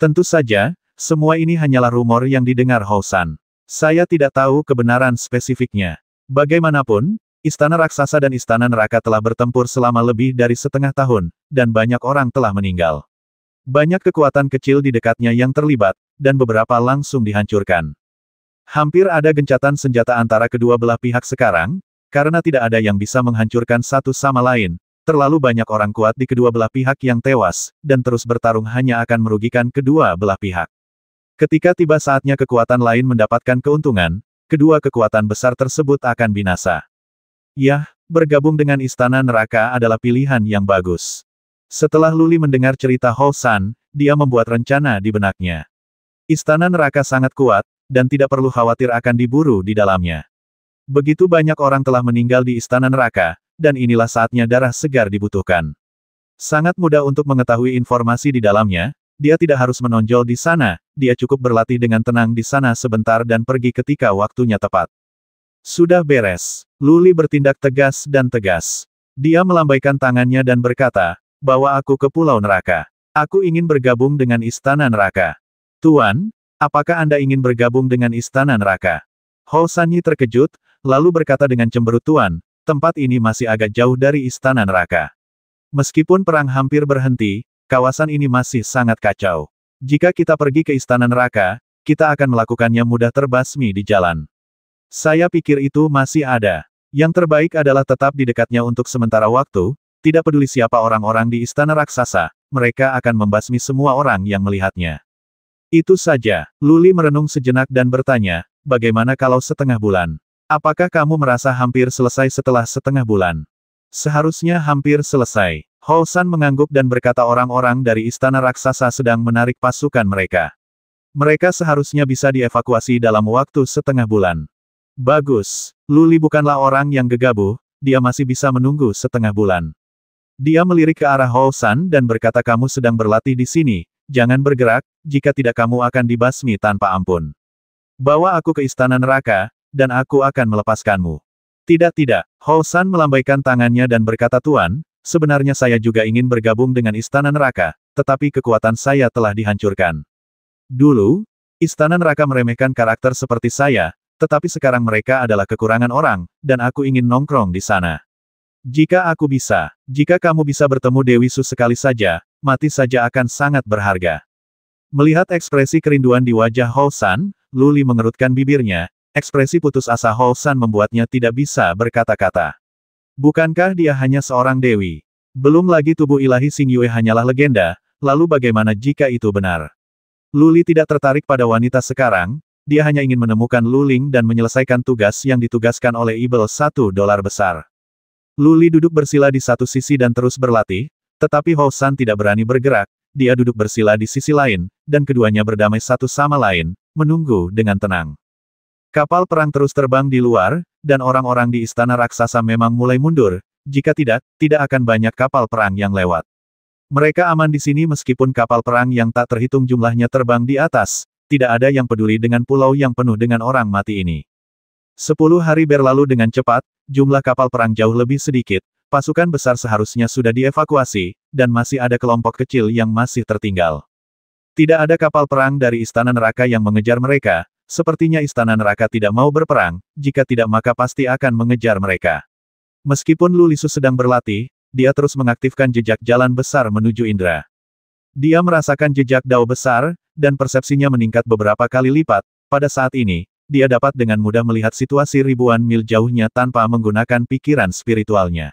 Tentu saja, semua ini hanyalah rumor yang didengar Housan. Saya tidak tahu kebenaran spesifiknya. Bagaimanapun, Istana Raksasa dan Istana Neraka telah bertempur selama lebih dari setengah tahun, dan banyak orang telah meninggal. Banyak kekuatan kecil di dekatnya yang terlibat, dan beberapa langsung dihancurkan. Hampir ada gencatan senjata antara kedua belah pihak sekarang, karena tidak ada yang bisa menghancurkan satu sama lain, terlalu banyak orang kuat di kedua belah pihak yang tewas, dan terus bertarung hanya akan merugikan kedua belah pihak. Ketika tiba saatnya kekuatan lain mendapatkan keuntungan, kedua kekuatan besar tersebut akan binasa. Yah, bergabung dengan Istana Neraka adalah pilihan yang bagus. Setelah Luli mendengar cerita Hosan, dia membuat rencana di benaknya. Istana neraka sangat kuat, dan tidak perlu khawatir akan diburu di dalamnya. Begitu banyak orang telah meninggal di istana neraka, dan inilah saatnya darah segar dibutuhkan. Sangat mudah untuk mengetahui informasi di dalamnya, dia tidak harus menonjol di sana, dia cukup berlatih dengan tenang di sana sebentar dan pergi ketika waktunya tepat. Sudah beres. Luli bertindak tegas dan tegas. Dia melambaikan tangannya dan berkata, bawa aku ke pulau neraka. Aku ingin bergabung dengan istana neraka. Tuan, apakah Anda ingin bergabung dengan istana neraka? Ho Sanyi terkejut, lalu berkata dengan cemberut Tuan, tempat ini masih agak jauh dari istana neraka. Meskipun perang hampir berhenti, kawasan ini masih sangat kacau. Jika kita pergi ke istana neraka, kita akan melakukannya mudah terbasmi di jalan. Saya pikir itu masih ada. Yang terbaik adalah tetap di dekatnya untuk sementara waktu, tidak peduli siapa orang-orang di istana raksasa, mereka akan membasmi semua orang yang melihatnya. Itu saja, Luli merenung sejenak dan bertanya, bagaimana kalau setengah bulan? Apakah kamu merasa hampir selesai setelah setengah bulan? Seharusnya hampir selesai. Hou San mengangguk dan berkata orang-orang dari istana raksasa sedang menarik pasukan mereka. Mereka seharusnya bisa dievakuasi dalam waktu setengah bulan. Bagus, Luli bukanlah orang yang gegabah, dia masih bisa menunggu setengah bulan. Dia melirik ke arah Hou San dan berkata kamu sedang berlatih di sini, jangan bergerak, jika tidak kamu akan dibasmi tanpa ampun. Bawa aku ke istana neraka, dan aku akan melepaskanmu. Tidak tidak, Hou San melambaikan tangannya dan berkata Tuan, sebenarnya saya juga ingin bergabung dengan Istana Neraka, tetapi kekuatan saya telah dihancurkan. Dulu, Istana Neraka meremehkan karakter seperti saya, tetapi sekarang mereka adalah kekurangan orang, dan aku ingin nongkrong di sana. Jika aku bisa, jika kamu bisa bertemu Dewi Su sekali saja, mati saja akan sangat berharga. Melihat ekspresi kerinduan di wajah Hou San, Luli mengerutkan bibirnya, Ekspresi putus asa San membuatnya tidak bisa berkata-kata. Bukankah dia hanya seorang dewi? Belum lagi tubuh ilahi Sing Yue hanyalah legenda, lalu bagaimana jika itu benar? Luli tidak tertarik pada wanita sekarang, dia hanya ingin menemukan Luling dan menyelesaikan tugas yang ditugaskan oleh Ibel satu dolar besar. Luli duduk bersila di satu sisi dan terus berlatih, tetapi San tidak berani bergerak, dia duduk bersila di sisi lain, dan keduanya berdamai satu sama lain, menunggu dengan tenang. Kapal perang terus terbang di luar, dan orang-orang di istana raksasa memang mulai mundur, jika tidak, tidak akan banyak kapal perang yang lewat. Mereka aman di sini meskipun kapal perang yang tak terhitung jumlahnya terbang di atas, tidak ada yang peduli dengan pulau yang penuh dengan orang mati ini. Sepuluh hari berlalu dengan cepat, jumlah kapal perang jauh lebih sedikit, pasukan besar seharusnya sudah dievakuasi, dan masih ada kelompok kecil yang masih tertinggal. Tidak ada kapal perang dari Istana Neraka yang mengejar mereka, Sepertinya istana neraka tidak mau berperang, jika tidak maka pasti akan mengejar mereka. Meskipun Lulisu sedang berlatih, dia terus mengaktifkan jejak jalan besar menuju Indra. Dia merasakan jejak dao besar, dan persepsinya meningkat beberapa kali lipat. Pada saat ini, dia dapat dengan mudah melihat situasi ribuan mil jauhnya tanpa menggunakan pikiran spiritualnya.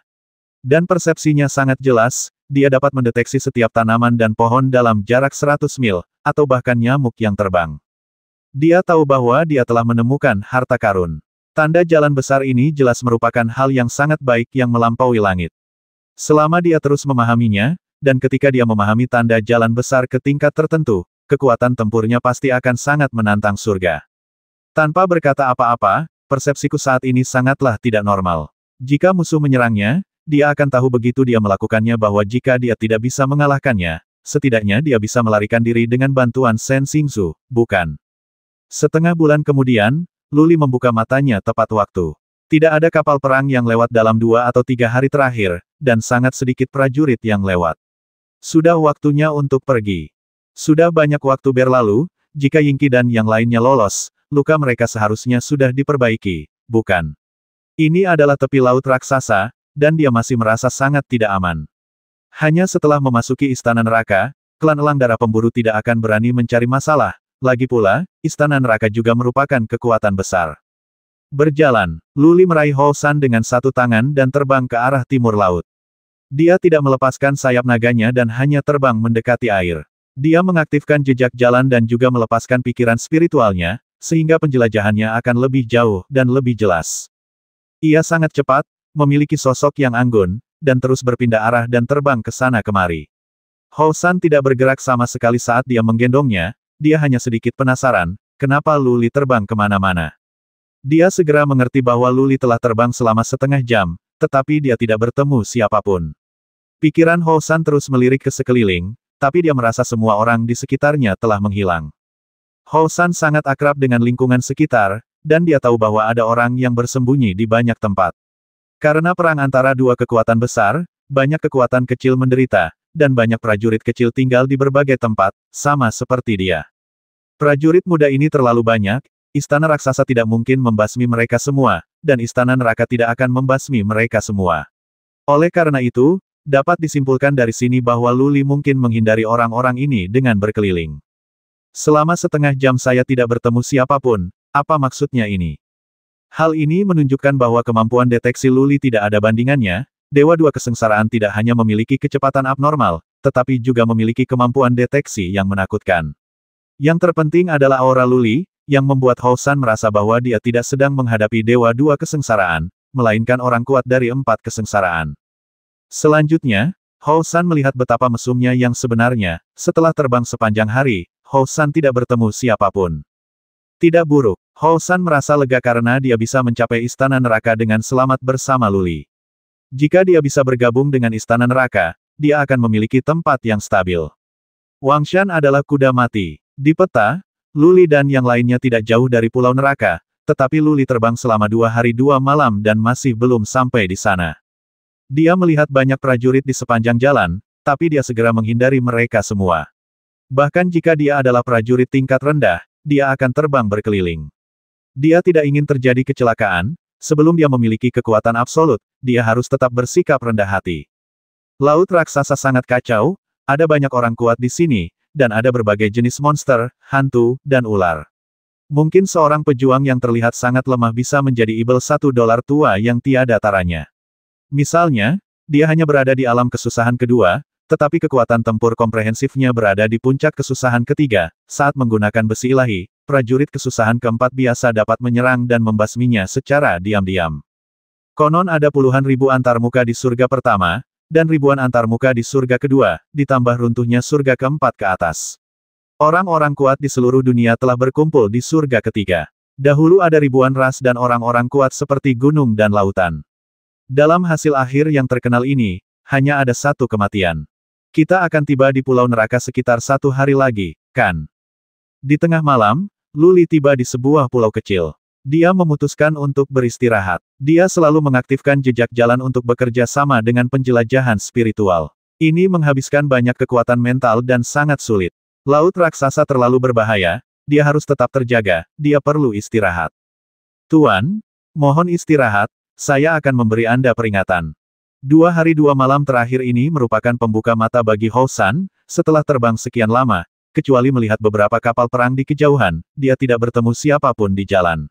Dan persepsinya sangat jelas, dia dapat mendeteksi setiap tanaman dan pohon dalam jarak 100 mil, atau bahkan nyamuk yang terbang. Dia tahu bahwa dia telah menemukan harta karun. Tanda jalan besar ini jelas merupakan hal yang sangat baik yang melampaui langit. Selama dia terus memahaminya, dan ketika dia memahami tanda jalan besar ke tingkat tertentu, kekuatan tempurnya pasti akan sangat menantang surga. Tanpa berkata apa-apa, persepsiku saat ini sangatlah tidak normal. Jika musuh menyerangnya, dia akan tahu begitu dia melakukannya bahwa jika dia tidak bisa mengalahkannya, setidaknya dia bisa melarikan diri dengan bantuan Sen Xingzu, bukan? Setengah bulan kemudian, Luli membuka matanya tepat waktu. Tidak ada kapal perang yang lewat dalam dua atau tiga hari terakhir, dan sangat sedikit prajurit yang lewat. Sudah waktunya untuk pergi. Sudah banyak waktu berlalu, jika Yingki dan yang lainnya lolos, luka mereka seharusnya sudah diperbaiki, bukan? Ini adalah tepi laut raksasa, dan dia masih merasa sangat tidak aman. Hanya setelah memasuki istana neraka, klan elang darah pemburu tidak akan berani mencari masalah, lagi pula, Istana Neraka juga merupakan kekuatan besar. Berjalan, Luli meraih Ho dengan satu tangan dan terbang ke arah timur laut. Dia tidak melepaskan sayap naganya dan hanya terbang mendekati air. Dia mengaktifkan jejak jalan dan juga melepaskan pikiran spiritualnya, sehingga penjelajahannya akan lebih jauh dan lebih jelas. Ia sangat cepat, memiliki sosok yang anggun, dan terus berpindah arah dan terbang ke sana kemari. Ho tidak bergerak sama sekali saat dia menggendongnya, dia hanya sedikit penasaran, kenapa Luli terbang kemana-mana. Dia segera mengerti bahwa Luli telah terbang selama setengah jam, tetapi dia tidak bertemu siapapun. Pikiran Ho San terus melirik ke sekeliling, tapi dia merasa semua orang di sekitarnya telah menghilang. Ho San sangat akrab dengan lingkungan sekitar, dan dia tahu bahwa ada orang yang bersembunyi di banyak tempat. Karena perang antara dua kekuatan besar, banyak kekuatan kecil menderita, dan banyak prajurit kecil tinggal di berbagai tempat, sama seperti dia. Prajurit muda ini terlalu banyak, istana raksasa tidak mungkin membasmi mereka semua, dan istana neraka tidak akan membasmi mereka semua. Oleh karena itu, dapat disimpulkan dari sini bahwa Luli mungkin menghindari orang-orang ini dengan berkeliling. Selama setengah jam saya tidak bertemu siapapun, apa maksudnya ini? Hal ini menunjukkan bahwa kemampuan deteksi Luli tidak ada bandingannya, Dewa Dua Kesengsaraan tidak hanya memiliki kecepatan abnormal, tetapi juga memiliki kemampuan deteksi yang menakutkan. Yang terpenting adalah aura Luli, yang membuat Housan merasa bahwa dia tidak sedang menghadapi Dewa Dua Kesengsaraan, melainkan orang kuat dari empat kesengsaraan. Selanjutnya, Housan melihat betapa mesumnya yang sebenarnya, setelah terbang sepanjang hari, Housan tidak bertemu siapapun. Tidak buruk, Housan merasa lega karena dia bisa mencapai istana neraka dengan selamat bersama Luli. Jika dia bisa bergabung dengan Istana Neraka, dia akan memiliki tempat yang stabil. Wang Shan adalah kuda mati. Di peta, Luli dan yang lainnya tidak jauh dari Pulau Neraka, tetapi Luli terbang selama dua hari dua malam dan masih belum sampai di sana. Dia melihat banyak prajurit di sepanjang jalan, tapi dia segera menghindari mereka semua. Bahkan jika dia adalah prajurit tingkat rendah, dia akan terbang berkeliling. Dia tidak ingin terjadi kecelakaan, Sebelum dia memiliki kekuatan absolut, dia harus tetap bersikap rendah hati. Laut raksasa sangat kacau, ada banyak orang kuat di sini, dan ada berbagai jenis monster, hantu, dan ular. Mungkin seorang pejuang yang terlihat sangat lemah bisa menjadi ibel satu dolar tua yang tiada taranya. Misalnya, dia hanya berada di alam kesusahan kedua, tetapi kekuatan tempur komprehensifnya berada di puncak kesusahan ketiga, saat menggunakan besi ilahi, prajurit kesusahan keempat biasa dapat menyerang dan membasminya secara diam-diam. Konon ada puluhan ribu antarmuka di surga pertama, dan ribuan antarmuka di surga kedua, ditambah runtuhnya surga keempat ke atas. Orang-orang kuat di seluruh dunia telah berkumpul di surga ketiga. Dahulu ada ribuan ras dan orang-orang kuat seperti gunung dan lautan. Dalam hasil akhir yang terkenal ini, hanya ada satu kematian. Kita akan tiba di pulau neraka sekitar satu hari lagi, kan? Di tengah malam, Luli tiba di sebuah pulau kecil. Dia memutuskan untuk beristirahat. Dia selalu mengaktifkan jejak jalan untuk bekerja sama dengan penjelajahan spiritual. Ini menghabiskan banyak kekuatan mental dan sangat sulit. Laut raksasa terlalu berbahaya, dia harus tetap terjaga, dia perlu istirahat. Tuan, mohon istirahat, saya akan memberi Anda peringatan. Dua hari dua malam terakhir ini merupakan pembuka mata bagi Hosan, setelah terbang sekian lama, kecuali melihat beberapa kapal perang di kejauhan, dia tidak bertemu siapapun di jalan.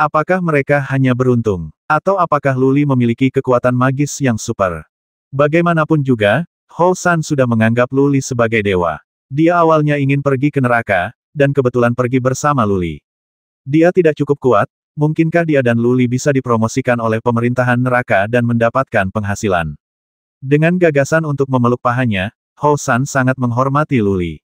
Apakah mereka hanya beruntung? Atau apakah Luli memiliki kekuatan magis yang super? Bagaimanapun juga, Ho San sudah menganggap Luli sebagai dewa. Dia awalnya ingin pergi ke neraka, dan kebetulan pergi bersama Luli. Dia tidak cukup kuat, mungkinkah dia dan Luli bisa dipromosikan oleh pemerintahan neraka dan mendapatkan penghasilan? Dengan gagasan untuk memeluk pahanya, Ho San sangat menghormati Luli.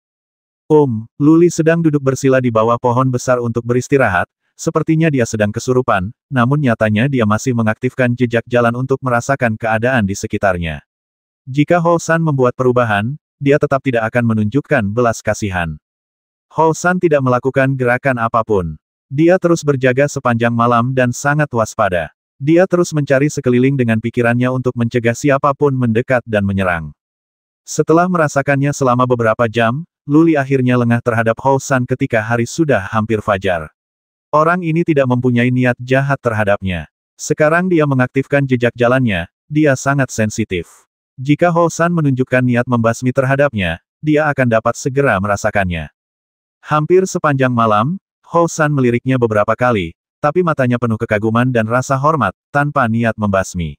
Om, Luli sedang duduk bersila di bawah pohon besar untuk beristirahat, sepertinya dia sedang kesurupan, namun nyatanya dia masih mengaktifkan jejak jalan untuk merasakan keadaan di sekitarnya. Jika Ho San membuat perubahan, dia tetap tidak akan menunjukkan belas kasihan. Ho San tidak melakukan gerakan apapun. Dia terus berjaga sepanjang malam dan sangat waspada. Dia terus mencari sekeliling dengan pikirannya untuk mencegah siapapun mendekat dan menyerang. Setelah merasakannya selama beberapa jam, Luli akhirnya lengah terhadap Hou San ketika hari sudah hampir fajar. Orang ini tidak mempunyai niat jahat terhadapnya. Sekarang dia mengaktifkan jejak jalannya, dia sangat sensitif. Jika Hou San menunjukkan niat membasmi terhadapnya, dia akan dapat segera merasakannya. Hampir sepanjang malam, Hou San meliriknya beberapa kali, tapi matanya penuh kekaguman dan rasa hormat, tanpa niat membasmi.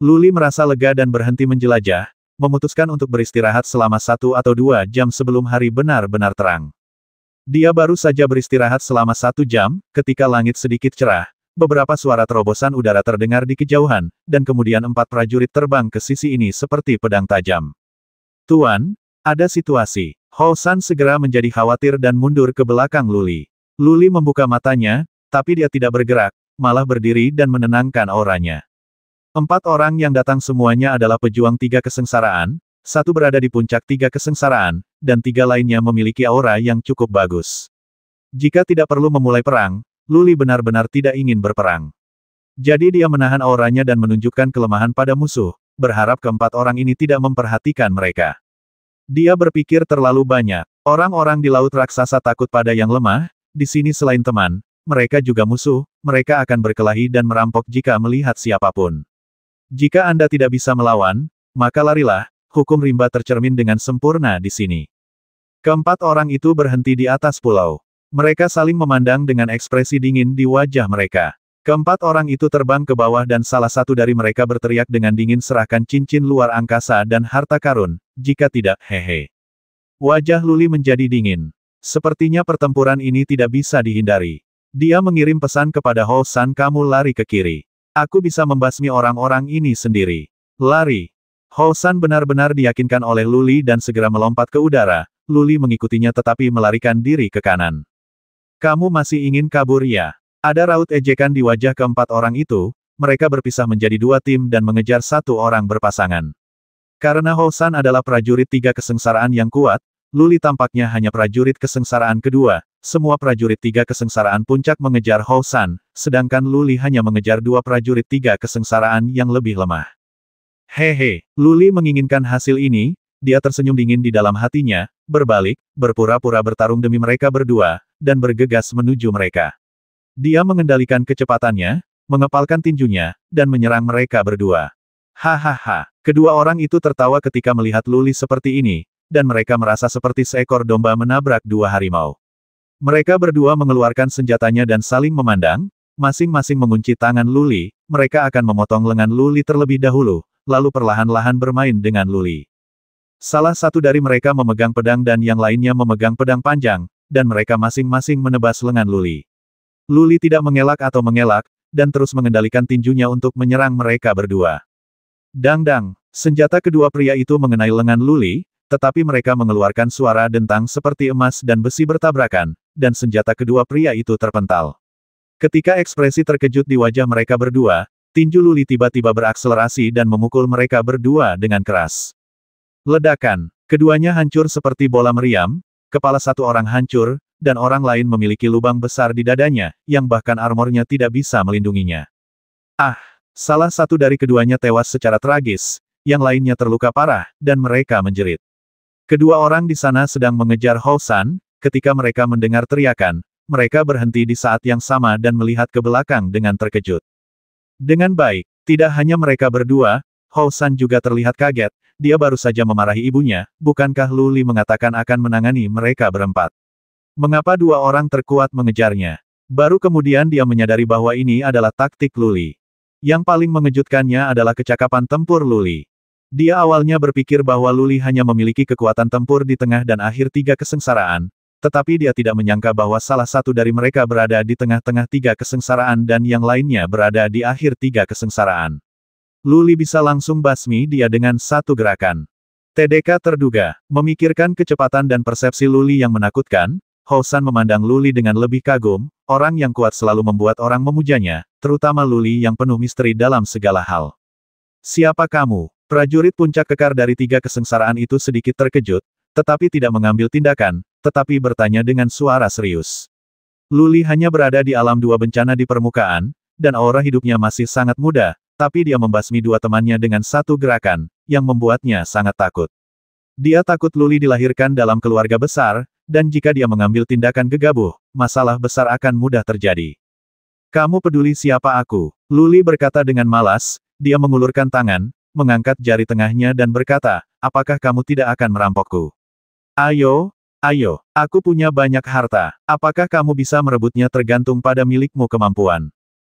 Luli merasa lega dan berhenti menjelajah, memutuskan untuk beristirahat selama satu atau dua jam sebelum hari benar-benar terang. Dia baru saja beristirahat selama satu jam, ketika langit sedikit cerah, beberapa suara terobosan udara terdengar di kejauhan, dan kemudian empat prajurit terbang ke sisi ini seperti pedang tajam. Tuan, ada situasi. Ho San segera menjadi khawatir dan mundur ke belakang Luli. Luli membuka matanya, tapi dia tidak bergerak, malah berdiri dan menenangkan auranya. Empat orang yang datang semuanya adalah pejuang tiga kesengsaraan, satu berada di puncak tiga kesengsaraan, dan tiga lainnya memiliki aura yang cukup bagus. Jika tidak perlu memulai perang, Luli benar-benar tidak ingin berperang. Jadi dia menahan auranya dan menunjukkan kelemahan pada musuh, berharap keempat orang ini tidak memperhatikan mereka. Dia berpikir terlalu banyak. Orang-orang di Laut Raksasa takut pada yang lemah, di sini selain teman, mereka juga musuh, mereka akan berkelahi dan merampok jika melihat siapapun. Jika Anda tidak bisa melawan, maka larilah, hukum rimba tercermin dengan sempurna di sini. Keempat orang itu berhenti di atas pulau. Mereka saling memandang dengan ekspresi dingin di wajah mereka. Keempat orang itu terbang ke bawah dan salah satu dari mereka berteriak dengan dingin serahkan cincin luar angkasa dan harta karun, jika tidak, hehe. Wajah Luli menjadi dingin. Sepertinya pertempuran ini tidak bisa dihindari. Dia mengirim pesan kepada Ho San kamu lari ke kiri. Aku bisa membasmi orang-orang ini sendiri. Lari. Hosan benar-benar diyakinkan oleh Luli dan segera melompat ke udara. Luli mengikutinya tetapi melarikan diri ke kanan. Kamu masih ingin kabur ya? Ada raut ejekan di wajah keempat orang itu, mereka berpisah menjadi dua tim dan mengejar satu orang berpasangan. Karena Hosan adalah prajurit tiga kesengsaraan yang kuat, Luli tampaknya hanya prajurit kesengsaraan kedua, semua prajurit tiga kesengsaraan puncak mengejar Hou San, sedangkan Luli hanya mengejar dua prajurit tiga kesengsaraan yang lebih lemah. Hehe, Luli menginginkan hasil ini, dia tersenyum dingin di dalam hatinya, berbalik, berpura-pura bertarung demi mereka berdua, dan bergegas menuju mereka. Dia mengendalikan kecepatannya, mengepalkan tinjunya, dan menyerang mereka berdua. Hahaha, kedua orang itu tertawa ketika melihat Luli seperti ini, dan mereka merasa seperti seekor domba menabrak dua harimau. Mereka berdua mengeluarkan senjatanya dan saling memandang, masing-masing mengunci tangan Luli, mereka akan memotong lengan Luli terlebih dahulu, lalu perlahan-lahan bermain dengan Luli. Salah satu dari mereka memegang pedang dan yang lainnya memegang pedang panjang, dan mereka masing-masing menebas lengan Luli. Luli tidak mengelak atau mengelak, dan terus mengendalikan tinjunya untuk menyerang mereka berdua. Dang-dang, senjata kedua pria itu mengenai lengan Luli, tetapi mereka mengeluarkan suara dentang seperti emas dan besi bertabrakan, dan senjata kedua pria itu terpental. Ketika ekspresi terkejut di wajah mereka berdua, tinju Luli tiba-tiba berakselerasi dan memukul mereka berdua dengan keras. Ledakan, keduanya hancur seperti bola meriam, kepala satu orang hancur, dan orang lain memiliki lubang besar di dadanya, yang bahkan armornya tidak bisa melindunginya. Ah, salah satu dari keduanya tewas secara tragis, yang lainnya terluka parah, dan mereka menjerit. Kedua orang di sana sedang mengejar Hou ketika mereka mendengar teriakan, mereka berhenti di saat yang sama dan melihat ke belakang dengan terkejut. Dengan baik, tidak hanya mereka berdua, Hou juga terlihat kaget, dia baru saja memarahi ibunya, bukankah Luli mengatakan akan menangani mereka berempat. Mengapa dua orang terkuat mengejarnya? Baru kemudian dia menyadari bahwa ini adalah taktik Luli. Yang paling mengejutkannya adalah kecakapan tempur Luli. Dia awalnya berpikir bahwa Luli hanya memiliki kekuatan tempur di tengah dan akhir tiga kesengsaraan, tetapi dia tidak menyangka bahwa salah satu dari mereka berada di tengah-tengah tiga kesengsaraan dan yang lainnya berada di akhir tiga kesengsaraan. Luli bisa langsung basmi dia dengan satu gerakan. TDK terduga, memikirkan kecepatan dan persepsi Luli yang menakutkan, Hosan memandang Luli dengan lebih kagum, orang yang kuat selalu membuat orang memujanya, terutama Luli yang penuh misteri dalam segala hal. Siapa kamu? Prajurit puncak kekar dari tiga kesengsaraan itu sedikit terkejut, tetapi tidak mengambil tindakan, tetapi bertanya dengan suara serius. Luli hanya berada di alam dua bencana di permukaan, dan aura hidupnya masih sangat muda, tapi dia membasmi dua temannya dengan satu gerakan, yang membuatnya sangat takut. Dia takut Luli dilahirkan dalam keluarga besar, dan jika dia mengambil tindakan gegabah, masalah besar akan mudah terjadi. Kamu peduli siapa aku? Luli berkata dengan malas, dia mengulurkan tangan, mengangkat jari tengahnya dan berkata, apakah kamu tidak akan merampokku? Ayo, ayo, aku punya banyak harta, apakah kamu bisa merebutnya tergantung pada milikmu kemampuan?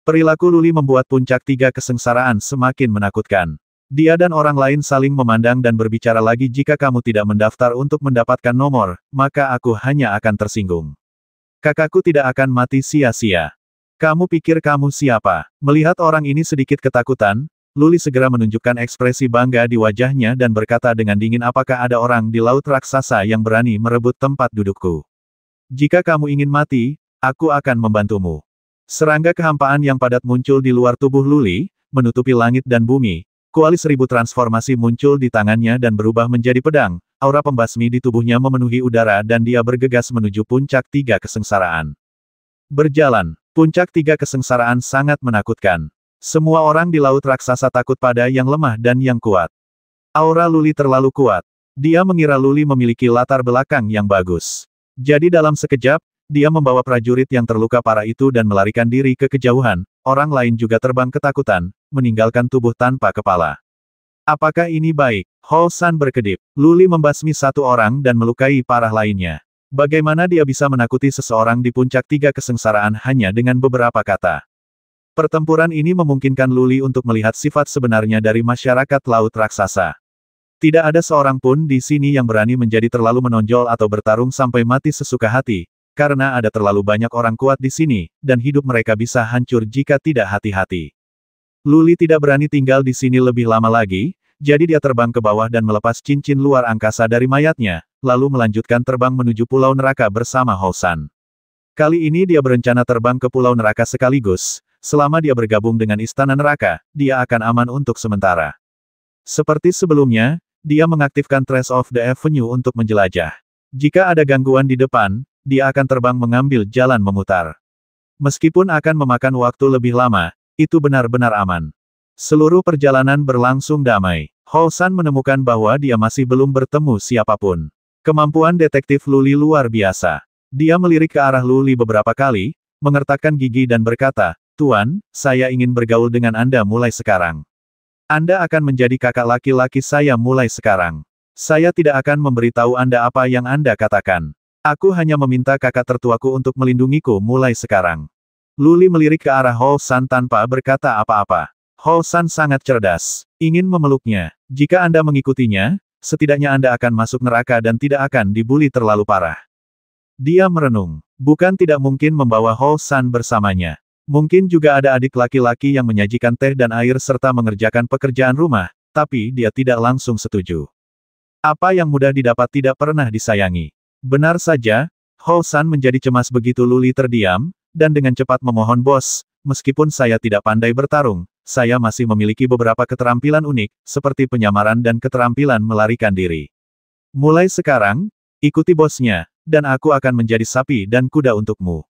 Perilaku Luli membuat puncak tiga kesengsaraan semakin menakutkan. Dia dan orang lain saling memandang dan berbicara lagi jika kamu tidak mendaftar untuk mendapatkan nomor, maka aku hanya akan tersinggung. Kakakku tidak akan mati sia-sia. Kamu pikir kamu siapa? Melihat orang ini sedikit ketakutan, Luli segera menunjukkan ekspresi bangga di wajahnya dan berkata dengan dingin apakah ada orang di laut raksasa yang berani merebut tempat dudukku. Jika kamu ingin mati, aku akan membantumu. Serangga kehampaan yang padat muncul di luar tubuh Luli, menutupi langit dan bumi. Kuali seribu transformasi muncul di tangannya dan berubah menjadi pedang. Aura pembasmi di tubuhnya memenuhi udara dan dia bergegas menuju puncak tiga kesengsaraan. Berjalan, puncak tiga kesengsaraan sangat menakutkan. Semua orang di laut raksasa takut pada yang lemah dan yang kuat. Aura Luli terlalu kuat. Dia mengira Luli memiliki latar belakang yang bagus. Jadi dalam sekejap, dia membawa prajurit yang terluka parah itu dan melarikan diri ke kejauhan, orang lain juga terbang ketakutan, meninggalkan tubuh tanpa kepala. Apakah ini baik? Ho San berkedip. Luli membasmi satu orang dan melukai parah lainnya. Bagaimana dia bisa menakuti seseorang di puncak tiga kesengsaraan hanya dengan beberapa kata? Pertempuran ini memungkinkan Luli untuk melihat sifat sebenarnya dari masyarakat laut raksasa. Tidak ada seorang pun di sini yang berani menjadi terlalu menonjol atau bertarung sampai mati sesuka hati, karena ada terlalu banyak orang kuat di sini, dan hidup mereka bisa hancur jika tidak hati-hati. Luli tidak berani tinggal di sini lebih lama lagi, jadi dia terbang ke bawah dan melepas cincin luar angkasa dari mayatnya, lalu melanjutkan terbang menuju Pulau Neraka bersama Hosan. Kali ini dia berencana terbang ke Pulau Neraka sekaligus, Selama dia bergabung dengan Istana Neraka, dia akan aman untuk sementara. Seperti sebelumnya, dia mengaktifkan Trace of the Avenue untuk menjelajah. Jika ada gangguan di depan, dia akan terbang mengambil jalan memutar. Meskipun akan memakan waktu lebih lama, itu benar-benar aman. Seluruh perjalanan berlangsung damai. Hou San menemukan bahwa dia masih belum bertemu siapapun. Kemampuan detektif Luli luar biasa. Dia melirik ke arah Luli beberapa kali, mengertakkan gigi dan berkata, Tuan, saya ingin bergaul dengan Anda mulai sekarang. Anda akan menjadi kakak laki-laki saya mulai sekarang. Saya tidak akan memberitahu Anda apa yang Anda katakan. Aku hanya meminta kakak tertuaku untuk melindungiku mulai sekarang. Luli melirik ke arah Ho San tanpa berkata apa-apa. Ho San sangat cerdas. Ingin memeluknya. Jika Anda mengikutinya, setidaknya Anda akan masuk neraka dan tidak akan dibuli terlalu parah. Dia merenung. Bukan tidak mungkin membawa Ho San bersamanya. Mungkin juga ada adik laki-laki yang menyajikan teh dan air serta mengerjakan pekerjaan rumah, tapi dia tidak langsung setuju. Apa yang mudah didapat tidak pernah disayangi. Benar saja, Ho San menjadi cemas begitu Luli terdiam, dan dengan cepat memohon bos, meskipun saya tidak pandai bertarung, saya masih memiliki beberapa keterampilan unik, seperti penyamaran dan keterampilan melarikan diri. Mulai sekarang, ikuti bosnya, dan aku akan menjadi sapi dan kuda untukmu.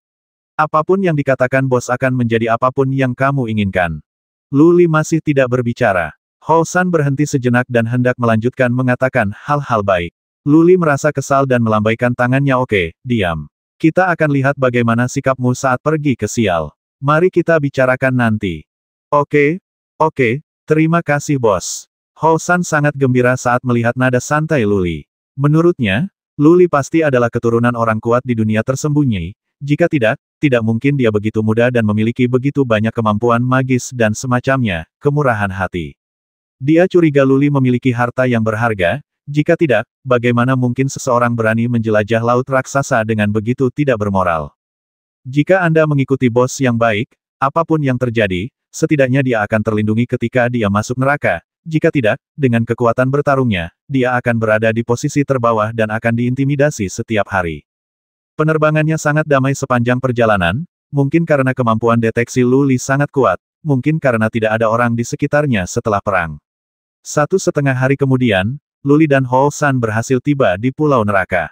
Apapun yang dikatakan bos akan menjadi apapun yang kamu inginkan. Luli masih tidak berbicara. Hou San berhenti sejenak dan hendak melanjutkan mengatakan hal-hal baik. Luli merasa kesal dan melambaikan tangannya oke, diam. Kita akan lihat bagaimana sikapmu saat pergi ke sial. Mari kita bicarakan nanti. Oke, oke, terima kasih bos. Hou San sangat gembira saat melihat nada santai Luli. Menurutnya, Luli pasti adalah keturunan orang kuat di dunia tersembunyi, jika tidak, tidak mungkin dia begitu muda dan memiliki begitu banyak kemampuan magis dan semacamnya, kemurahan hati. Dia curiga Luli memiliki harta yang berharga, jika tidak, bagaimana mungkin seseorang berani menjelajah laut raksasa dengan begitu tidak bermoral? Jika Anda mengikuti bos yang baik, apapun yang terjadi, setidaknya dia akan terlindungi ketika dia masuk neraka. Jika tidak, dengan kekuatan bertarungnya, dia akan berada di posisi terbawah dan akan diintimidasi setiap hari. Penerbangannya sangat damai sepanjang perjalanan, mungkin karena kemampuan deteksi Luli sangat kuat, mungkin karena tidak ada orang di sekitarnya setelah perang. Satu setengah hari kemudian, Luli dan Ho San berhasil tiba di Pulau Neraka.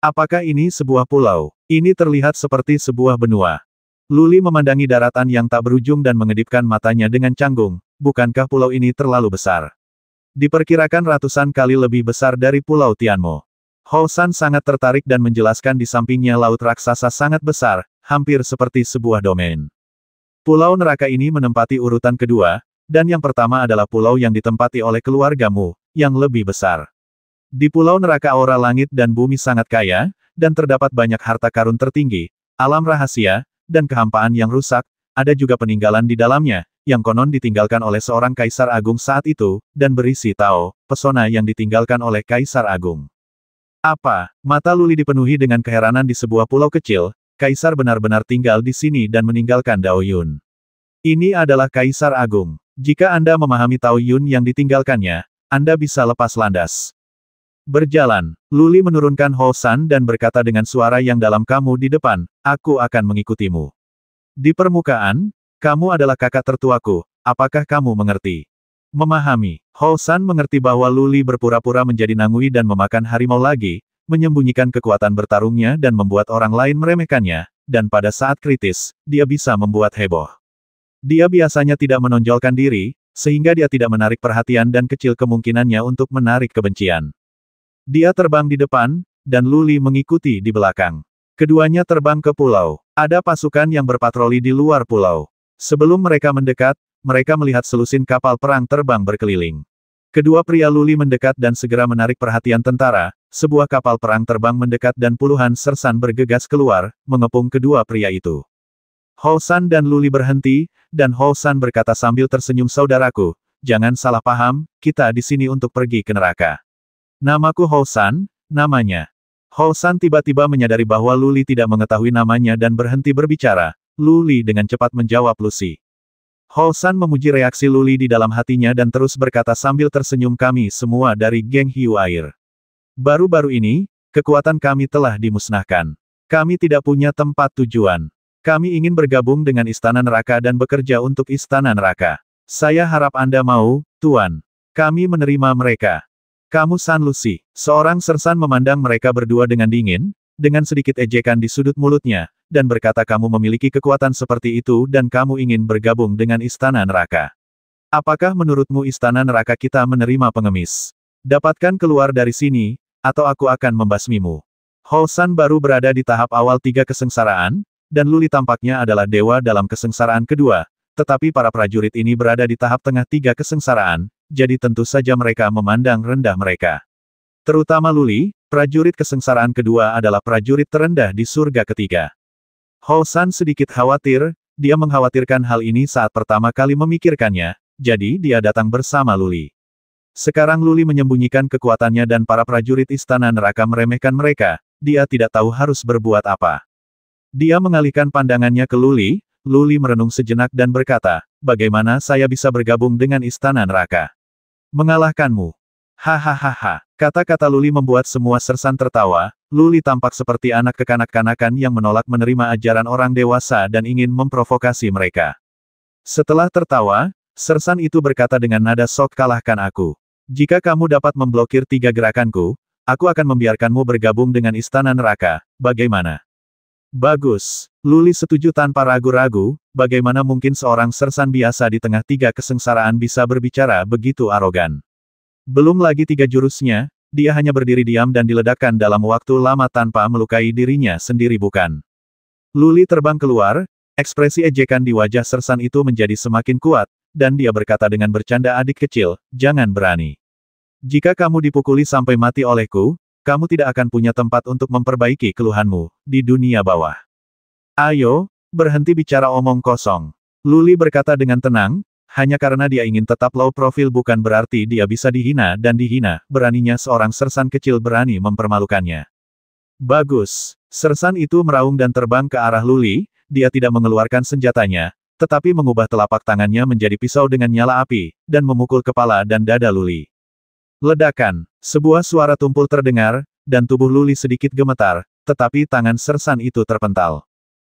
Apakah ini sebuah pulau? Ini terlihat seperti sebuah benua. Luli memandangi daratan yang tak berujung dan mengedipkan matanya dengan canggung, bukankah pulau ini terlalu besar? Diperkirakan ratusan kali lebih besar dari Pulau Tianmo. Hosan sangat tertarik dan menjelaskan di sampingnya laut raksasa sangat besar, hampir seperti sebuah domain. Pulau neraka ini menempati urutan kedua, dan yang pertama adalah pulau yang ditempati oleh keluargamu, yang lebih besar. Di pulau neraka aura langit dan bumi sangat kaya, dan terdapat banyak harta karun tertinggi, alam rahasia, dan kehampaan yang rusak, ada juga peninggalan di dalamnya, yang konon ditinggalkan oleh seorang kaisar agung saat itu, dan berisi Tao, pesona yang ditinggalkan oleh kaisar agung. Apa? Mata Luli dipenuhi dengan keheranan di sebuah pulau kecil, Kaisar benar-benar tinggal di sini dan meninggalkan Dao Yun. Ini adalah Kaisar Agung. Jika Anda memahami Tao Yun yang ditinggalkannya, Anda bisa lepas landas. Berjalan, Luli menurunkan Ho San dan berkata dengan suara yang dalam kamu di depan, aku akan mengikutimu. Di permukaan, kamu adalah kakak tertuaku, apakah kamu mengerti? Memahami, Hou San mengerti bahwa Luli berpura-pura menjadi Nangui dan memakan harimau lagi, menyembunyikan kekuatan bertarungnya dan membuat orang lain meremehkannya, dan pada saat kritis, dia bisa membuat heboh. Dia biasanya tidak menonjolkan diri, sehingga dia tidak menarik perhatian dan kecil kemungkinannya untuk menarik kebencian. Dia terbang di depan, dan Luli mengikuti di belakang. Keduanya terbang ke pulau. Ada pasukan yang berpatroli di luar pulau. Sebelum mereka mendekat, mereka melihat selusin kapal perang terbang berkeliling. Kedua pria Luli mendekat dan segera menarik perhatian tentara, sebuah kapal perang terbang mendekat dan puluhan sersan bergegas keluar, mengepung kedua pria itu. Hou San dan Luli berhenti, dan Hou San berkata sambil tersenyum saudaraku, jangan salah paham, kita di sini untuk pergi ke neraka. Namaku Hou San, namanya. Hou San tiba-tiba menyadari bahwa Luli tidak mengetahui namanya dan berhenti berbicara, Luli dengan cepat menjawab Lucy. Hosan memuji reaksi Luli di dalam hatinya dan terus berkata sambil tersenyum kami semua dari geng hiu air. Baru-baru ini, kekuatan kami telah dimusnahkan. Kami tidak punya tempat tujuan. Kami ingin bergabung dengan Istana Neraka dan bekerja untuk Istana Neraka. Saya harap Anda mau, Tuan. Kami menerima mereka. Kamu San Lucy. Seorang sersan memandang mereka berdua dengan dingin, dengan sedikit ejekan di sudut mulutnya, dan berkata kamu memiliki kekuatan seperti itu dan kamu ingin bergabung dengan istana neraka. Apakah menurutmu istana neraka kita menerima pengemis? Dapatkan keluar dari sini, atau aku akan membasmimu. Hosan baru berada di tahap awal tiga kesengsaraan, dan Luli tampaknya adalah dewa dalam kesengsaraan kedua, tetapi para prajurit ini berada di tahap tengah tiga kesengsaraan, jadi tentu saja mereka memandang rendah mereka. Terutama Luli, prajurit kesengsaraan kedua adalah prajurit terendah di surga ketiga. Hou San sedikit khawatir, dia mengkhawatirkan hal ini saat pertama kali memikirkannya, jadi dia datang bersama Luli. Sekarang Luli menyembunyikan kekuatannya dan para prajurit istana neraka meremehkan mereka, dia tidak tahu harus berbuat apa. Dia mengalihkan pandangannya ke Luli, Luli merenung sejenak dan berkata, bagaimana saya bisa bergabung dengan istana neraka? Mengalahkanmu. Hahaha. Kata-kata Luli membuat semua sersan tertawa, Luli tampak seperti anak kekanak-kanakan yang menolak menerima ajaran orang dewasa dan ingin memprovokasi mereka. Setelah tertawa, sersan itu berkata dengan nada sok kalahkan aku. Jika kamu dapat memblokir tiga gerakanku, aku akan membiarkanmu bergabung dengan istana neraka, bagaimana? Bagus, Luli setuju tanpa ragu-ragu, bagaimana mungkin seorang sersan biasa di tengah tiga kesengsaraan bisa berbicara begitu arogan. Belum lagi tiga jurusnya, dia hanya berdiri diam dan diledakkan dalam waktu lama tanpa melukai dirinya sendiri bukan. Luli terbang keluar, ekspresi ejekan di wajah sersan itu menjadi semakin kuat, dan dia berkata dengan bercanda adik kecil, jangan berani. Jika kamu dipukuli sampai mati olehku, kamu tidak akan punya tempat untuk memperbaiki keluhanmu, di dunia bawah. Ayo, berhenti bicara omong kosong. Luli berkata dengan tenang, hanya karena dia ingin tetap low profil bukan berarti dia bisa dihina dan dihina, beraninya seorang sersan kecil berani mempermalukannya. Bagus. Sersan itu meraung dan terbang ke arah Luli, dia tidak mengeluarkan senjatanya, tetapi mengubah telapak tangannya menjadi pisau dengan nyala api, dan memukul kepala dan dada Luli. Ledakan, sebuah suara tumpul terdengar, dan tubuh Luli sedikit gemetar, tetapi tangan sersan itu terpental.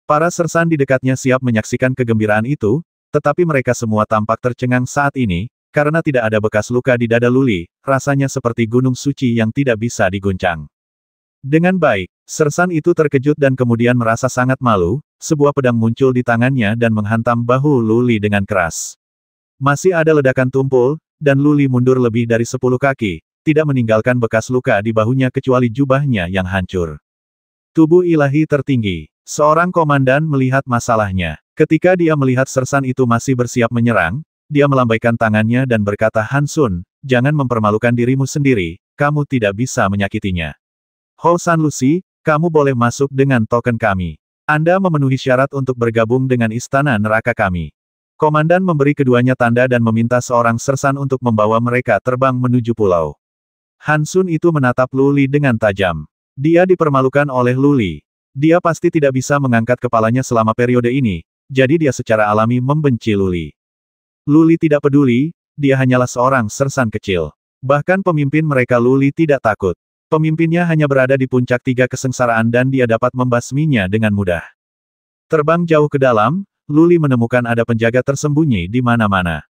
Para sersan di dekatnya siap menyaksikan kegembiraan itu, tetapi mereka semua tampak tercengang saat ini, karena tidak ada bekas luka di dada Luli, rasanya seperti gunung suci yang tidak bisa diguncang. Dengan baik, sersan itu terkejut dan kemudian merasa sangat malu, sebuah pedang muncul di tangannya dan menghantam bahu Luli dengan keras. Masih ada ledakan tumpul, dan Luli mundur lebih dari sepuluh kaki, tidak meninggalkan bekas luka di bahunya kecuali jubahnya yang hancur. Tubuh ilahi tertinggi. Seorang komandan melihat masalahnya. Ketika dia melihat Sersan itu masih bersiap menyerang, dia melambaikan tangannya dan berkata Hansun, jangan mempermalukan dirimu sendiri, kamu tidak bisa menyakitinya. Ho San Lucy, kamu boleh masuk dengan token kami. Anda memenuhi syarat untuk bergabung dengan istana neraka kami. Komandan memberi keduanya tanda dan meminta seorang sersan untuk membawa mereka terbang menuju pulau. Hansun itu menatap Luli dengan tajam. Dia dipermalukan oleh Luli. Dia pasti tidak bisa mengangkat kepalanya selama periode ini, jadi dia secara alami membenci Luli. Luli tidak peduli, dia hanyalah seorang sersan kecil. Bahkan pemimpin mereka Luli tidak takut. Pemimpinnya hanya berada di puncak tiga kesengsaraan dan dia dapat membasminya dengan mudah. Terbang jauh ke dalam, Luli menemukan ada penjaga tersembunyi di mana-mana.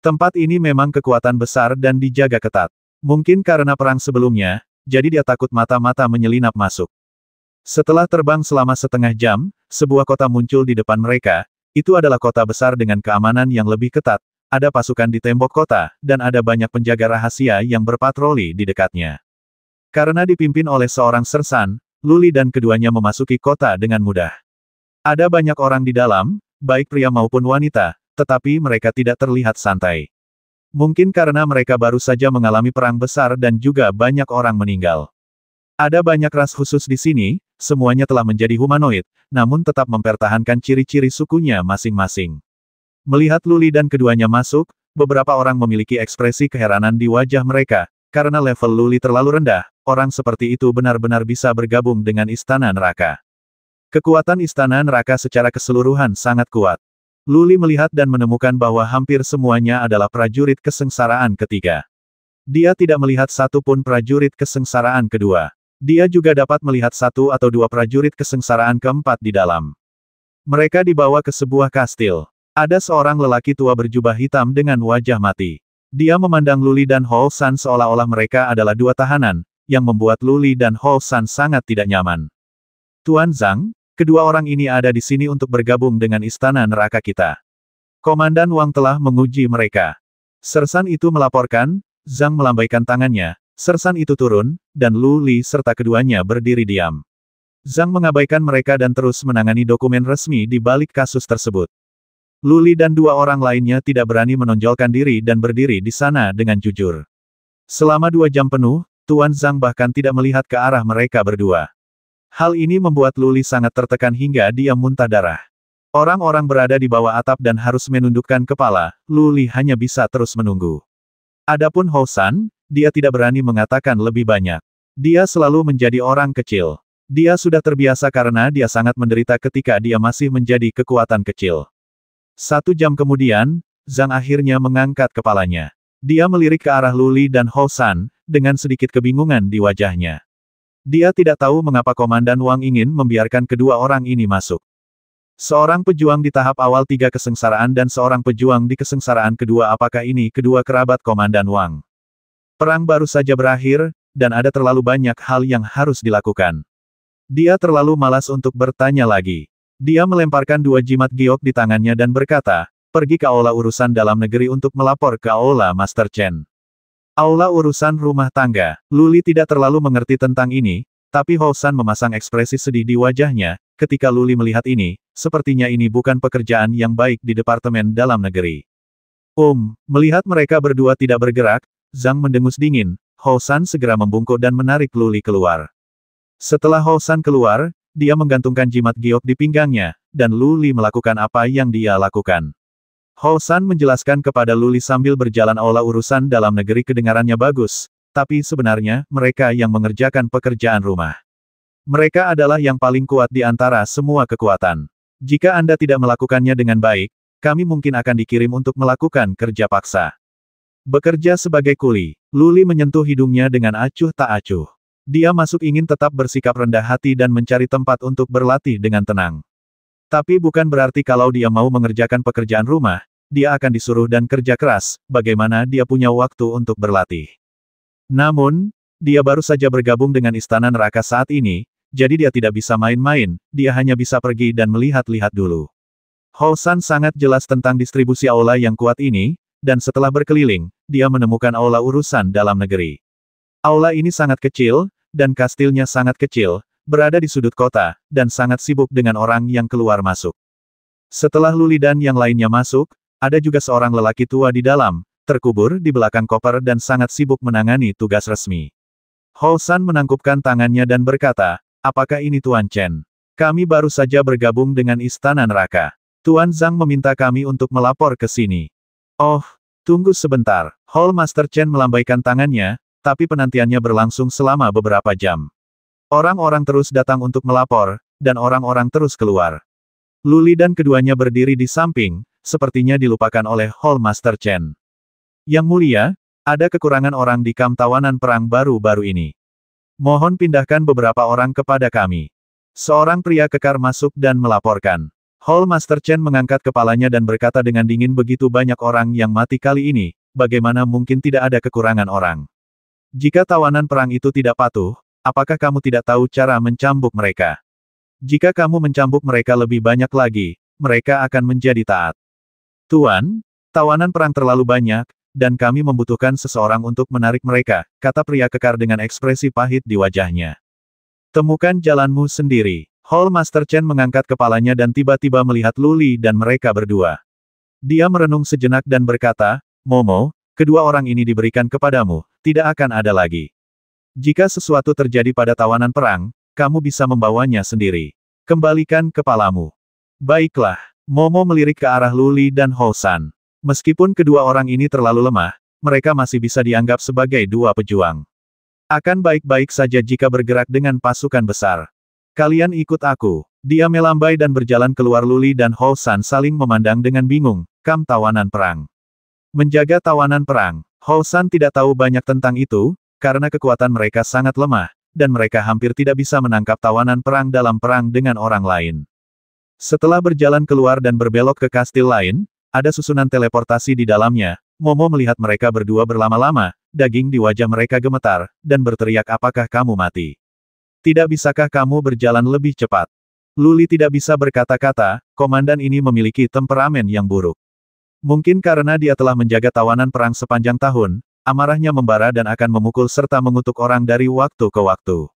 Tempat ini memang kekuatan besar dan dijaga ketat. Mungkin karena perang sebelumnya, jadi dia takut mata-mata menyelinap masuk. Setelah terbang selama setengah jam, sebuah kota muncul di depan mereka, itu adalah kota besar dengan keamanan yang lebih ketat, ada pasukan di tembok kota, dan ada banyak penjaga rahasia yang berpatroli di dekatnya. Karena dipimpin oleh seorang sersan, Luli dan keduanya memasuki kota dengan mudah. Ada banyak orang di dalam, baik pria maupun wanita, tetapi mereka tidak terlihat santai. Mungkin karena mereka baru saja mengalami perang besar dan juga banyak orang meninggal. Ada banyak ras khusus di sini, semuanya telah menjadi humanoid, namun tetap mempertahankan ciri-ciri sukunya masing-masing. Melihat Luli dan keduanya masuk, beberapa orang memiliki ekspresi keheranan di wajah mereka, karena level Luli terlalu rendah, orang seperti itu benar-benar bisa bergabung dengan Istana Neraka. Kekuatan Istana Neraka secara keseluruhan sangat kuat. Luli melihat dan menemukan bahwa hampir semuanya adalah prajurit kesengsaraan ketiga. Dia tidak melihat satupun prajurit kesengsaraan kedua. Dia juga dapat melihat satu atau dua prajurit kesengsaraan keempat di dalam. Mereka dibawa ke sebuah kastil. Ada seorang lelaki tua berjubah hitam dengan wajah mati. Dia memandang Luli dan Hou San seolah-olah mereka adalah dua tahanan, yang membuat Luli dan Hou San sangat tidak nyaman. Tuan Zhang, kedua orang ini ada di sini untuk bergabung dengan istana neraka kita. Komandan Wang telah menguji mereka. Sersan itu melaporkan, Zhang melambaikan tangannya, Sersan itu turun, dan Lu Li serta keduanya berdiri diam. Zhang mengabaikan mereka dan terus menangani dokumen resmi di balik kasus tersebut. Lu Li dan dua orang lainnya tidak berani menonjolkan diri dan berdiri di sana dengan jujur. Selama dua jam penuh, Tuan Zhang bahkan tidak melihat ke arah mereka berdua. Hal ini membuat Luli sangat tertekan hingga dia muntah darah. Orang-orang berada di bawah atap dan harus menundukkan kepala, Luli hanya bisa terus menunggu. Adapun Hou dia tidak berani mengatakan lebih banyak. Dia selalu menjadi orang kecil. Dia sudah terbiasa karena dia sangat menderita ketika dia masih menjadi kekuatan kecil. Satu jam kemudian, Zhang akhirnya mengangkat kepalanya. Dia melirik ke arah Luli dan Hou San, dengan sedikit kebingungan di wajahnya. Dia tidak tahu mengapa Komandan Wang ingin membiarkan kedua orang ini masuk. Seorang pejuang di tahap awal tiga kesengsaraan dan seorang pejuang di kesengsaraan kedua apakah ini kedua kerabat Komandan Wang. Perang baru saja berakhir, dan ada terlalu banyak hal yang harus dilakukan. Dia terlalu malas untuk bertanya lagi. Dia melemparkan dua jimat giok di tangannya dan berkata, pergi ke aula urusan dalam negeri untuk melapor ke aula Master Chen. Aula urusan rumah tangga, Luli tidak terlalu mengerti tentang ini, tapi Hosan memasang ekspresi sedih di wajahnya, ketika Luli melihat ini, sepertinya ini bukan pekerjaan yang baik di Departemen Dalam Negeri. Um, melihat mereka berdua tidak bergerak, Zhang mendengus dingin, Hou San segera membungkuk dan menarik Luli keluar. Setelah Hou San keluar, dia menggantungkan jimat giok di pinggangnya, dan Luli melakukan apa yang dia lakukan. Hou San menjelaskan kepada Luli sambil berjalan olah urusan dalam negeri kedengarannya bagus, tapi sebenarnya, mereka yang mengerjakan pekerjaan rumah. Mereka adalah yang paling kuat di antara semua kekuatan. Jika Anda tidak melakukannya dengan baik, kami mungkin akan dikirim untuk melakukan kerja paksa. Bekerja sebagai kuli, Luli menyentuh hidungnya dengan acuh tak acuh. Dia masuk ingin tetap bersikap rendah hati dan mencari tempat untuk berlatih dengan tenang. Tapi bukan berarti kalau dia mau mengerjakan pekerjaan rumah, dia akan disuruh dan kerja keras, bagaimana dia punya waktu untuk berlatih. Namun, dia baru saja bergabung dengan istana neraka saat ini, jadi dia tidak bisa main-main, dia hanya bisa pergi dan melihat-lihat dulu. Hosan sangat jelas tentang distribusi aula yang kuat ini, dan setelah berkeliling, dia menemukan aula urusan dalam negeri. Aula ini sangat kecil, dan kastilnya sangat kecil, berada di sudut kota, dan sangat sibuk dengan orang yang keluar masuk. Setelah Luli dan yang lainnya masuk, ada juga seorang lelaki tua di dalam, terkubur di belakang koper dan sangat sibuk menangani tugas resmi. Hou San menangkupkan tangannya dan berkata, apakah ini Tuan Chen? Kami baru saja bergabung dengan Istana Neraka. Tuan Zhang meminta kami untuk melapor ke sini. Oh, tunggu sebentar. Hall Master Chen melambaikan tangannya, tapi penantiannya berlangsung selama beberapa jam. Orang-orang terus datang untuk melapor, dan orang-orang terus keluar. Luli dan keduanya berdiri di samping, sepertinya dilupakan oleh Hall Master Chen. Yang mulia, ada kekurangan orang di kam tawanan perang baru-baru ini. Mohon pindahkan beberapa orang kepada kami. Seorang pria kekar masuk dan melaporkan. Hall Master Chen mengangkat kepalanya dan berkata dengan dingin begitu banyak orang yang mati kali ini, bagaimana mungkin tidak ada kekurangan orang. Jika tawanan perang itu tidak patuh, apakah kamu tidak tahu cara mencambuk mereka? Jika kamu mencambuk mereka lebih banyak lagi, mereka akan menjadi taat. Tuan, tawanan perang terlalu banyak, dan kami membutuhkan seseorang untuk menarik mereka, kata pria kekar dengan ekspresi pahit di wajahnya. Temukan jalanmu sendiri. Hall Master Chen mengangkat kepalanya dan tiba-tiba melihat Luli dan mereka berdua. Dia merenung sejenak dan berkata, Momo, kedua orang ini diberikan kepadamu, tidak akan ada lagi. Jika sesuatu terjadi pada tawanan perang, kamu bisa membawanya sendiri. Kembalikan kepalamu. Baiklah, Momo melirik ke arah Luli dan Hosan. Meskipun kedua orang ini terlalu lemah, mereka masih bisa dianggap sebagai dua pejuang. Akan baik-baik saja jika bergerak dengan pasukan besar. Kalian ikut aku. Dia melambai dan berjalan keluar Luli dan Hou San saling memandang dengan bingung, kam tawanan perang. Menjaga tawanan perang, Hou San tidak tahu banyak tentang itu, karena kekuatan mereka sangat lemah, dan mereka hampir tidak bisa menangkap tawanan perang dalam perang dengan orang lain. Setelah berjalan keluar dan berbelok ke kastil lain, ada susunan teleportasi di dalamnya, Momo melihat mereka berdua berlama-lama, daging di wajah mereka gemetar, dan berteriak apakah kamu mati. Tidak bisakah kamu berjalan lebih cepat? Luli tidak bisa berkata-kata, komandan ini memiliki temperamen yang buruk. Mungkin karena dia telah menjaga tawanan perang sepanjang tahun, amarahnya membara dan akan memukul serta mengutuk orang dari waktu ke waktu.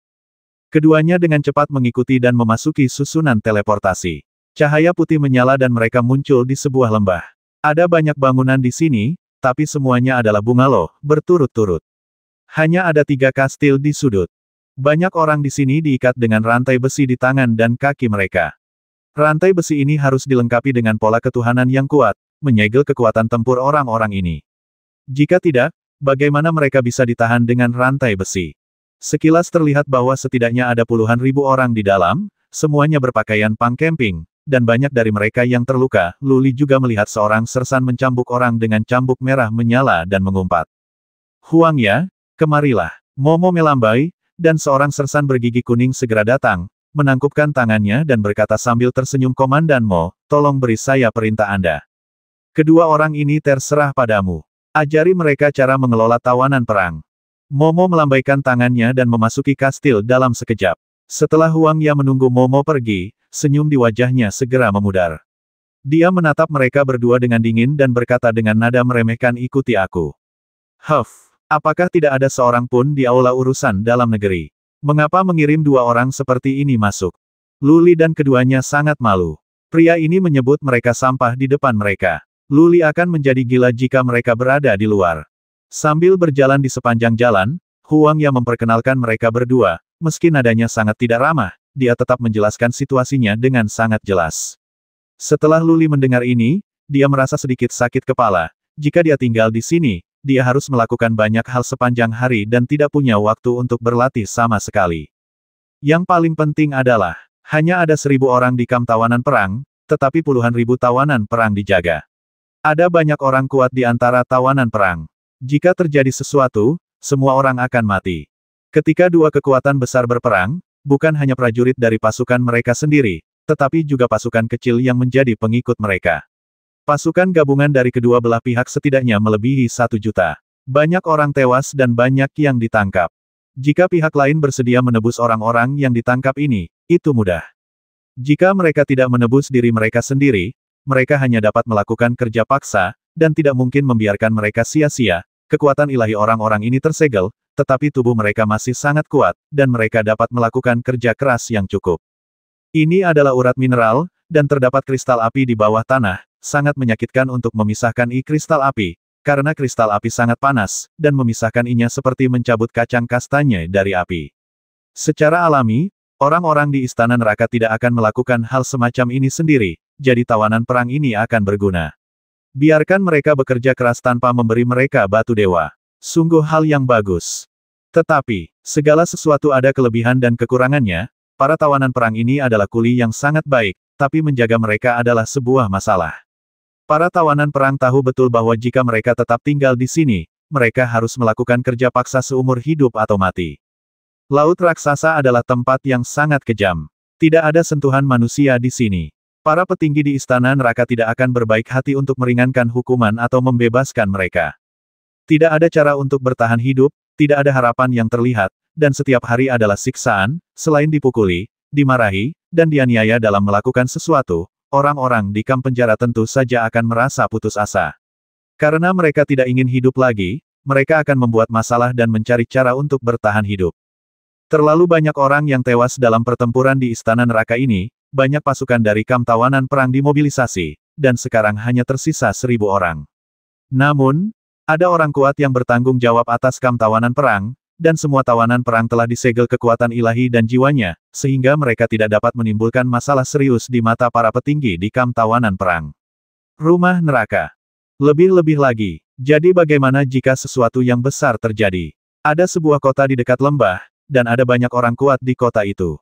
Keduanya dengan cepat mengikuti dan memasuki susunan teleportasi. Cahaya putih menyala dan mereka muncul di sebuah lembah. Ada banyak bangunan di sini, tapi semuanya adalah bungalow, berturut-turut. Hanya ada tiga kastil di sudut. Banyak orang di sini diikat dengan rantai besi di tangan dan kaki mereka. Rantai besi ini harus dilengkapi dengan pola ketuhanan yang kuat, menyegel kekuatan tempur orang-orang ini. Jika tidak, bagaimana mereka bisa ditahan dengan rantai besi? Sekilas terlihat bahwa setidaknya ada puluhan ribu orang di dalam, semuanya berpakaian pang camping, dan banyak dari mereka yang terluka, Luli juga melihat seorang sersan mencambuk orang dengan cambuk merah menyala dan mengumpat. Huang ya, kemarilah. Momo melambai, dan seorang sersan bergigi kuning segera datang, menangkupkan tangannya dan berkata sambil tersenyum Komandan Mo, tolong beri saya perintah Anda. Kedua orang ini terserah padamu. Ajari mereka cara mengelola tawanan perang. Momo melambaikan tangannya dan memasuki kastil dalam sekejap. Setelah Huang Ya menunggu Momo pergi, senyum di wajahnya segera memudar. Dia menatap mereka berdua dengan dingin dan berkata dengan nada meremehkan ikuti aku. Huff! Apakah tidak ada seorang pun di aula urusan dalam negeri? Mengapa mengirim dua orang seperti ini masuk? Luli dan keduanya sangat malu. Pria ini menyebut mereka sampah di depan mereka. Luli akan menjadi gila jika mereka berada di luar. Sambil berjalan di sepanjang jalan, Huang yang memperkenalkan mereka berdua, meski nadanya sangat tidak ramah, dia tetap menjelaskan situasinya dengan sangat jelas. Setelah Luli mendengar ini, dia merasa sedikit sakit kepala. Jika dia tinggal di sini, dia harus melakukan banyak hal sepanjang hari dan tidak punya waktu untuk berlatih sama sekali. Yang paling penting adalah, hanya ada seribu orang di kam tawanan perang, tetapi puluhan ribu tawanan perang dijaga. Ada banyak orang kuat di antara tawanan perang. Jika terjadi sesuatu, semua orang akan mati. Ketika dua kekuatan besar berperang, bukan hanya prajurit dari pasukan mereka sendiri, tetapi juga pasukan kecil yang menjadi pengikut mereka. Pasukan gabungan dari kedua belah pihak setidaknya melebihi satu juta. Banyak orang tewas dan banyak yang ditangkap. Jika pihak lain bersedia menebus orang-orang yang ditangkap ini, itu mudah. Jika mereka tidak menebus diri mereka sendiri, mereka hanya dapat melakukan kerja paksa, dan tidak mungkin membiarkan mereka sia-sia. Kekuatan ilahi orang-orang ini tersegel, tetapi tubuh mereka masih sangat kuat, dan mereka dapat melakukan kerja keras yang cukup. Ini adalah urat mineral, dan terdapat kristal api di bawah tanah, sangat menyakitkan untuk memisahkan I kristal api, karena kristal api sangat panas, dan memisahkan inya seperti mencabut kacang kastanya dari api. Secara alami, orang-orang di Istana Neraka tidak akan melakukan hal semacam ini sendiri, jadi tawanan perang ini akan berguna. Biarkan mereka bekerja keras tanpa memberi mereka batu dewa. Sungguh hal yang bagus. Tetapi, segala sesuatu ada kelebihan dan kekurangannya, para tawanan perang ini adalah kuli yang sangat baik, tapi menjaga mereka adalah sebuah masalah. Para tawanan perang tahu betul bahwa jika mereka tetap tinggal di sini, mereka harus melakukan kerja paksa seumur hidup atau mati. Laut raksasa adalah tempat yang sangat kejam. Tidak ada sentuhan manusia di sini. Para petinggi di istana neraka tidak akan berbaik hati untuk meringankan hukuman atau membebaskan mereka. Tidak ada cara untuk bertahan hidup, tidak ada harapan yang terlihat, dan setiap hari adalah siksaan, selain dipukuli, dimarahi, dan dianiaya dalam melakukan sesuatu, Orang-orang di kamp penjara tentu saja akan merasa putus asa. Karena mereka tidak ingin hidup lagi, mereka akan membuat masalah dan mencari cara untuk bertahan hidup. Terlalu banyak orang yang tewas dalam pertempuran di Istana Neraka ini, banyak pasukan dari kamp tawanan perang dimobilisasi, dan sekarang hanya tersisa seribu orang. Namun, ada orang kuat yang bertanggung jawab atas kamp tawanan perang, dan semua tawanan perang telah disegel kekuatan ilahi dan jiwanya, sehingga mereka tidak dapat menimbulkan masalah serius di mata para petinggi di kam tawanan perang. Rumah neraka. Lebih-lebih lagi, jadi bagaimana jika sesuatu yang besar terjadi? Ada sebuah kota di dekat lembah, dan ada banyak orang kuat di kota itu.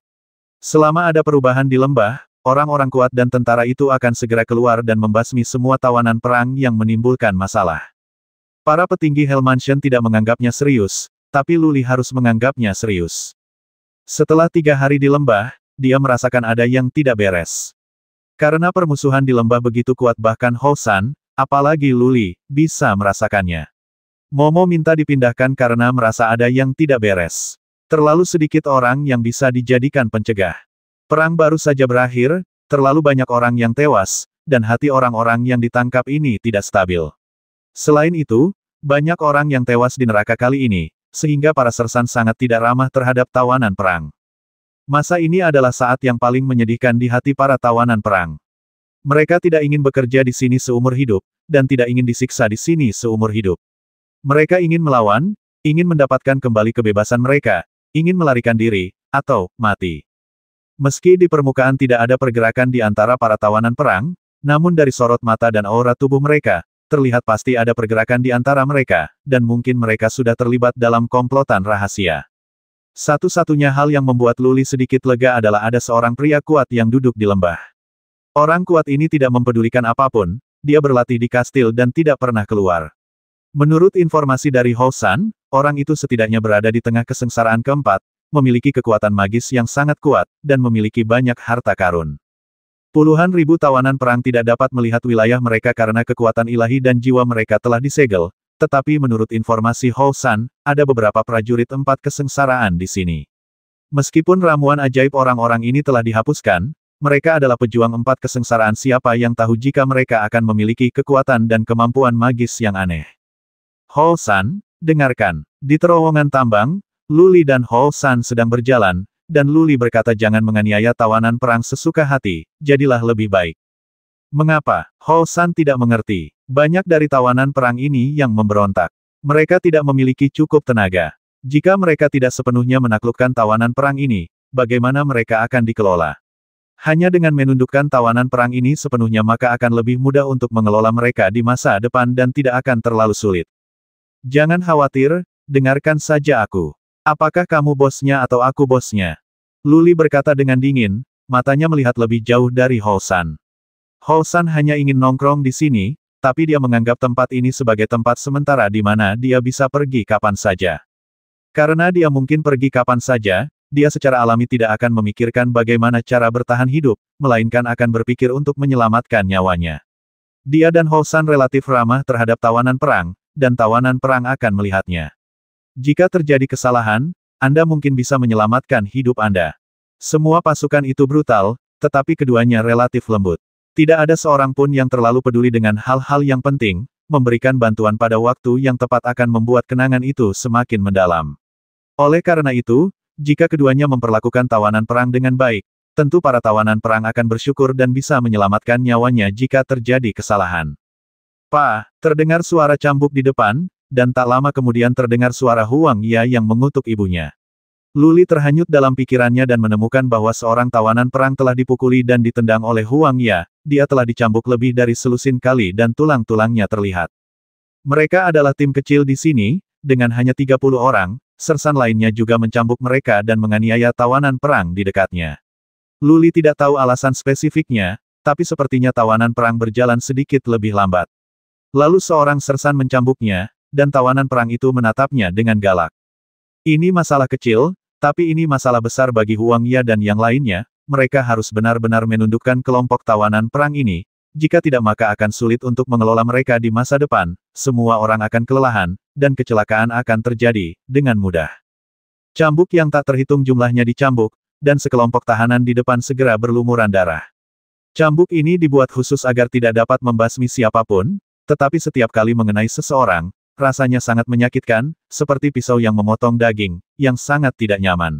Selama ada perubahan di lembah, orang-orang kuat dan tentara itu akan segera keluar dan membasmi semua tawanan perang yang menimbulkan masalah. Para petinggi Hell Mansion tidak menganggapnya serius, tapi Luli harus menganggapnya serius. Setelah tiga hari di lembah, dia merasakan ada yang tidak beres. Karena permusuhan di lembah begitu kuat bahkan Hosan, apalagi Luli, bisa merasakannya. Momo minta dipindahkan karena merasa ada yang tidak beres. Terlalu sedikit orang yang bisa dijadikan pencegah. Perang baru saja berakhir, terlalu banyak orang yang tewas, dan hati orang-orang yang ditangkap ini tidak stabil. Selain itu, banyak orang yang tewas di neraka kali ini, sehingga para sersan sangat tidak ramah terhadap tawanan perang. Masa ini adalah saat yang paling menyedihkan di hati para tawanan perang. Mereka tidak ingin bekerja di sini seumur hidup, dan tidak ingin disiksa di sini seumur hidup. Mereka ingin melawan, ingin mendapatkan kembali kebebasan mereka, ingin melarikan diri, atau mati. Meski di permukaan tidak ada pergerakan di antara para tawanan perang, namun dari sorot mata dan aura tubuh mereka, terlihat pasti ada pergerakan di antara mereka, dan mungkin mereka sudah terlibat dalam komplotan rahasia. Satu-satunya hal yang membuat Luli sedikit lega adalah ada seorang pria kuat yang duduk di lembah. Orang kuat ini tidak mempedulikan apapun, dia berlatih di kastil dan tidak pernah keluar. Menurut informasi dari Hosan, orang itu setidaknya berada di tengah kesengsaraan keempat, memiliki kekuatan magis yang sangat kuat, dan memiliki banyak harta karun. Puluhan ribu tawanan perang tidak dapat melihat wilayah mereka karena kekuatan ilahi dan jiwa mereka telah disegel, tetapi menurut informasi Hou San, ada beberapa prajurit empat kesengsaraan di sini. Meskipun ramuan ajaib orang-orang ini telah dihapuskan, mereka adalah pejuang empat kesengsaraan siapa yang tahu jika mereka akan memiliki kekuatan dan kemampuan magis yang aneh. Hou San, dengarkan. Di terowongan tambang, Luli dan Hou San sedang berjalan, dan Luli berkata jangan menganiaya tawanan perang sesuka hati, jadilah lebih baik. Mengapa? Ho San tidak mengerti. Banyak dari tawanan perang ini yang memberontak. Mereka tidak memiliki cukup tenaga. Jika mereka tidak sepenuhnya menaklukkan tawanan perang ini, bagaimana mereka akan dikelola? Hanya dengan menundukkan tawanan perang ini sepenuhnya maka akan lebih mudah untuk mengelola mereka di masa depan dan tidak akan terlalu sulit. Jangan khawatir, dengarkan saja aku. Apakah kamu bosnya atau aku bosnya? Luli berkata dengan dingin, matanya melihat lebih jauh dari Hosan. Hosan hanya ingin nongkrong di sini, tapi dia menganggap tempat ini sebagai tempat sementara di mana dia bisa pergi kapan saja. Karena dia mungkin pergi kapan saja, dia secara alami tidak akan memikirkan bagaimana cara bertahan hidup, melainkan akan berpikir untuk menyelamatkan nyawanya. Dia dan Hosan relatif ramah terhadap tawanan perang, dan tawanan perang akan melihatnya. Jika terjadi kesalahan, Anda mungkin bisa menyelamatkan hidup Anda. Semua pasukan itu brutal, tetapi keduanya relatif lembut. Tidak ada seorang pun yang terlalu peduli dengan hal-hal yang penting, memberikan bantuan pada waktu yang tepat akan membuat kenangan itu semakin mendalam. Oleh karena itu, jika keduanya memperlakukan tawanan perang dengan baik, tentu para tawanan perang akan bersyukur dan bisa menyelamatkan nyawanya jika terjadi kesalahan. Pa, terdengar suara cambuk di depan, dan tak lama kemudian terdengar suara Huang Ya yang mengutuk ibunya. Luli terhanyut dalam pikirannya dan menemukan bahwa seorang tawanan perang telah dipukuli dan ditendang oleh Huang Ya, dia telah dicambuk lebih dari selusin kali dan tulang-tulangnya terlihat. Mereka adalah tim kecil di sini, dengan hanya 30 orang, sersan lainnya juga mencambuk mereka dan menganiaya tawanan perang di dekatnya. Luli tidak tahu alasan spesifiknya, tapi sepertinya tawanan perang berjalan sedikit lebih lambat. Lalu seorang sersan mencambuknya, dan tawanan perang itu menatapnya dengan galak. Ini masalah kecil, tapi ini masalah besar bagi Huang Ya dan yang lainnya, mereka harus benar-benar menundukkan kelompok tawanan perang ini, jika tidak maka akan sulit untuk mengelola mereka di masa depan, semua orang akan kelelahan, dan kecelakaan akan terjadi, dengan mudah. Cambuk yang tak terhitung jumlahnya dicambuk, dan sekelompok tahanan di depan segera berlumuran darah. Cambuk ini dibuat khusus agar tidak dapat membasmi siapapun, tetapi setiap kali mengenai seseorang, Rasanya sangat menyakitkan, seperti pisau yang memotong daging, yang sangat tidak nyaman.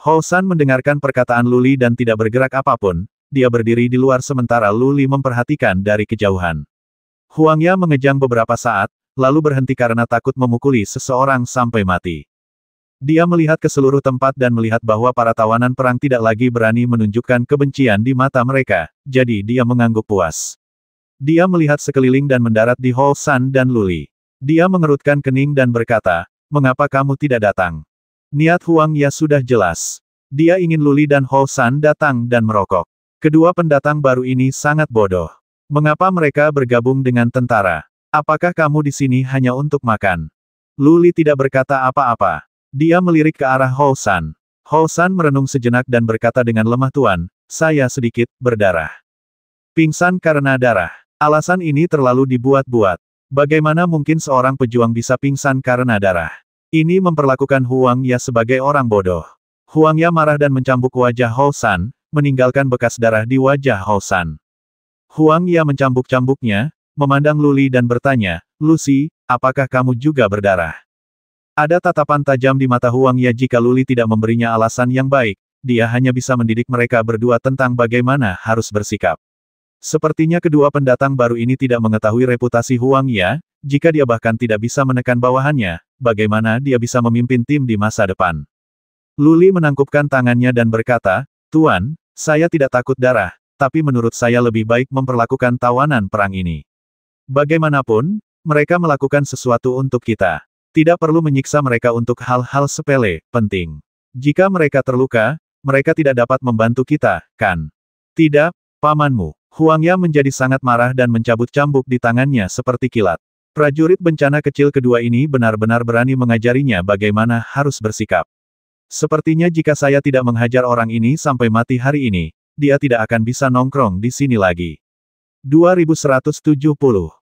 Hou San mendengarkan perkataan Luli dan tidak bergerak apapun, dia berdiri di luar sementara Luli memperhatikan dari kejauhan. Huang Ya mengejang beberapa saat, lalu berhenti karena takut memukuli seseorang sampai mati. Dia melihat ke seluruh tempat dan melihat bahwa para tawanan perang tidak lagi berani menunjukkan kebencian di mata mereka, jadi dia mengangguk puas. Dia melihat sekeliling dan mendarat di Hou San dan Luli. Dia mengerutkan kening dan berkata, mengapa kamu tidak datang? Niat Huang Ya sudah jelas. Dia ingin Luli dan Hou San datang dan merokok. Kedua pendatang baru ini sangat bodoh. Mengapa mereka bergabung dengan tentara? Apakah kamu di sini hanya untuk makan? Luli tidak berkata apa-apa. Dia melirik ke arah Hou San. Hou San merenung sejenak dan berkata dengan lemah tuan, saya sedikit berdarah. Pingsan karena darah. Alasan ini terlalu dibuat-buat. Bagaimana mungkin seorang pejuang bisa pingsan karena darah? Ini memperlakukan Huang Ya sebagai orang bodoh. Huang Ya marah dan mencambuk wajah Hou San, meninggalkan bekas darah di wajah Hou San. Huang Ya mencambuk-cambuknya, memandang Luli dan bertanya, Lucy, apakah kamu juga berdarah? Ada tatapan tajam di mata Huang Ya jika Luli tidak memberinya alasan yang baik, dia hanya bisa mendidik mereka berdua tentang bagaimana harus bersikap. Sepertinya kedua pendatang baru ini tidak mengetahui reputasi Huang Ya, jika dia bahkan tidak bisa menekan bawahannya, bagaimana dia bisa memimpin tim di masa depan. Luli menangkupkan tangannya dan berkata, Tuan, saya tidak takut darah, tapi menurut saya lebih baik memperlakukan tawanan perang ini. Bagaimanapun, mereka melakukan sesuatu untuk kita. Tidak perlu menyiksa mereka untuk hal-hal sepele, penting. Jika mereka terluka, mereka tidak dapat membantu kita, kan? Tidak, pamanmu. Huang Huangya menjadi sangat marah dan mencabut cambuk di tangannya seperti kilat. Prajurit bencana kecil kedua ini benar-benar berani mengajarinya bagaimana harus bersikap. Sepertinya jika saya tidak menghajar orang ini sampai mati hari ini, dia tidak akan bisa nongkrong di sini lagi. 2170